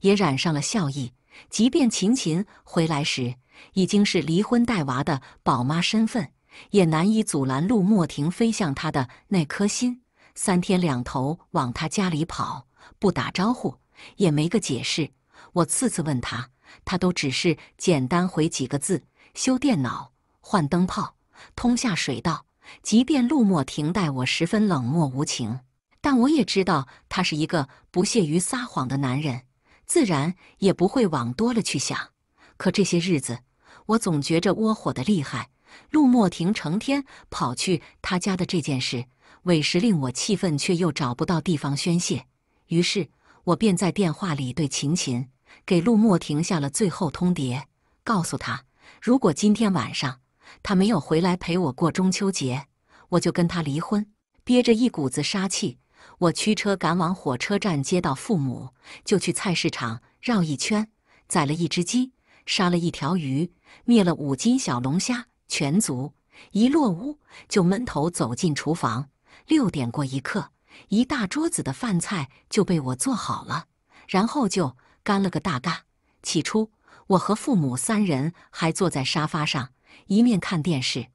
也染上了笑意。即便秦琴回来时已经是离婚带娃的宝妈身份，也难以阻拦陆墨庭飞向她的那颗心，三天两头往他家里跑，不打招呼，也没个解释。我次次问他，他都只是简单回几个字：修电脑、换灯泡、通下水道。即便陆墨亭待我十分冷漠无情，但我也知道他是一个不屑于撒谎的男人，自然也不会往多了去想。可这些日子，我总觉着窝火的厉害。陆墨庭成天跑去他家的这件事，委实令我气愤，却又找不到地方宣泄。于是，我便在电话里对秦琴给陆墨庭下了最后通牒，告诉他：如果今天晚上。他没有回来陪我过中秋节，我就跟他离婚。憋着一股子杀气，我驱车赶往火车站接到父母，就去菜市场绕一圈，宰了一只鸡，杀了一条鱼，灭了五斤小龙虾，全族一落屋就闷头走进厨房。六点过一刻，一大桌子的饭菜就被我做好了，然后就干了个大尬。起初，我和父母三人还坐在沙发上。一面看电视，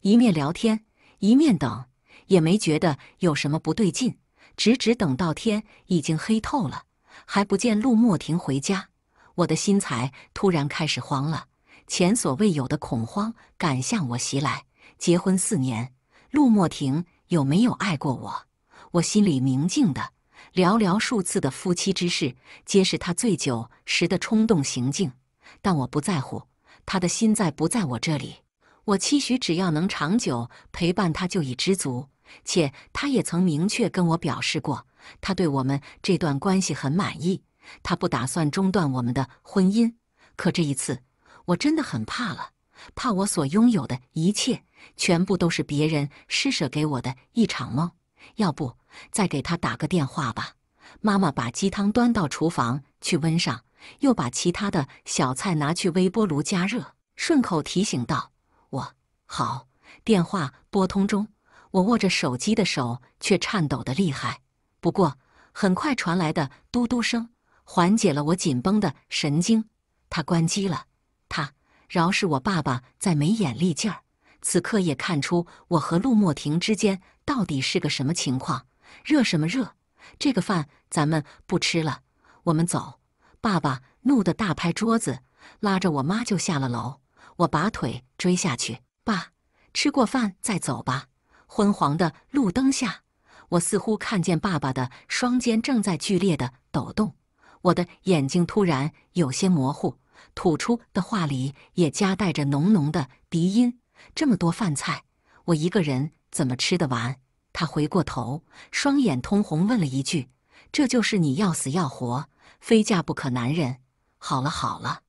一面聊天，一面等，也没觉得有什么不对劲。直直等到天已经黑透了，还不见陆墨庭回家，我的心才突然开始慌了，前所未有的恐慌感向我袭来。结婚四年，陆墨庭有没有爱过我？我心里明镜的，寥寥数次的夫妻之事，皆是他醉酒时的冲动行径，但我不在乎。他的心在不在我这里，我期许只要能长久陪伴他，就已知足。且他也曾明确跟我表示过，他对我们这段关系很满意，他不打算中断我们的婚姻。可这一次，我真的很怕了，怕我所拥有的一切，全部都是别人施舍给我的一场梦。要不再给他打个电话吧？妈妈把鸡汤端到厨房去温上。又把其他的小菜拿去微波炉加热，顺口提醒道：“我好。”电话拨通中，我握着手机的手却颤抖的厉害。不过，很快传来的嘟嘟声缓解了我紧绷的神经。他关机了。他饶是我爸爸再没眼力劲儿，此刻也看出我和陆墨庭之间到底是个什么情况。热什么热？这个饭咱们不吃了，我们走。爸爸怒得大拍桌子，拉着我妈就下了楼。我拔腿追下去。爸，吃过饭再走吧。昏黄的路灯下，我似乎看见爸爸的双肩正在剧烈的抖动。我的眼睛突然有些模糊，吐出的话里也夹带着浓浓的鼻音。这么多饭菜，我一个人怎么吃得完？他回过头，双眼通红，问了一句：“这就是你要死要活？”非嫁不可，男人。好了好了，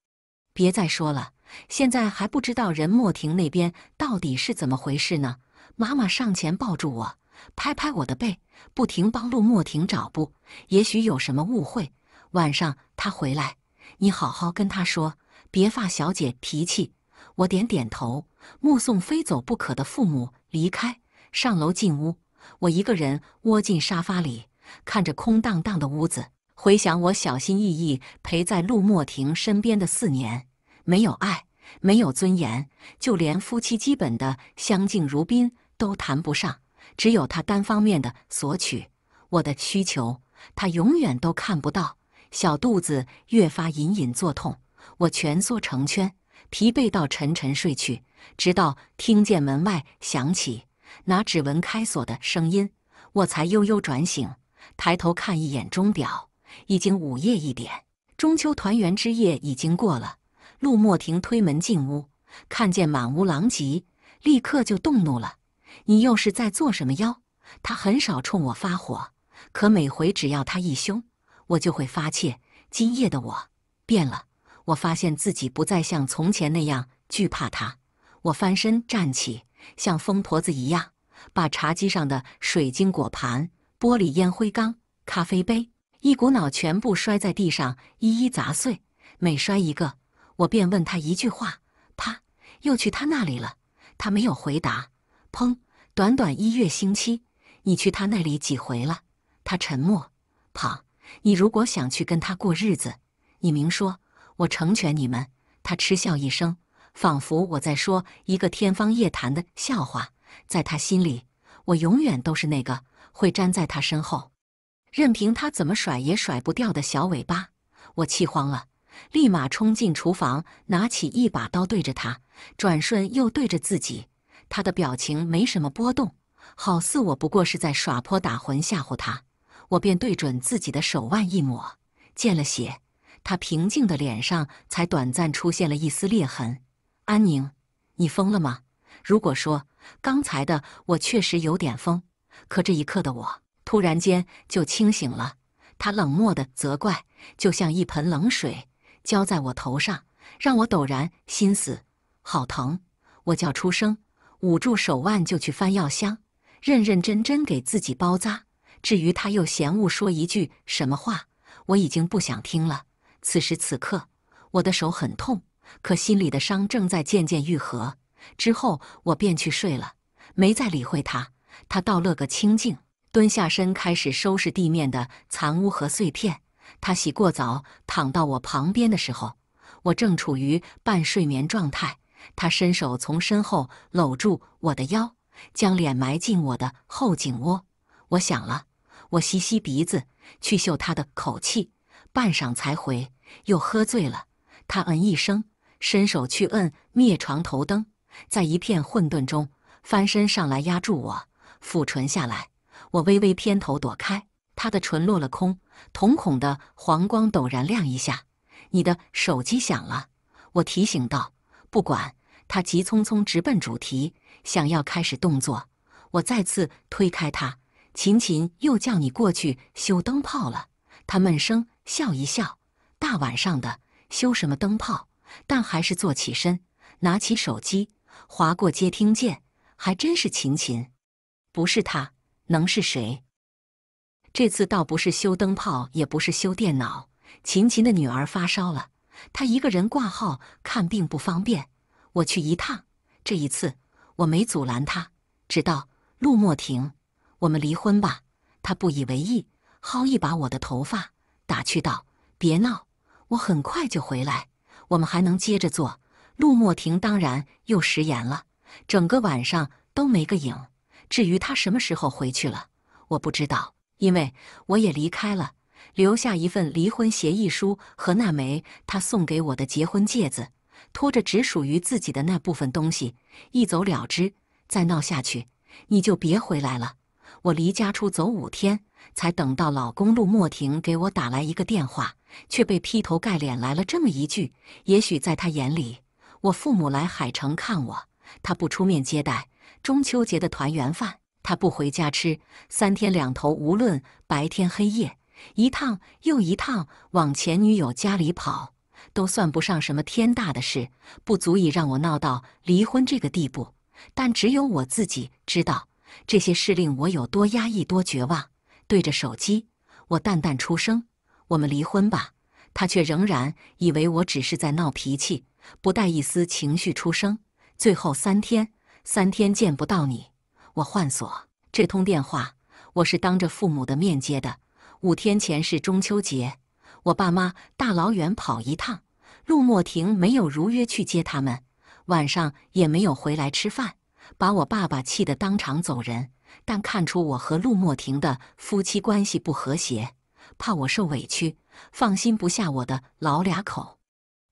别再说了。现在还不知道任莫婷那边到底是怎么回事呢。妈妈上前抱住我，拍拍我的背，不停帮陆莫婷找布。也许有什么误会。晚上她回来，你好好跟她说，别发小姐脾气。我点点头，目送非走不可的父母离开，上楼进屋。我一个人窝进沙发里，看着空荡荡的屋子。回想我小心翼翼陪在陆墨庭身边的四年，没有爱，没有尊严，就连夫妻基本的相敬如宾都谈不上。只有他单方面的索取，我的需求他永远都看不到。小肚子越发隐隐作痛，我蜷缩成圈，疲惫到沉沉睡去。直到听见门外响起拿指纹开锁的声音，我才悠悠转醒，抬头看一眼钟表。已经午夜一点，中秋团圆之夜已经过了。陆墨庭推门进屋，看见满屋狼藉，立刻就动怒了：“你又是在做什么妖？”他很少冲我发火，可每回只要他一凶，我就会发怯。今夜的我变了，我发现自己不再像从前那样惧怕他。我翻身站起，像疯婆子一样，把茶几上的水晶果盘、玻璃烟灰缸、咖啡杯。一股脑全部摔在地上，一一砸碎。每摔一个，我便问他一句话。啪，又去他那里了。他没有回答。砰，短短一月星期，你去他那里几回了？他沉默。跑！你如果想去跟他过日子，你明说，我成全你们。他嗤笑一声，仿佛我在说一个天方夜谭的笑话。在他心里，我永远都是那个会粘在他身后。任凭他怎么甩也甩不掉的小尾巴，我气慌了，立马冲进厨房，拿起一把刀对着他，转瞬又对着自己。他的表情没什么波动，好似我不过是在耍泼打浑吓唬他。我便对准自己的手腕一抹，见了血，他平静的脸上才短暂出现了一丝裂痕。安宁，你疯了吗？如果说刚才的我确实有点疯，可这一刻的我……突然间就清醒了，他冷漠的责怪，就像一盆冷水浇在我头上，让我陡然心死，好疼！我叫出声，捂住手腕就去翻药箱，认认真真给自己包扎。至于他又嫌恶说一句什么话，我已经不想听了。此时此刻，我的手很痛，可心里的伤正在渐渐愈合。之后我便去睡了，没再理会他。他倒了个清静。蹲下身，开始收拾地面的残污和碎片。他洗过澡，躺到我旁边的时候，我正处于半睡眠状态。他伸手从身后搂住我的腰，将脸埋进我的后颈窝。我想了，我吸吸鼻子，去嗅他的口气，半晌才回，又喝醉了。他嗯一声，伸手去摁灭床头灯，在一片混沌中翻身上来压住我，俯唇下来。我微微偏头躲开他的唇，落了空，瞳孔的黄光陡然亮一下。你的手机响了，我提醒道。不管他，急匆匆直奔主题，想要开始动作。我再次推开他。琴琴又叫你过去修灯泡了，他闷声笑一笑。大晚上的修什么灯泡？但还是坐起身，拿起手机，划过接听键，还真是琴琴，不是他。能是谁？这次倒不是修灯泡，也不是修电脑。秦琴的女儿发烧了，她一个人挂号看病不方便，我去一趟。这一次我没阻拦她，直到陆墨庭，我们离婚吧。他不以为意，薅一把我的头发，打趣道：“别闹，我很快就回来，我们还能接着做。”陆墨庭当然又食言了，整个晚上都没个影。至于他什么时候回去了，我不知道，因为我也离开了，留下一份离婚协议书和那枚他送给我的结婚戒指，拖着只属于自己的那部分东西，一走了之。再闹下去，你就别回来了。我离家出走五天，才等到老公陆莫庭给我打来一个电话，却被劈头盖脸来了这么一句：也许在他眼里，我父母来海城看我，他不出面接待。中秋节的团圆饭，他不回家吃，三天两头，无论白天黑夜，一趟又一趟往前女友家里跑，都算不上什么天大的事，不足以让我闹到离婚这个地步。但只有我自己知道，这些事令我有多压抑，多绝望。对着手机，我淡淡出声：“我们离婚吧。”他却仍然以为我只是在闹脾气，不带一丝情绪出声。最后三天。三天见不到你，我换锁。这通电话我是当着父母的面接的。五天前是中秋节，我爸妈大老远跑一趟，陆莫婷没有如约去接他们，晚上也没有回来吃饭，把我爸爸气得当场走人。但看出我和陆莫婷的夫妻关系不和谐，怕我受委屈，放心不下我的老俩口，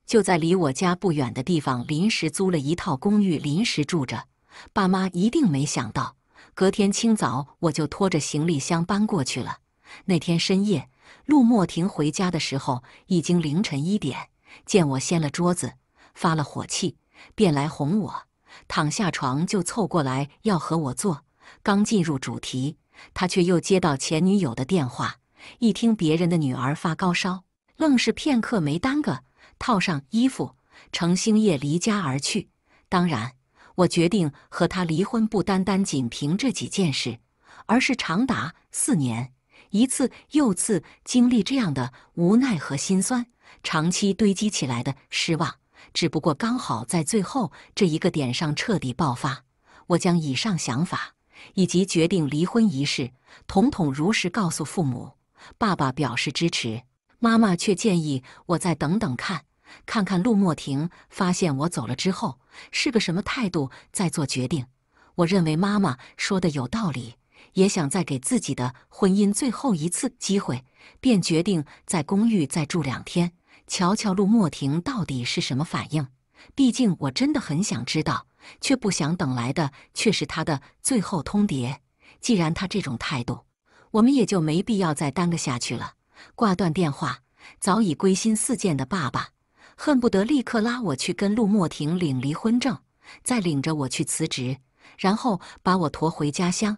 就在离我家不远的地方临时租了一套公寓临时住着。爸妈一定没想到，隔天清早我就拖着行李箱搬过去了。那天深夜，陆墨婷回家的时候已经凌晨一点，见我掀了桌子，发了火气，便来哄我。躺下床就凑过来要和我坐。刚进入主题，他却又接到前女友的电话，一听别人的女儿发高烧，愣是片刻没耽搁，套上衣服，乘星夜离家而去。当然。我决定和他离婚，不单单仅凭这几件事，而是长达四年一次又次经历这样的无奈和心酸，长期堆积起来的失望，只不过刚好在最后这一个点上彻底爆发。我将以上想法以及决定离婚一事，统统如实告诉父母。爸爸表示支持，妈妈却建议我再等等看。看看陆墨婷发现我走了之后是个什么态度，再做决定。我认为妈妈说的有道理，也想再给自己的婚姻最后一次机会，便决定在公寓再住两天，瞧瞧陆墨婷到底是什么反应。毕竟我真的很想知道，却不想等来的却是他的最后通牒。既然他这种态度，我们也就没必要再耽搁下去了。挂断电话，早已归心似箭的爸爸。恨不得立刻拉我去跟陆墨庭领离婚证，再领着我去辞职，然后把我驮回家乡。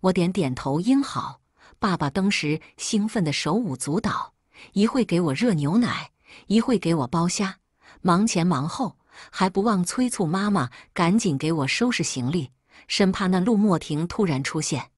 我点点头应好，爸爸当时兴奋的手舞足蹈，一会给我热牛奶，一会给我剥虾，忙前忙后，还不忘催促妈妈赶紧给我收拾行李，生怕那陆墨庭突然出现，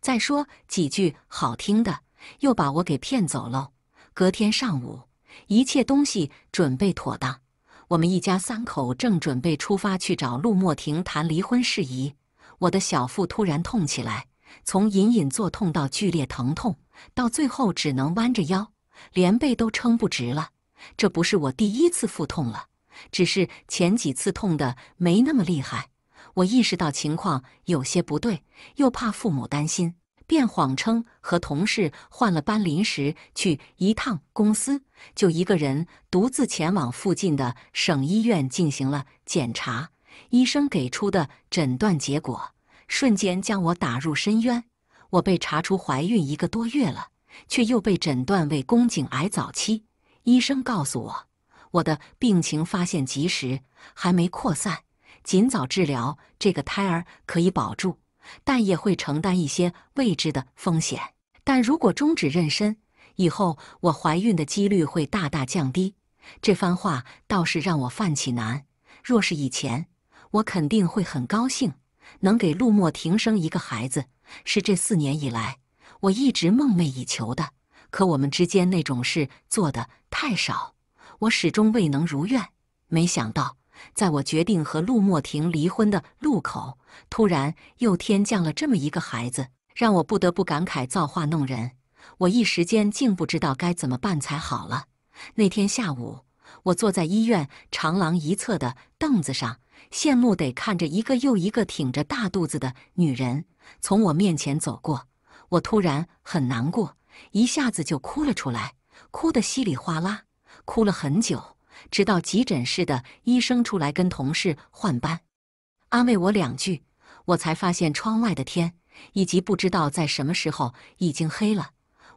再说几句好听的，又把我给骗走喽。隔天上午。一切东西准备妥当，我们一家三口正准备出发去找陆墨庭谈离婚事宜。我的小腹突然痛起来，从隐隐作痛到剧烈疼痛，到最后只能弯着腰，连背都撑不直了。这不是我第一次腹痛了，只是前几次痛的没那么厉害。我意识到情况有些不对，又怕父母担心。便谎称和同事换了班，临时去一趟公司，就一个人独自前往附近的省医院进行了检查。医生给出的诊断结果瞬间将我打入深渊。我被查出怀孕一个多月了，却又被诊断为宫颈癌早期。医生告诉我，我的病情发现及时，还没扩散，尽早治疗，这个胎儿可以保住。但也会承担一些未知的风险。但如果终止妊娠，以后我怀孕的几率会大大降低。这番话倒是让我犯起难。若是以前，我肯定会很高兴，能给陆墨庭生一个孩子，是这四年以来我一直梦寐以求的。可我们之间那种事做的太少，我始终未能如愿。没想到。在我决定和陆墨庭离婚的路口，突然又天降了这么一个孩子，让我不得不感慨造化弄人。我一时间竟不知道该怎么办才好了。那天下午，我坐在医院长廊一侧的凳子上，羡慕地看着一个又一个挺着大肚子的女人从我面前走过。我突然很难过，一下子就哭了出来，哭得稀里哗啦，哭了很久。直到急诊室的医生出来跟同事换班，安慰我两句，我才发现窗外的天以及不知道在什么时候已经黑了。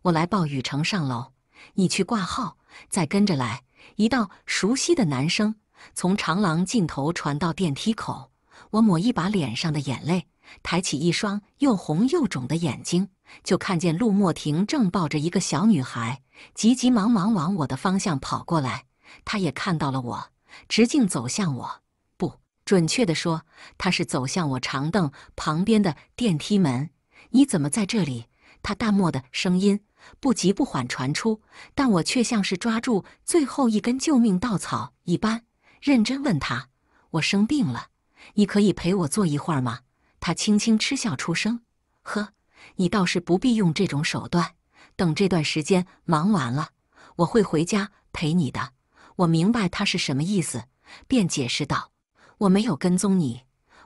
我来抱雨橙上楼，你去挂号，再跟着来。一道熟悉的男声从长廊尽头传到电梯口，我抹一把脸上的眼泪，抬起一双又红又肿的眼睛，就看见陆墨庭正抱着一个小女孩，急急忙忙往我的方向跑过来。他也看到了我，直径走向我。不准确的说，他是走向我长凳旁边的电梯门。你怎么在这里？他淡漠的声音不急不缓传出，但我却像是抓住最后一根救命稻草一般，认真问他：“我生病了，你可以陪我坐一会儿吗？”他轻轻嗤笑出声：“呵，你倒是不必用这种手段。等这段时间忙完了，我会回家陪你的。”我明白他是什么意思，便解释道：“我没有跟踪你，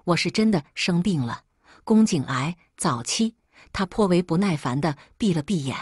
我是真的生病了，宫颈癌早期。”他颇为不耐烦地闭了闭眼，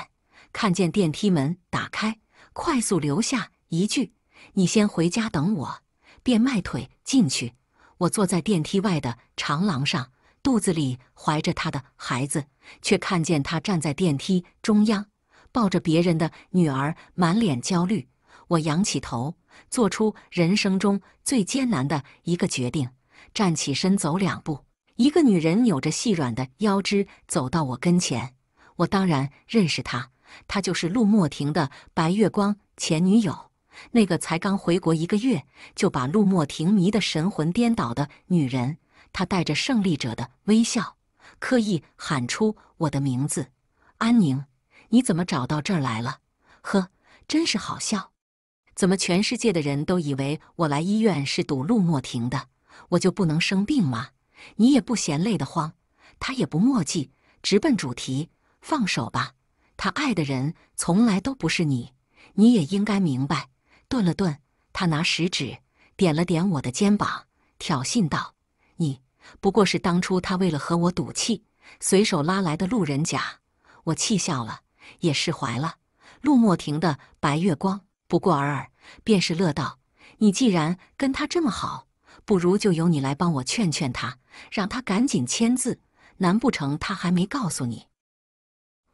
看见电梯门打开，快速留下一句：“你先回家等我。”便迈腿进去。我坐在电梯外的长廊上，肚子里怀着他的孩子，却看见他站在电梯中央，抱着别人的女儿，满脸焦虑。我仰起头。做出人生中最艰难的一个决定，站起身走两步。一个女人扭着细软的腰肢走到我跟前，我当然认识她，她就是陆墨庭的白月光前女友，那个才刚回国一个月就把陆墨庭迷得神魂颠倒的女人。她带着胜利者的微笑，刻意喊出我的名字：“安宁，你怎么找到这儿来了？”呵，真是好笑。怎么全世界的人都以为我来医院是堵陆莫庭的，我就不能生病吗？你也不嫌累得慌，他也不墨迹，直奔主题，放手吧。他爱的人从来都不是你，你也应该明白。顿了顿，他拿食指点了点我的肩膀，挑衅道：“你不过是当初他为了和我赌气，随手拉来的路人甲。”我气笑了，也释怀了。陆墨庭的白月光。不过尔尔，便是乐道。你既然跟他这么好，不如就由你来帮我劝劝他，让他赶紧签字。难不成他还没告诉你？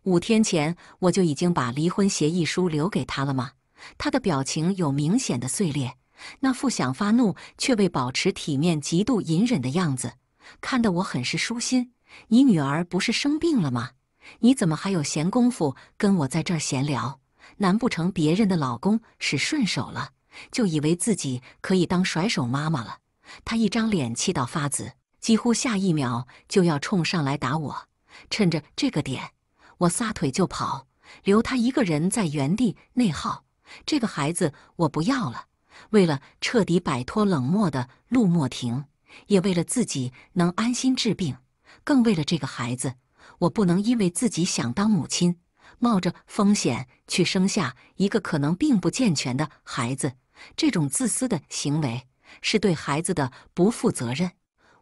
五天前我就已经把离婚协议书留给他了吗？他的表情有明显的碎裂，那副想发怒却为保持体面极度隐忍的样子，看得我很是舒心。你女儿不是生病了吗？你怎么还有闲工夫跟我在这儿闲聊？难不成别人的老公是顺手了，就以为自己可以当甩手妈妈了？她一张脸气到发紫，几乎下一秒就要冲上来打我。趁着这个点，我撒腿就跑，留她一个人在原地内耗。这个孩子我不要了。为了彻底摆脱冷漠的陆墨庭，也为了自己能安心治病，更为了这个孩子，我不能因为自己想当母亲。冒着风险去生下一个可能并不健全的孩子，这种自私的行为是对孩子的不负责任。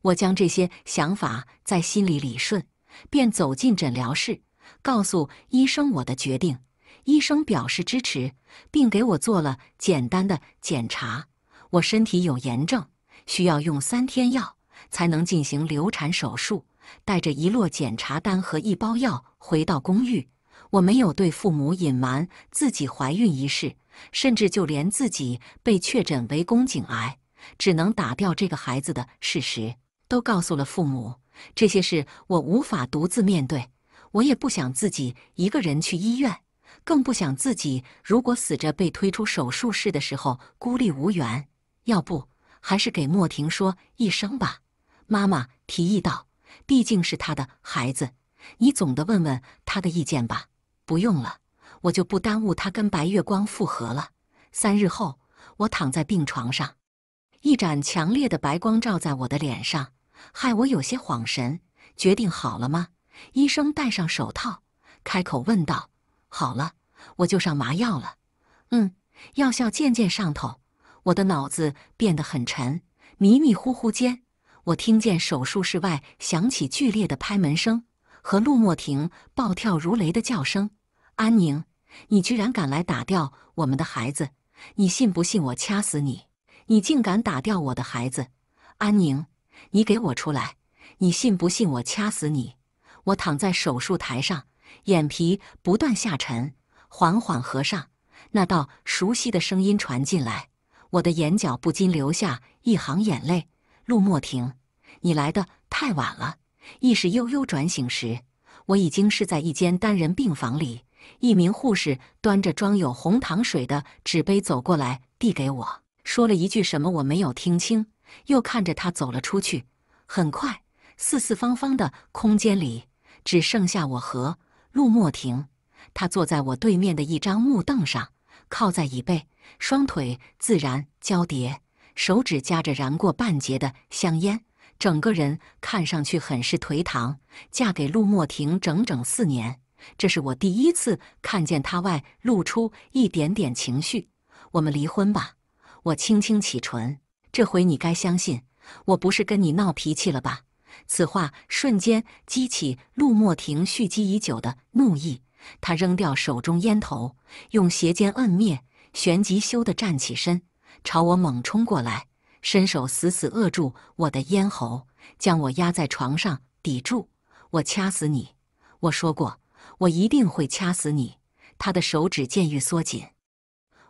我将这些想法在心里理顺，便走进诊疗室，告诉医生我的决定。医生表示支持，并给我做了简单的检查。我身体有炎症，需要用三天药才能进行流产手术。带着一摞检查单和一包药回到公寓。我没有对父母隐瞒自己怀孕一事，甚至就连自己被确诊为宫颈癌，只能打掉这个孩子的事实，都告诉了父母。这些事我无法独自面对，我也不想自己一个人去医院，更不想自己如果死着被推出手术室的时候孤立无援。要不还是给莫婷说一声吧，妈妈提议道，毕竟是她的孩子，你总得问问她的意见吧。不用了，我就不耽误他跟白月光复合了。三日后，我躺在病床上，一盏强烈的白光照在我的脸上，害我有些晃神。决定好了吗？医生戴上手套，开口问道。好了，我就上麻药了。嗯，药效渐渐上头，我的脑子变得很沉。迷迷糊糊间，我听见手术室外响起剧烈的拍门声和陆墨婷暴跳如雷的叫声。安宁，你居然敢来打掉我们的孩子！你信不信我掐死你？你竟敢打掉我的孩子！安宁，你给我出来！你信不信我掐死你？我躺在手术台上，眼皮不断下沉，缓缓合上。那道熟悉的声音传进来，我的眼角不禁流下一行眼泪。陆墨庭，你来的太晚了。意识悠悠转醒时，我已经是在一间单人病房里。一名护士端着装有红糖水的纸杯走过来，递给我，说了一句什么，我没有听清。又看着他走了出去。很快，四四方方的空间里只剩下我和陆墨庭。他坐在我对面的一张木凳上，靠在椅背，双腿自然交叠，手指夹着燃过半截的香烟，整个人看上去很是颓唐。嫁给陆墨庭整整四年。这是我第一次看见他外露出一点点情绪。我们离婚吧。我轻轻启唇，这回你该相信，我不是跟你闹脾气了吧？此话瞬间激起陆墨庭蓄积已久的怒意，他扔掉手中烟头，用鞋尖摁灭，旋即羞的站起身，朝我猛冲过来，伸手死死扼住我的咽喉，将我压在床上，抵住我，掐死你！我说过。我一定会掐死你！他的手指渐欲缩紧，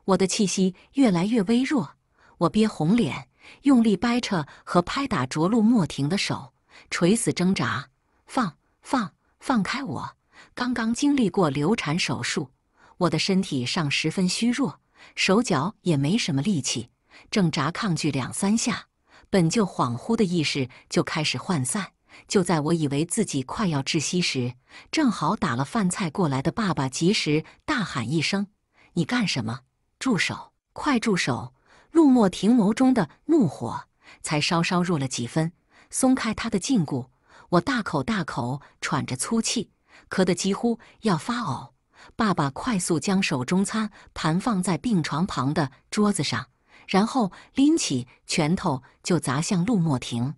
我的气息越来越微弱。我憋红脸，用力掰扯和拍打着陆莫庭的手，垂死挣扎，放放放开我！刚刚经历过流产手术，我的身体尚十分虚弱，手脚也没什么力气，挣扎抗拒两三下，本就恍惚的意识就开始涣散。就在我以为自己快要窒息时，正好打了饭菜过来的爸爸及时大喊一声：“你干什么？住手！快住手！”陆墨庭眸中的怒火才稍稍弱了几分，松开他的禁锢。我大口大口喘着粗气，咳得几乎要发呕。爸爸快速将手中餐盘放在病床旁的桌子上，然后拎起拳头就砸向陆墨庭。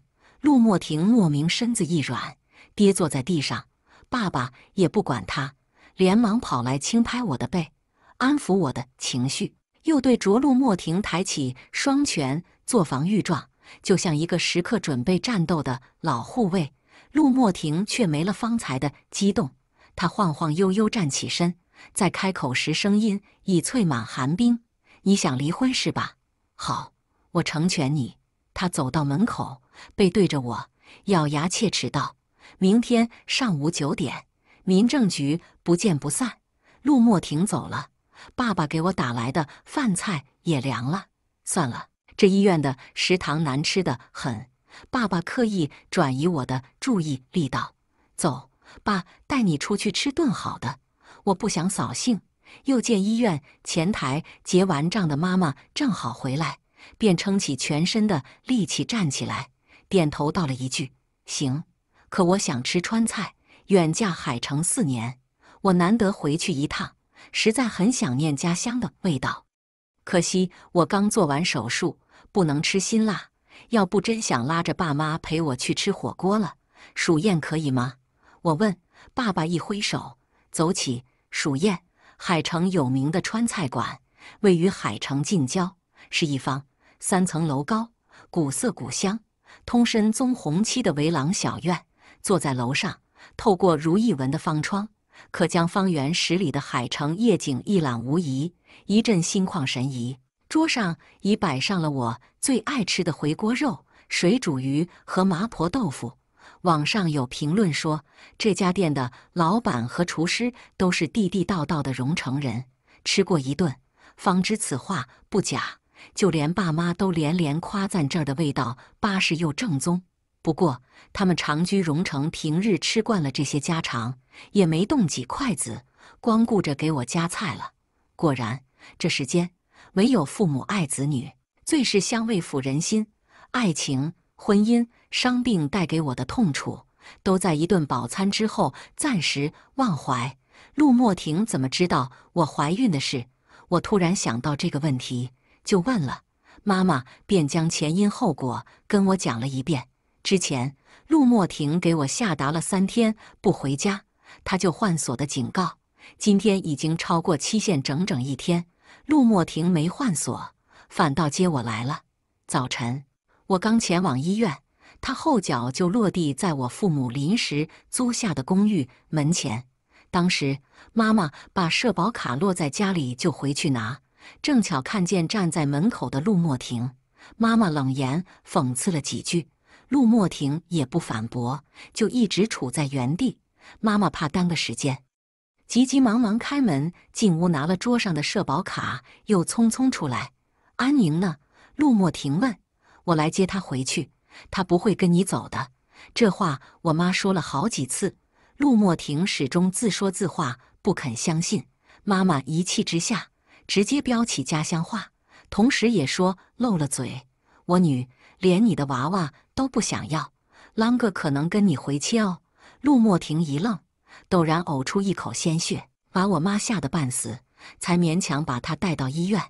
陆墨庭莫名身子一软，跌坐在地上。爸爸也不管他，连忙跑来轻拍我的背，安抚我的情绪，又对着陆墨庭抬起双拳做防御状，就像一个时刻准备战斗的老护卫。陆墨庭却没了方才的激动，他晃晃悠悠站起身，在开口时声音已淬满寒冰：“你想离婚是吧？好，我成全你。”他走到门口。背对着我，咬牙切齿道：“明天上午九点，民政局不见不散。”陆墨婷走了，爸爸给我打来的饭菜也凉了。算了，这医院的食堂难吃的很。爸爸刻意转移我的注意力，道：“走，爸，带你出去吃顿好的。”我不想扫兴，又见医院前台结完账的妈妈正好回来，便撑起全身的力气站起来。点头道了一句：“行，可我想吃川菜。远嫁海城四年，我难得回去一趟，实在很想念家乡的味道。可惜我刚做完手术，不能吃辛辣，要不真想拉着爸妈陪我去吃火锅了。”鼠宴可以吗？我问爸爸，一挥手：“走起！鼠宴，海城有名的川菜馆，位于海城近郊，是一方三层楼高，古色古香。”通身棕红漆的围廊小院，坐在楼上，透过如意纹的方窗，可将方圆十里的海城夜景一览无遗，一阵心旷神怡。桌上已摆上了我最爱吃的回锅肉、水煮鱼和麻婆豆腐。网上有评论说，这家店的老板和厨师都是地地道道的荣城人，吃过一顿，方知此话不假。就连爸妈都连连夸赞这儿的味道巴适又正宗。不过他们长居荣城，平日吃惯了这些家常，也没动几筷子，光顾着给我夹菜了。果然，这世间唯有父母爱子女，最是香味抚人心。爱情、婚姻、伤病带给我的痛楚，都在一顿饱餐之后暂时忘怀。陆墨庭怎么知道我怀孕的事？我突然想到这个问题。就问了，妈妈便将前因后果跟我讲了一遍。之前陆墨庭给我下达了三天不回家他就换锁的警告，今天已经超过期限整整一天。陆墨庭没换锁，反倒接我来了。早晨我刚前往医院，他后脚就落地在我父母临时租下的公寓门前。当时妈妈把社保卡落在家里，就回去拿。正巧看见站在门口的陆墨庭，妈妈冷言讽刺了几句，陆墨庭也不反驳，就一直杵在原地。妈妈怕耽搁时间，急急忙忙开门进屋拿了桌上的社保卡，又匆匆出来。安宁呢？陆墨庭问我来接他回去，他不会跟你走的。这话我妈说了好几次，陆墨庭始终自说自话，不肯相信。妈妈一气之下。直接飙起家乡话，同时也说漏了嘴：“我女连你的娃娃都不想要，啷个可能跟你回切哦？”陆墨庭一愣，陡然呕出一口鲜血，把我妈吓得半死，才勉强把她带到医院。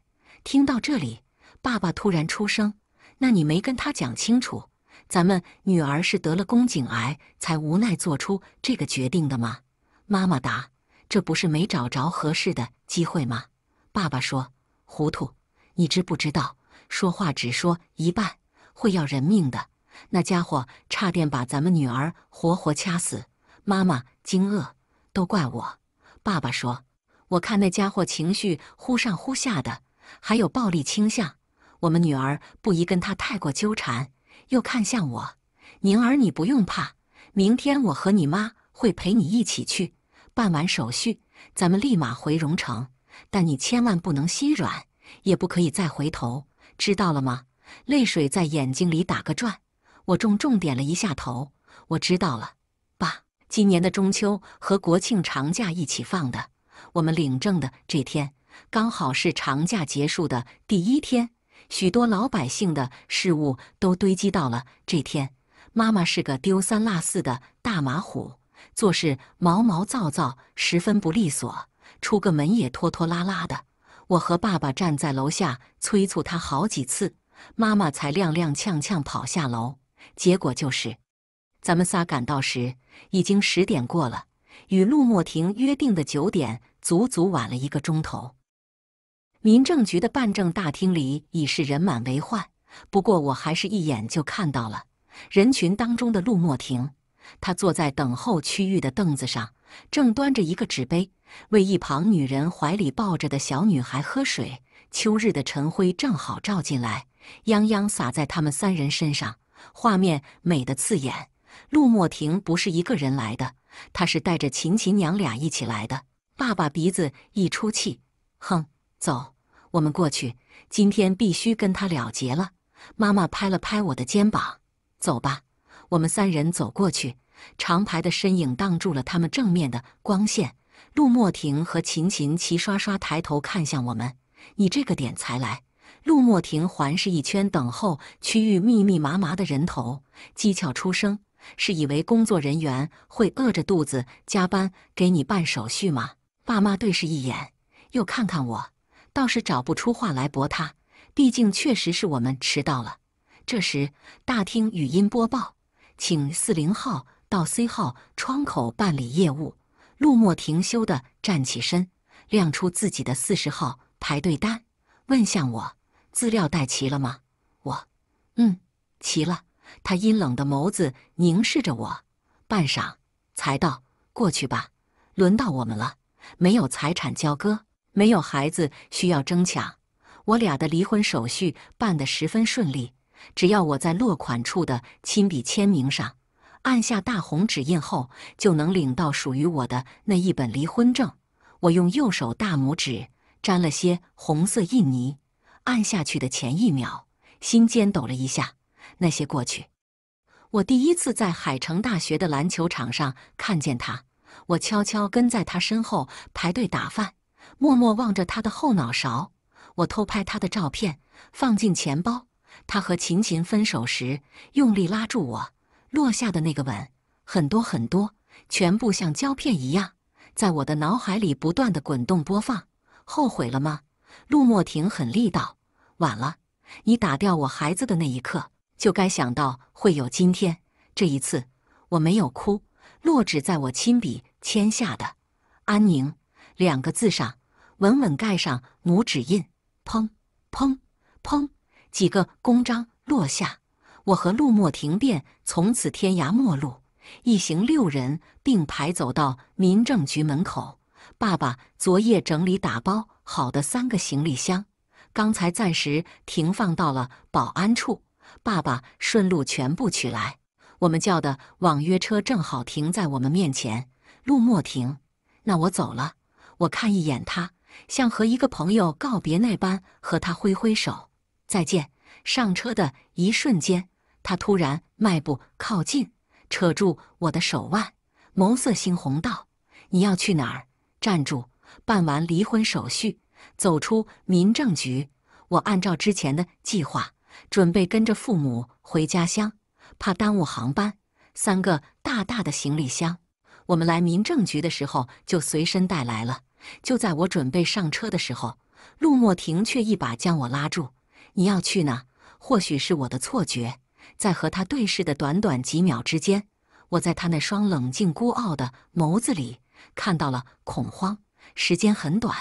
听到这里，爸爸突然出声：“那你没跟他讲清楚，咱们女儿是得了宫颈癌才无奈做出这个决定的吗？”妈妈答：“这不是没找着合适的机会吗？”爸爸说：“糊涂，你知不知道？说话只说一半，会要人命的。那家伙差点把咱们女儿活活掐死。”妈妈惊愕：“都怪我。”爸爸说：“我看那家伙情绪忽上忽下的，还有暴力倾向，我们女儿不宜跟他太过纠缠。”又看向我：“宁儿，你不用怕，明天我和你妈会陪你一起去办完手续，咱们立马回荣城。”但你千万不能心软，也不可以再回头，知道了吗？泪水在眼睛里打个转，我重重点了一下头，我知道了，爸。今年的中秋和国庆长假一起放的，我们领证的这天刚好是长假结束的第一天，许多老百姓的事物都堆积到了这天。妈妈是个丢三落四的大马虎，做事毛毛躁躁，十分不利索。出个门也拖拖拉拉的，我和爸爸站在楼下催促他好几次，妈妈才踉踉跄跄跑下楼。结果就是，咱们仨赶到时已经十点过了，与陆墨庭约定的九点足足晚了一个钟头。民政局的办证大厅里已是人满为患，不过我还是一眼就看到了人群当中的陆墨庭，他坐在等候区域的凳子上。正端着一个纸杯，为一旁女人怀里抱着的小女孩喝水。秋日的晨晖正好照进来，泱泱洒在他们三人身上，画面美得刺眼。陆墨庭不是一个人来的，他是带着秦琴娘俩一起来的。爸爸鼻子一出气，哼，走，我们过去，今天必须跟他了结了。妈妈拍了拍我的肩膀，走吧，我们三人走过去。长排的身影挡住了他们正面的光线。陆墨庭和秦琴齐刷刷抬头看向我们。你这个点才来？陆墨庭环视一圈，等候区域密密麻麻的人头，讥诮出声：“是以为工作人员会饿着肚子加班给你办手续吗？”爸妈对视一眼，又看看我，倒是找不出话来驳他。毕竟确实是我们迟到了。这时，大厅语音播报：“请四零号。”到 C 号窗口办理业务，陆默停休的站起身，亮出自己的四十号排队单，问向我：“资料带齐了吗？”我：“嗯，齐了。”他阴冷的眸子凝视着我，半晌才道：“过去吧，轮到我们了。没有财产交割，没有孩子需要争抢，我俩的离婚手续办得十分顺利。只要我在落款处的亲笔签名上。”按下大红指印后，就能领到属于我的那一本离婚证。我用右手大拇指沾了些红色印泥，按下去的前一秒，心尖抖了一下。那些过去，我第一次在海城大学的篮球场上看见他，我悄悄跟在他身后排队打饭，默默望着他的后脑勺。我偷拍他的照片，放进钱包。他和琴琴分手时，用力拉住我。落下的那个吻，很多很多，全部像胶片一样，在我的脑海里不断的滚动播放。后悔了吗？陆墨庭很力道。晚了，你打掉我孩子的那一刻，就该想到会有今天。这一次，我没有哭。落纸在我亲笔签下的“安宁”两个字上，稳稳盖上拇指印。砰砰砰，几个公章落下。我和陆墨停电，从此天涯陌路。一行六人并排走到民政局门口。爸爸昨夜整理打包好的三个行李箱，刚才暂时停放到了保安处。爸爸顺路全部取来。我们叫的网约车正好停在我们面前。陆莫停，那我走了。我看一眼他，像和一个朋友告别那般，和他挥挥手，再见。上车的一瞬间。他突然迈步靠近，扯住我的手腕，眸色猩红道：“你要去哪儿？站住！”办完离婚手续，走出民政局，我按照之前的计划，准备跟着父母回家乡，怕耽误航班。三个大大的行李箱，我们来民政局的时候就随身带来了。就在我准备上车的时候，陆墨庭却一把将我拉住：“你要去哪？或许是我的错觉。”在和他对视的短短几秒之间，我在他那双冷静孤傲的眸子里看到了恐慌。时间很短，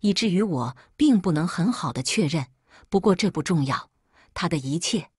以至于我并不能很好的确认。不过这不重要，他的一切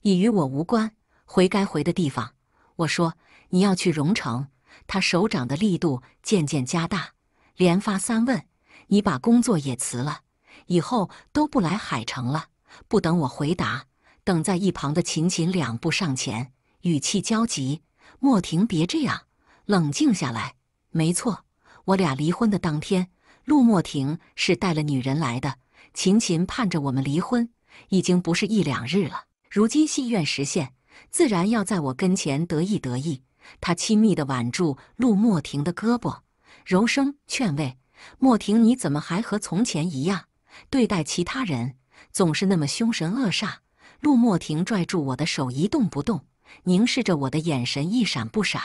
已与我无关。回该回的地方，我说：“你要去荣城？”他手掌的力度渐渐加大，连发三问：“你把工作也辞了，以后都不来海城了？”不等我回答。等在一旁的秦琴两步上前，语气焦急：“莫婷，别这样，冷静下来。没错，我俩离婚的当天，陆莫婷是带了女人来的。秦琴盼着我们离婚，已经不是一两日了。如今戏院实现，自然要在我跟前得意得意。他亲密地挽住陆莫婷的胳膊，柔声劝慰：‘莫婷，你怎么还和从前一样，对待其他人总是那么凶神恶煞？’”陆墨庭拽住我的手一动不动，凝视着我的眼神一闪不闪，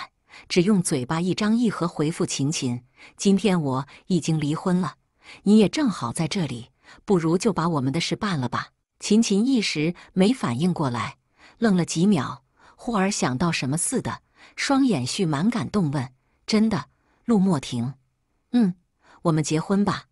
只用嘴巴一张一合回复秦秦：“今天我已经离婚了，你也正好在这里，不如就把我们的事办了吧。”秦秦一时没反应过来，愣了几秒，忽而想到什么似的，双眼蓄满感动问：“真的？”陆墨庭：“嗯，我们结婚吧。”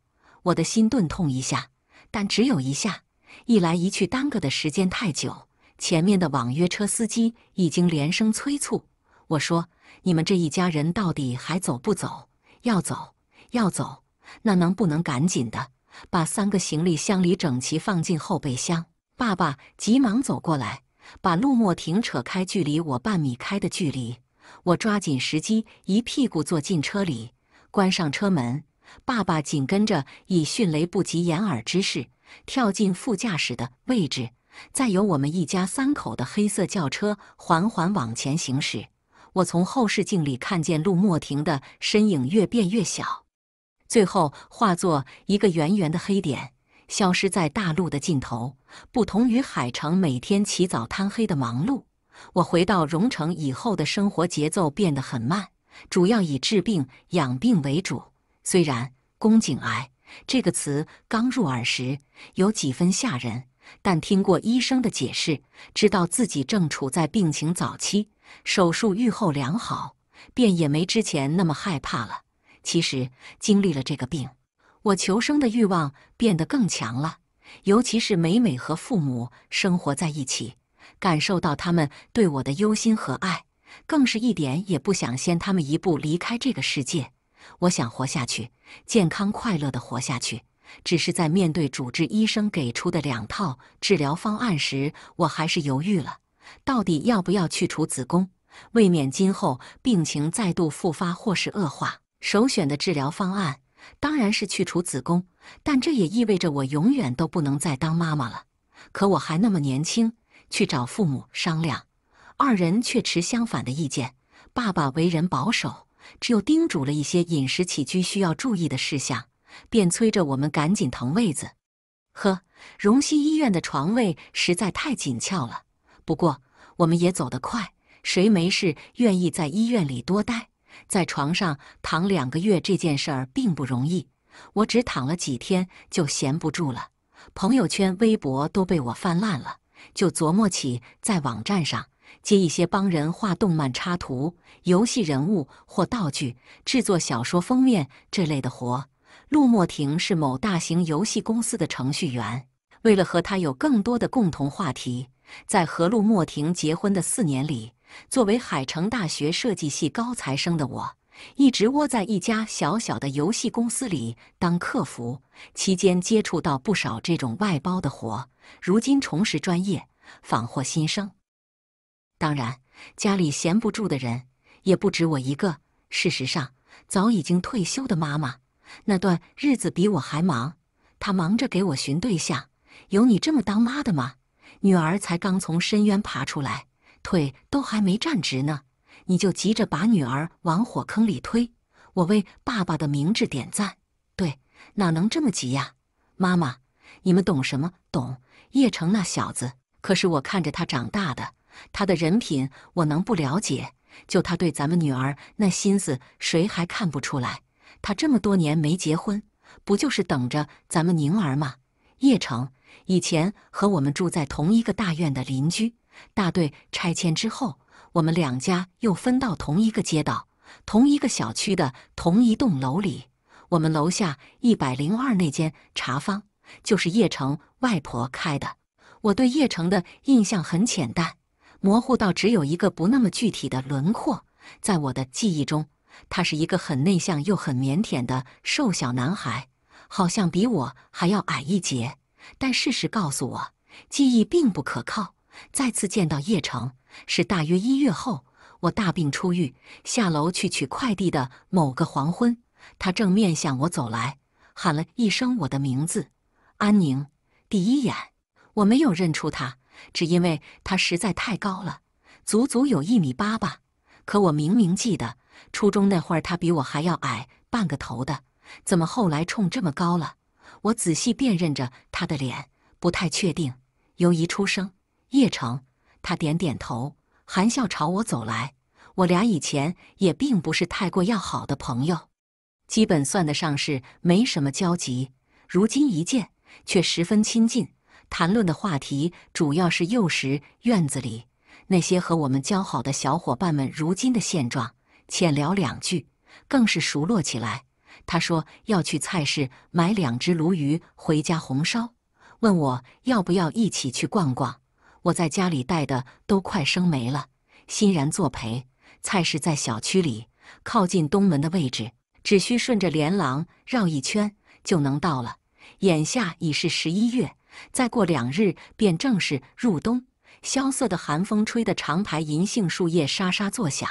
我的心顿痛一下，但只有一下。一来一去，耽搁的时间太久。前面的网约车司机已经连声催促我说：“你们这一家人到底还走不走？要走要走，那能不能赶紧的把三个行李箱里整齐放进后备箱？”爸爸急忙走过来，把陆莫婷扯开，距离我半米开的距离。我抓紧时机，一屁股坐进车里，关上车门。爸爸紧跟着以迅雷不及掩耳之势。跳进副驾驶的位置，再由我们一家三口的黑色轿车缓缓往前行驶。我从后视镜里看见陆墨婷的身影越变越小，最后化作一个圆圆的黑点，消失在大路的尽头。不同于海城每天起早贪黑的忙碌，我回到荣城以后的生活节奏变得很慢，主要以治病养病为主。虽然宫颈癌。这个词刚入耳时有几分吓人，但听过医生的解释，知道自己正处在病情早期，手术愈后良好，便也没之前那么害怕了。其实经历了这个病，我求生的欲望变得更强了。尤其是每每和父母生活在一起，感受到他们对我的忧心和爱，更是一点也不想先他们一步离开这个世界。我想活下去，健康快乐的活下去。只是在面对主治医生给出的两套治疗方案时，我还是犹豫了，到底要不要去除子宫？为免今后病情再度复发或是恶化，首选的治疗方案当然是去除子宫，但这也意味着我永远都不能再当妈妈了。可我还那么年轻，去找父母商量，二人却持相反的意见。爸爸为人保守。只有叮嘱了一些饮食起居需要注意的事项，便催着我们赶紧腾位子。呵，荣西医院的床位实在太紧俏了。不过我们也走得快，谁没事愿意在医院里多待，在床上躺两个月这件事儿并不容易。我只躺了几天就闲不住了，朋友圈、微博都被我翻烂了，就琢磨起在网站上。接一些帮人画动漫插图、游戏人物或道具、制作小说封面这类的活。陆墨庭是某大型游戏公司的程序员。为了和他有更多的共同话题，在和陆墨庭结婚的四年里，作为海城大学设计系高材生的我，一直窝在一家小小的游戏公司里当客服，期间接触到不少这种外包的活。如今重拾专业，仿获新生。当然，家里闲不住的人也不止我一个。事实上，早已经退休的妈妈那段日子比我还忙。她忙着给我寻对象，有你这么当妈的吗？女儿才刚从深渊爬出来，腿都还没站直呢，你就急着把女儿往火坑里推。我为爸爸的明智点赞。对，哪能这么急呀？妈妈，你们懂什么？懂？叶城那小子，可是我看着他长大的。他的人品，我能不了解？就他对咱们女儿那心思，谁还看不出来？他这么多年没结婚，不就是等着咱们宁儿吗？叶城以前和我们住在同一个大院的邻居，大队拆迁之后，我们两家又分到同一个街道、同一个小区的同一栋楼里。我们楼下一百零二那间茶坊，就是叶城外婆开的。我对叶城的印象很浅淡。模糊到只有一个不那么具体的轮廓。在我的记忆中，他是一个很内向又很腼腆的瘦小男孩，好像比我还要矮一截。但事实告诉我，记忆并不可靠。再次见到叶城是大约一月后，我大病初愈，下楼去取快递的某个黄昏，他正面向我走来，喊了一声我的名字，安宁。第一眼，我没有认出他。只因为他实在太高了，足足有一米八吧。可我明明记得初中那会儿他比我还要矮半个头的，怎么后来冲这么高了？我仔细辨认着他的脸，不太确定。由一出生，叶城。”他点点头，含笑朝我走来。我俩以前也并不是太过要好的朋友，基本算得上是没什么交集。如今一见，却十分亲近。谈论的话题主要是幼时院子里那些和我们交好的小伙伴们如今的现状，浅聊两句，更是熟络起来。他说要去菜市买两只鲈鱼回家红烧，问我要不要一起去逛逛。我在家里带的都快生没了，欣然作陪。菜市在小区里靠近东门的位置，只需顺着连廊绕一圈就能到了。眼下已是十一月。再过两日便正式入冬，萧瑟的寒风吹得长排银杏树叶沙沙作响。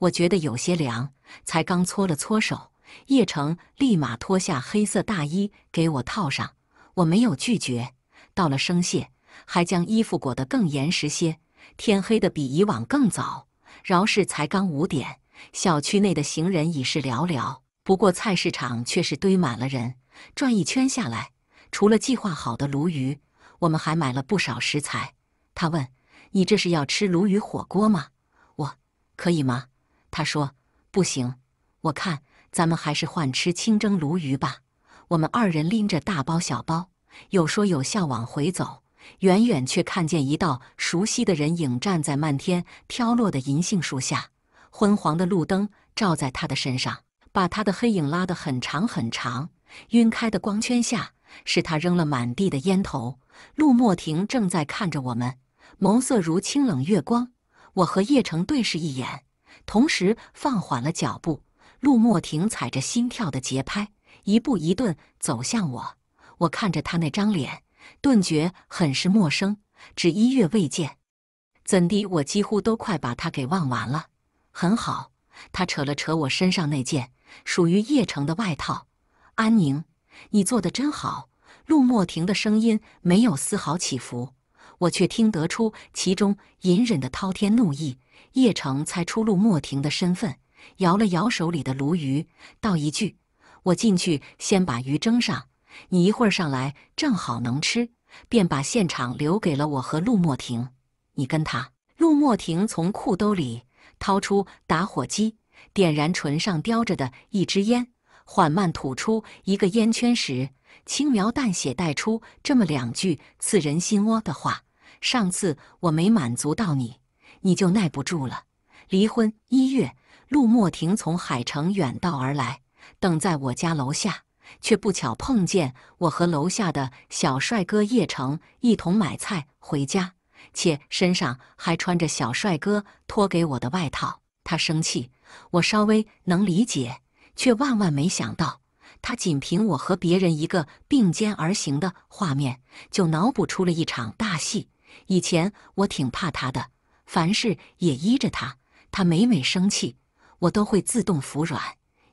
我觉得有些凉，才刚搓了搓手，叶成立马脱下黑色大衣给我套上。我没有拒绝，到了声谢，还将衣服裹得更严实些。天黑的比以往更早，饶是才刚五点，小区内的行人已是寥寥。不过菜市场却是堆满了人，转一圈下来。除了计划好的鲈鱼，我们还买了不少食材。他问：“你这是要吃鲈鱼火锅吗？”“我，可以吗？”他说：“不行，我看咱们还是换吃清蒸鲈鱼吧。”我们二人拎着大包小包，有说有笑往回走。远远却看见一道熟悉的人影站在漫天飘落的银杏树下，昏黄的路灯照在他的身上，把他的黑影拉得很长很长。晕开的光圈下。是他扔了满地的烟头。陆墨庭正在看着我们，眸色如清冷月光。我和叶城对视一眼，同时放缓了脚步。陆墨庭踩着心跳的节拍，一步一顿走向我。我看着他那张脸，顿觉很是陌生。只一月未见，怎地我几乎都快把他给忘完了？很好，他扯了扯我身上那件属于叶城的外套，安宁。你做的真好，陆墨庭的声音没有丝毫起伏，我却听得出其中隐忍的滔天怒意。叶城猜出陆墨庭的身份，摇了摇手里的鲈鱼，道一句：“我进去先把鱼蒸上，你一会上来正好能吃。”便把现场留给了我和陆墨庭。你跟他。陆墨庭从裤兜里掏出打火机，点燃唇上叼着的一支烟。缓慢吐出一个烟圈时，轻描淡写带出这么两句刺人心窝的话：“上次我没满足到你，你就耐不住了。”离婚一月，陆墨庭从海城远道而来，等在我家楼下，却不巧碰见我和楼下的小帅哥叶城一同买菜回家，且身上还穿着小帅哥脱给我的外套。他生气，我稍微能理解。却万万没想到，他仅凭我和别人一个并肩而行的画面，就脑补出了一场大戏。以前我挺怕他的，凡事也依着他，他每每生气，我都会自动服软，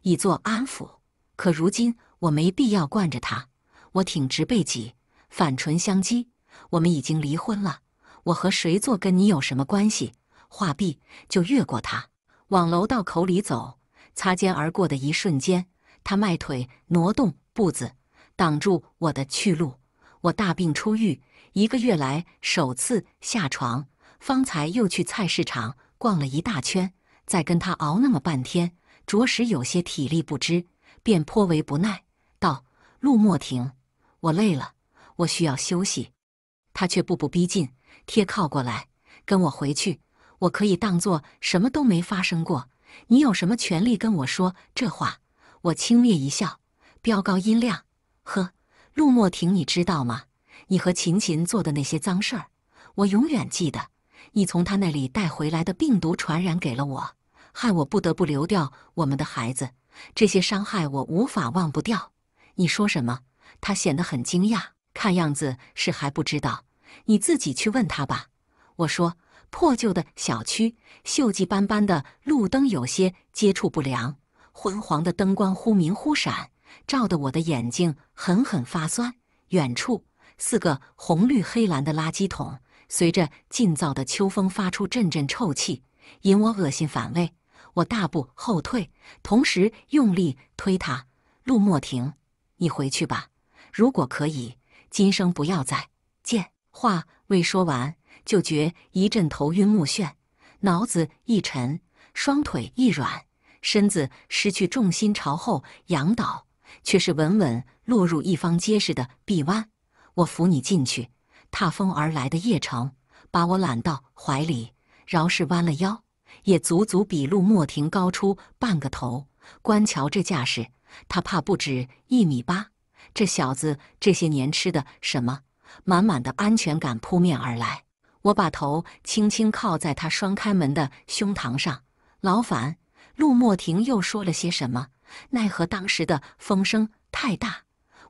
以作安抚。可如今我没必要惯着他，我挺直背脊，反唇相讥：“我们已经离婚了，我和谁做跟你有什么关系？”话毕，就越过他，往楼道口里走。擦肩而过的一瞬间，他迈腿挪动步子，挡住我的去路。我大病初愈，一个月来首次下床，方才又去菜市场逛了一大圈，再跟他熬那么半天，着实有些体力不支，便颇为不耐，道：“陆莫停，我累了，我需要休息。”他却步步逼近，贴靠过来，跟我回去。我可以当做什么都没发生过。你有什么权利跟我说这话？我轻蔑一笑，飙高音量：“呵，陆墨庭，你知道吗？你和秦琴做的那些脏事儿，我永远记得。你从他那里带回来的病毒传染给了我，害我不得不流掉我们的孩子。这些伤害我无法忘不掉。你说什么？”他显得很惊讶，看样子是还不知道。你自己去问他吧。我说。破旧的小区，锈迹斑斑的路灯有些接触不良，昏黄的灯光忽明忽闪，照得我的眼睛狠狠发酸。远处四个红绿黑蓝的垃圾桶，随着劲噪的秋风发出阵阵臭气，引我恶心反胃。我大步后退，同时用力推他。陆莫庭，你回去吧，如果可以，今生不要再见。话未说完。就觉一阵头晕目眩，脑子一沉，双腿一软，身子失去重心，朝后仰倒，却是稳稳落入一方结实的臂弯。我扶你进去。踏风而来的叶城把我揽到怀里，饶是弯了腰，也足足比陆莫庭高出半个头。观瞧这架势，他怕不止一米八。这小子这些年吃的什么？满满的安全感扑面而来。我把头轻轻靠在他双开门的胸膛上，老烦陆墨庭又说了些什么？奈何当时的风声太大，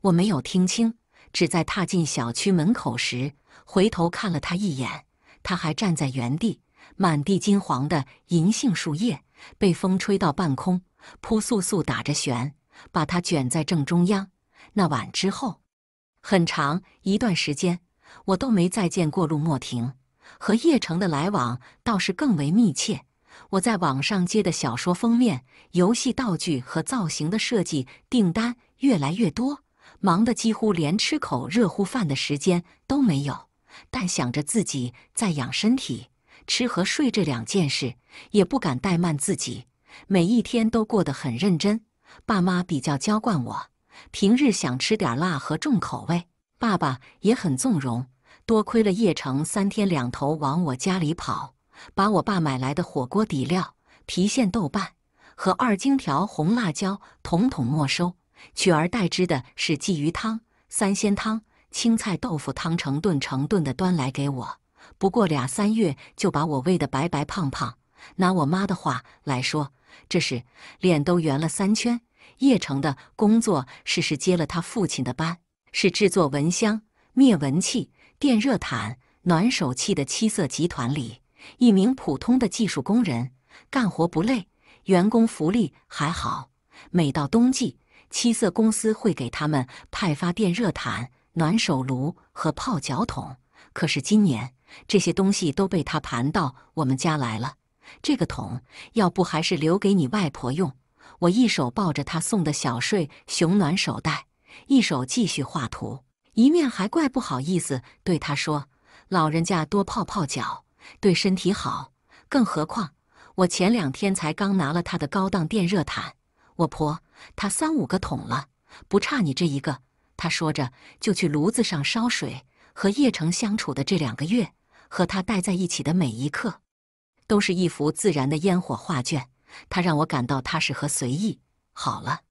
我没有听清，只在踏进小区门口时回头看了他一眼，他还站在原地。满地金黄的银杏树叶被风吹到半空，扑簌簌打着旋，把它卷在正中央。那晚之后，很长一段时间，我都没再见过陆墨庭。和叶城的来往倒是更为密切。我在网上接的小说封面、游戏道具和造型的设计订单越来越多，忙得几乎连吃口热乎饭的时间都没有。但想着自己在养身体，吃和睡这两件事也不敢怠慢自己，每一天都过得很认真。爸妈比较娇惯我，平日想吃点辣和重口味，爸爸也很纵容。多亏了叶城，三天两头往我家里跑，把我爸买来的火锅底料、郫县豆瓣和二荆条红辣椒统统没收，取而代之的是鲫鱼汤、三鲜汤、青菜豆腐汤，成顿成顿的端来给我。不过俩三月就把我喂得白白胖胖。拿我妈的话来说，这是脸都圆了三圈。叶城的工作是是接了他父亲的班，是制作蚊香、灭蚊器。电热毯、暖手器的七色集团里，一名普通的技术工人干活不累，员工福利还好。每到冬季，七色公司会给他们派发电热毯、暖手炉和泡脚桶。可是今年这些东西都被他盘到我们家来了。这个桶，要不还是留给你外婆用。我一手抱着他送的小睡熊暖手袋，一手继续画图。一面还怪不好意思对他说：“老人家多泡泡脚，对身体好。更何况我前两天才刚拿了他的高档电热毯，我婆他三五个桶了，不差你这一个。”他说着就去炉子上烧水。和叶城相处的这两个月，和他待在一起的每一刻，都是一幅自然的烟火画卷。他让我感到踏实和随意。好了，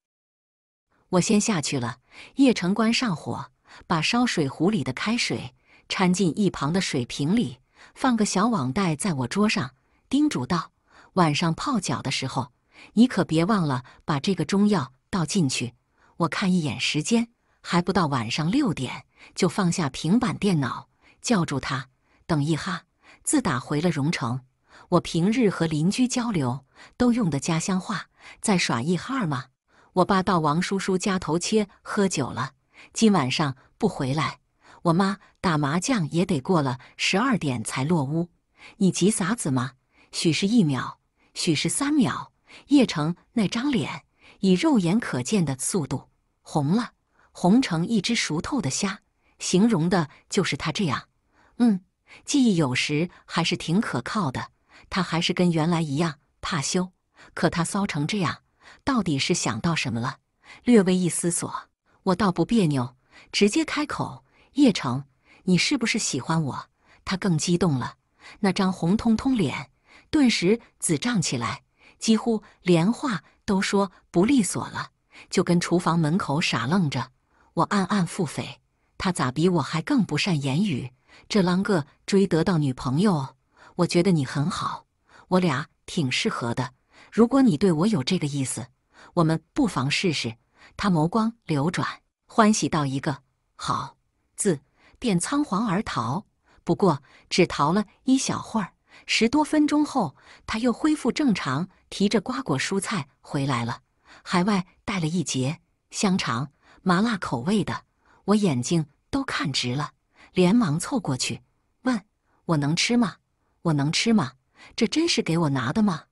我先下去了。叶城关上火。把烧水壶里的开水掺进一旁的水瓶里，放个小网袋在我桌上，叮嘱道：“晚上泡脚的时候，你可别忘了把这个中药倒进去。”我看一眼时间，还不到晚上六点，就放下平板电脑，叫住他：“等一哈。”自打回了荣城，我平日和邻居交流都用的家乡话。在耍一哈吗？我爸到王叔叔家头切喝酒了。今晚上不回来，我妈打麻将也得过了十二点才落屋。你急啥子嘛？许是一秒，许是三秒。叶城那张脸以肉眼可见的速度红了，红成一只熟透的虾。形容的，就是他这样。嗯，记忆有时还是挺可靠的。他还是跟原来一样怕羞，可他骚成这样，到底是想到什么了？略微一思索。我倒不别扭，直接开口：“叶城，你是不是喜欢我？”他更激动了，那张红彤彤脸顿时紫胀起来，几乎连话都说不利索了，就跟厨房门口傻愣着。我暗暗腹诽，他咋比我还更不善言语？这啷个追得到女朋友？我觉得你很好，我俩挺适合的。如果你对我有这个意思，我们不妨试试。他眸光流转，欢喜道一个“好”字，便仓皇而逃。不过只逃了一小会儿，十多分钟后，他又恢复正常，提着瓜果蔬菜回来了。海外带了一节香肠，麻辣口味的，我眼睛都看直了，连忙凑过去问：“我能吃吗？我能吃吗？这真是给我拿的吗？”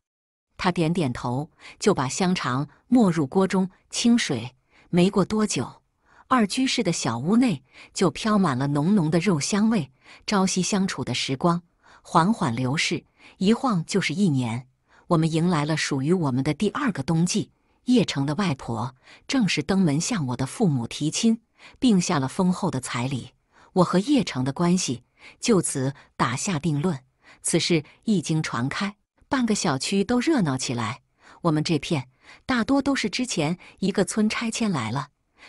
他点点头，就把香肠没入锅中清水。没过多久，二居室的小屋内就飘满了浓浓的肉香味。朝夕相处的时光缓缓流逝，一晃就是一年。我们迎来了属于我们的第二个冬季。叶城的外婆正式登门向我的父母提亲，并下了丰厚的彩礼。我和叶城的关系就此打下定论。此事一经传开。半个小区都热闹起来。我们这片大多都是之前一个村拆迁来了，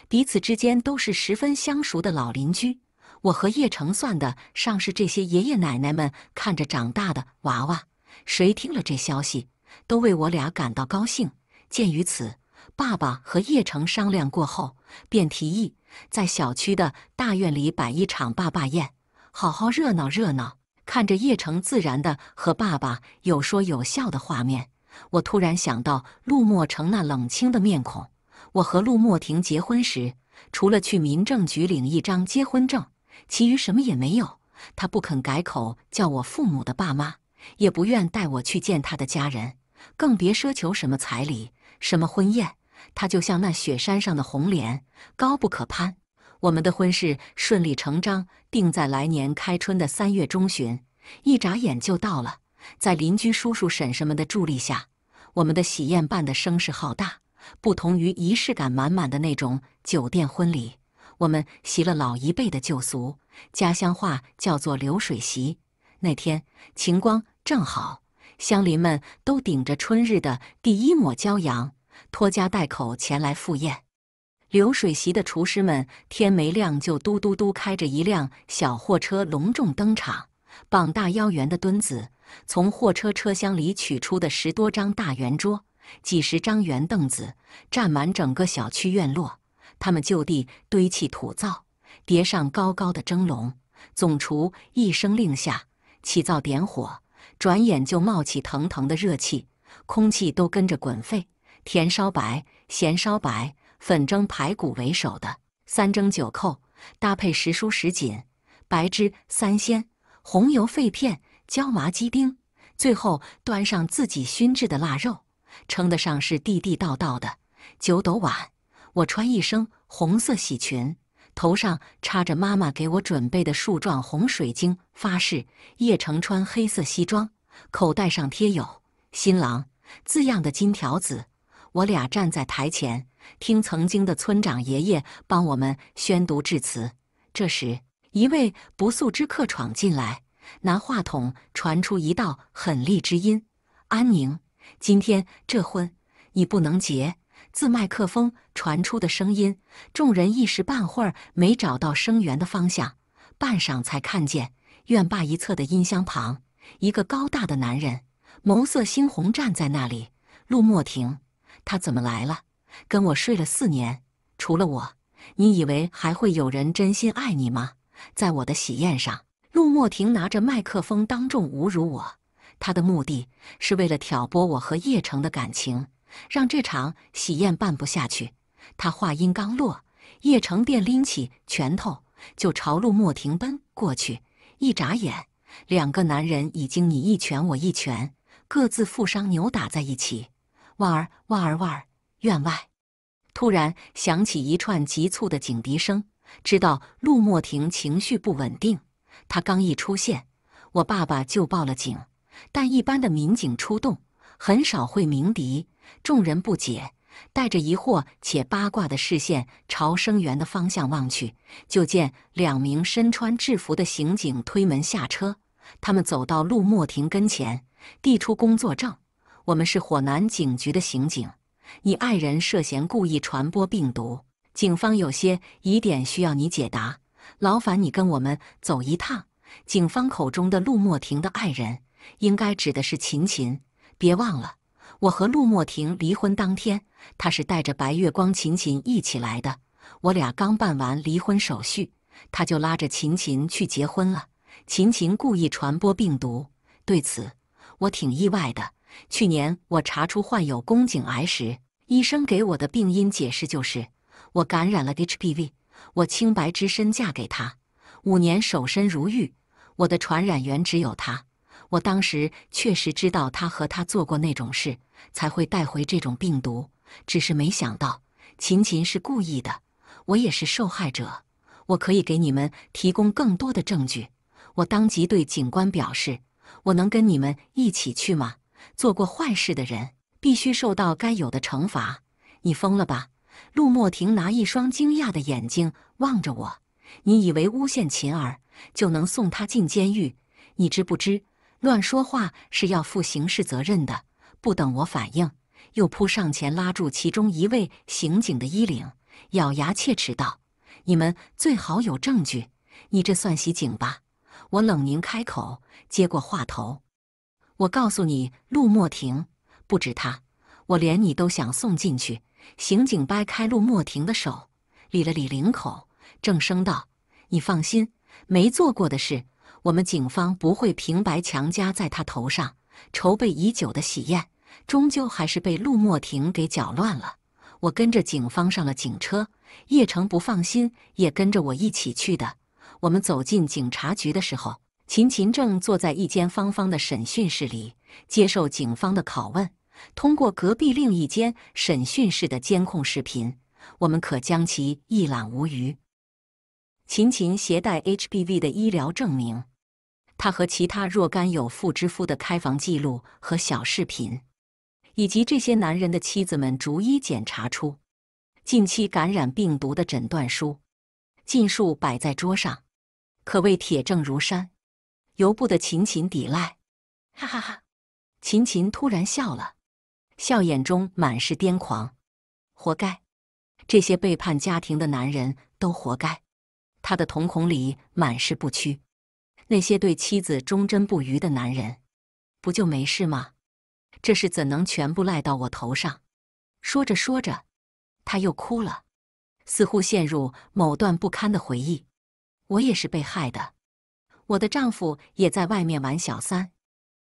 彼此之间都是十分相熟的老邻居。我和叶城算得上是这些爷爷奶奶们看着长大的娃娃。谁听了这消息，都为我俩感到高兴。鉴于此，爸爸和叶城商量过后，便提议在小区的大院里摆一场爸爸宴，好好热闹热闹。看着叶城自然的和爸爸有说有笑的画面，我突然想到陆默成那冷清的面孔。我和陆默婷结婚时，除了去民政局领一张结婚证，其余什么也没有。他不肯改口叫我父母的爸妈，也不愿带我去见他的家人，更别奢求什么彩礼、什么婚宴。他就像那雪山上的红莲，高不可攀。我们的婚事顺理成章，定在来年开春的三月中旬。一眨眼就到了，在邻居叔叔、婶婶们的助力下，我们的喜宴办得声势浩大。不同于仪式感满满的那种酒店婚礼，我们习了老一辈的旧俗，家乡话叫做流水席。那天晴光正好，乡邻们都顶着春日的第一抹骄阳，拖家带口前来赴宴。流水席的厨师们天没亮就嘟嘟嘟开着一辆小货车隆重登场。膀大腰圆的墩子从货车车厢里取出的十多张大圆桌、几十张圆凳子，占满整个小区院落。他们就地堆砌土灶，叠上高高的蒸笼。总厨一声令下，起灶点火，转眼就冒起腾腾的热气，空气都跟着滚沸。甜烧白，咸烧白。粉蒸排骨为首的三蒸九扣，搭配时蔬时锦、白汁三鲜、红油肺片、椒麻鸡丁，最后端上自己熏制的腊肉，称得上是地地道道的九斗碗。我穿一身红色喜裙，头上插着妈妈给我准备的树状红水晶，发誓。叶城穿黑色西装，口袋上贴有“新郎”字样的金条子。我俩站在台前。听曾经的村长爷爷帮我们宣读致辞。这时，一位不速之客闯进来，拿话筒传出一道狠厉之音：“安宁，今天这婚你不能结。”自麦克风传出的声音，众人一时半会儿没找到声源的方向，半晌才看见院坝一侧的音箱旁，一个高大的男人，眸色猩红，站在那里。陆墨庭，他怎么来了？跟我睡了四年，除了我，你以为还会有人真心爱你吗？在我的喜宴上，陆墨庭拿着麦克风当众侮辱我，他的目的是为了挑拨我和叶城的感情，让这场喜宴办不下去。他话音刚落，叶城便拎起拳头就朝陆墨庭奔过去。一眨眼，两个男人已经你一拳我一拳，各自负伤扭打在一起。哇儿哇儿哇儿！院外，突然响起一串急促的警笛声。知道陆墨庭情绪不稳定，他刚一出现，我爸爸就报了警。但一般的民警出动很少会鸣笛。众人不解，带着疑惑且八卦的视线朝声源的方向望去，就见两名身穿制服的刑警推门下车。他们走到陆墨庭跟前，递出工作证：“我们是火南警局的刑警。”你爱人涉嫌故意传播病毒，警方有些疑点需要你解答，劳烦你跟我们走一趟。警方口中的陆墨庭的爱人，应该指的是秦琴。别忘了，我和陆墨庭离婚当天，他是带着白月光秦琴一起来的。我俩刚办完离婚手续，他就拉着秦琴去结婚了。秦琴故意传播病毒，对此我挺意外的。去年我查出患有宫颈癌时，医生给我的病因解释就是我感染了 HPV。我清白之身嫁给他，五年守身如玉，我的传染源只有他。我当时确实知道他和他做过那种事，才会带回这种病毒。只是没想到，琴琴是故意的，我也是受害者。我可以给你们提供更多的证据。我当即对警官表示：“我能跟你们一起去吗？”做过坏事的人必须受到该有的惩罚。你疯了吧？陆墨庭拿一双惊讶的眼睛望着我。你以为诬陷秦儿就能送他进监狱？你知不知，乱说话是要负刑事责任的？不等我反应，又扑上前拉住其中一位刑警的衣领，咬牙切齿道：“你们最好有证据。你这算袭警吧？”我冷凝开口，接过话头。我告诉你，陆墨庭不止他，我连你都想送进去。刑警掰开陆墨庭的手，理了理领口，正声道：“你放心，没做过的事，我们警方不会平白强加在他头上。”筹备已久的喜宴，终究还是被陆墨庭给搅乱了。我跟着警方上了警车，叶城不放心，也跟着我一起去的。我们走进警察局的时候。秦琴正坐在一间方方的审讯室里接受警方的拷问。通过隔壁另一间审讯室的监控视频，我们可将其一览无余。秦琴携带 H B V 的医疗证明，她和其他若干有妇之夫的开房记录和小视频，以及这些男人的妻子们逐一检查出近期感染病毒的诊断书，尽数摆在桌上，可谓铁证如山。由不得秦琴抵赖，哈哈哈！秦琴突然笑了，笑眼中满是癫狂。活该！这些背叛家庭的男人都活该。他的瞳孔里满是不屈。那些对妻子忠贞不渝的男人，不就没事吗？这事怎能全部赖到我头上？说着说着，他又哭了，似乎陷入某段不堪的回忆。我也是被害的。我的丈夫也在外面玩小三，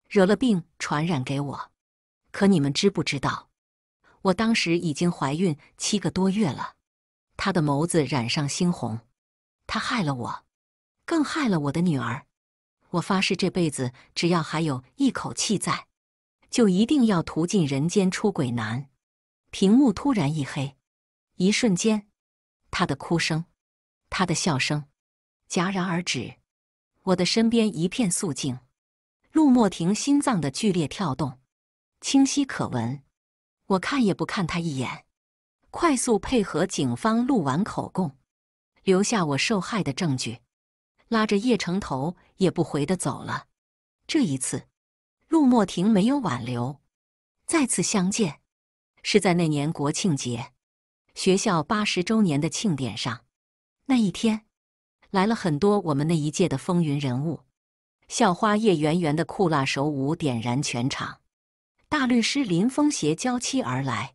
惹了病传染给我。可你们知不知道，我当时已经怀孕七个多月了。他的眸子染上猩红，他害了我，更害了我的女儿。我发誓这辈子只要还有一口气在，就一定要屠尽人间出轨男。屏幕突然一黑，一瞬间，他的哭声、他的笑声戛然而止。我的身边一片肃静，陆墨庭心脏的剧烈跳动清晰可闻。我看也不看他一眼，快速配合警方录完口供，留下我受害的证据，拉着叶城头也不回的走了。这一次，陆墨庭没有挽留。再次相见是在那年国庆节，学校八十周年的庆典上。那一天。来了很多我们那一届的风云人物，校花叶圆圆的酷辣手舞点燃全场，大律师林峰携娇妻而来，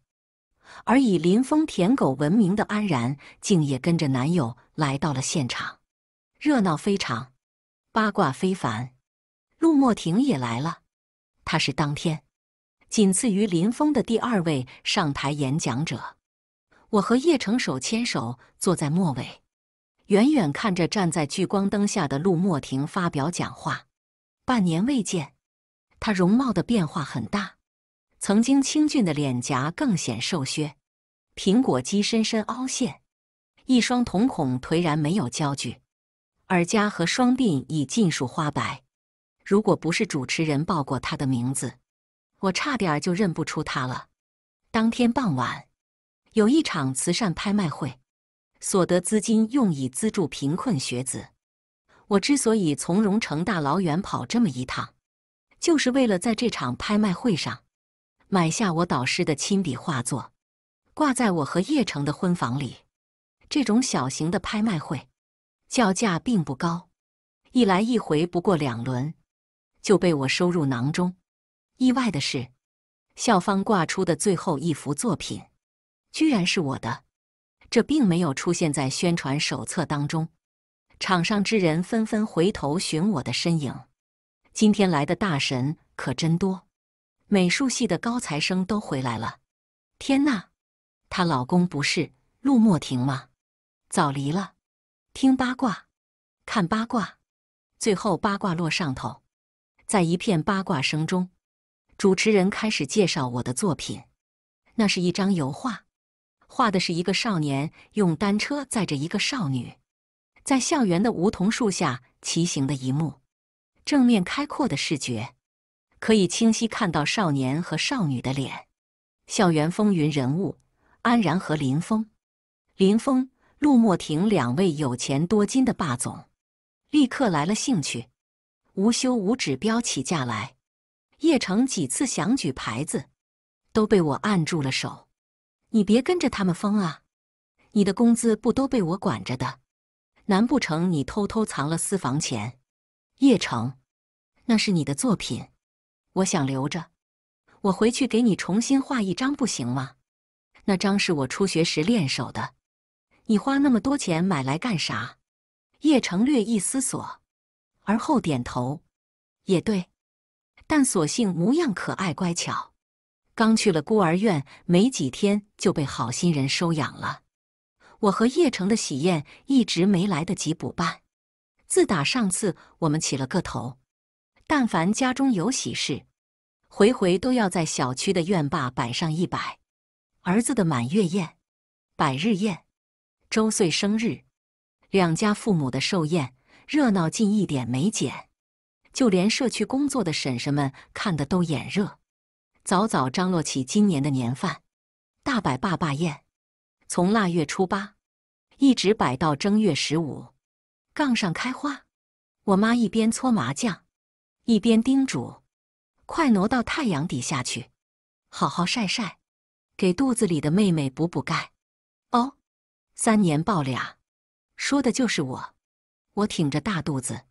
而以林峰舔狗闻名的安然竟也跟着男友来到了现场，热闹非常，八卦非凡。陆墨庭也来了，他是当天仅次于林峰的第二位上台演讲者。我和叶城手牵手坐在末尾。远远看着站在聚光灯下的陆墨庭发表讲话，半年未见，他容貌的变化很大，曾经清俊的脸颊更显瘦削，苹果肌深深凹陷，一双瞳孔颓然没有焦距，耳夹和双鬓已尽数花白。如果不是主持人报过他的名字，我差点就认不出他了。当天傍晚，有一场慈善拍卖会。所得资金用以资助贫困学子。我之所以从荣城大老远跑这么一趟，就是为了在这场拍卖会上买下我导师的亲笔画作，挂在我和叶城的婚房里。这种小型的拍卖会，叫价并不高，一来一回不过两轮，就被我收入囊中。意外的是，校方挂出的最后一幅作品，居然是我的。这并没有出现在宣传手册当中。场上之人纷纷回头寻我的身影。今天来的大神可真多，美术系的高材生都回来了。天呐，她老公不是陆墨庭吗？早离了。听八卦，看八卦，最后八卦落上头。在一片八卦声中，主持人开始介绍我的作品。那是一张油画。画的是一个少年用单车载着一个少女，在校园的梧桐树下骑行的一幕。正面开阔的视觉，可以清晰看到少年和少女的脸。校园风云人物安然和林峰、林峰、陆墨庭两位有钱多金的霸总，立刻来了兴趣，无休无止飙起价来。叶城几次想举牌子，都被我按住了手。你别跟着他们疯啊！你的工资不都被我管着的？难不成你偷偷藏了私房钱？叶城，那是你的作品，我想留着，我回去给你重新画一张不行吗？那张是我初学时练手的，你花那么多钱买来干啥？叶城略一思索，而后点头，也对。但索性模样可爱乖巧。刚去了孤儿院没几天，就被好心人收养了。我和叶城的喜宴一直没来得及补办。自打上次我们起了个头，但凡家中有喜事，回回都要在小区的院坝摆上一摆。儿子的满月宴、百日宴、周岁生日，两家父母的寿宴，热闹近一点没减，就连社区工作的婶婶们看的都眼热。早早张罗起今年的年饭，大摆坝坝宴，从腊月初八一直摆到正月十五，杠上开花。我妈一边搓麻将，一边叮嘱：“快挪到太阳底下去，好好晒晒，给肚子里的妹妹补补钙。”哦，三年抱俩，说的就是我。我挺着大肚子，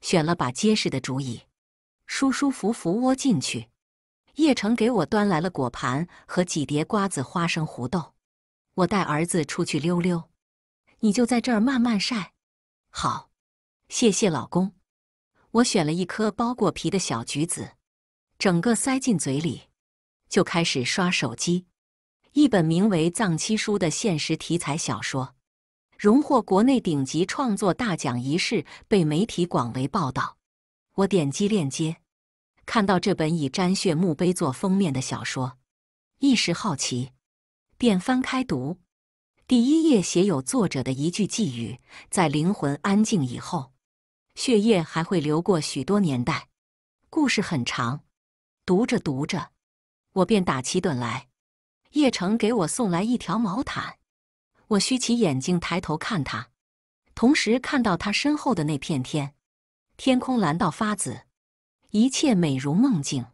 选了把结实的竹椅，舒舒服服窝进去。叶城给我端来了果盘和几碟瓜子、花生、胡豆。我带儿子出去溜溜，你就在这儿慢慢晒。好，谢谢老公。我选了一颗剥过皮的小橘子，整个塞进嘴里，就开始刷手机。一本名为《藏妻书》的现实题材小说，荣获国内顶级创作大奖仪式，被媒体广为报道。我点击链接。看到这本以沾血墓碑做封面的小说，一时好奇，便翻开读。第一页写有作者的一句寄语：“在灵魂安静以后，血液还会流过许多年代。”故事很长，读着读着，我便打起盹来。叶城给我送来一条毛毯，我虚起眼睛抬头看他，同时看到他身后的那片天，天空蓝到发紫。一切美如梦境。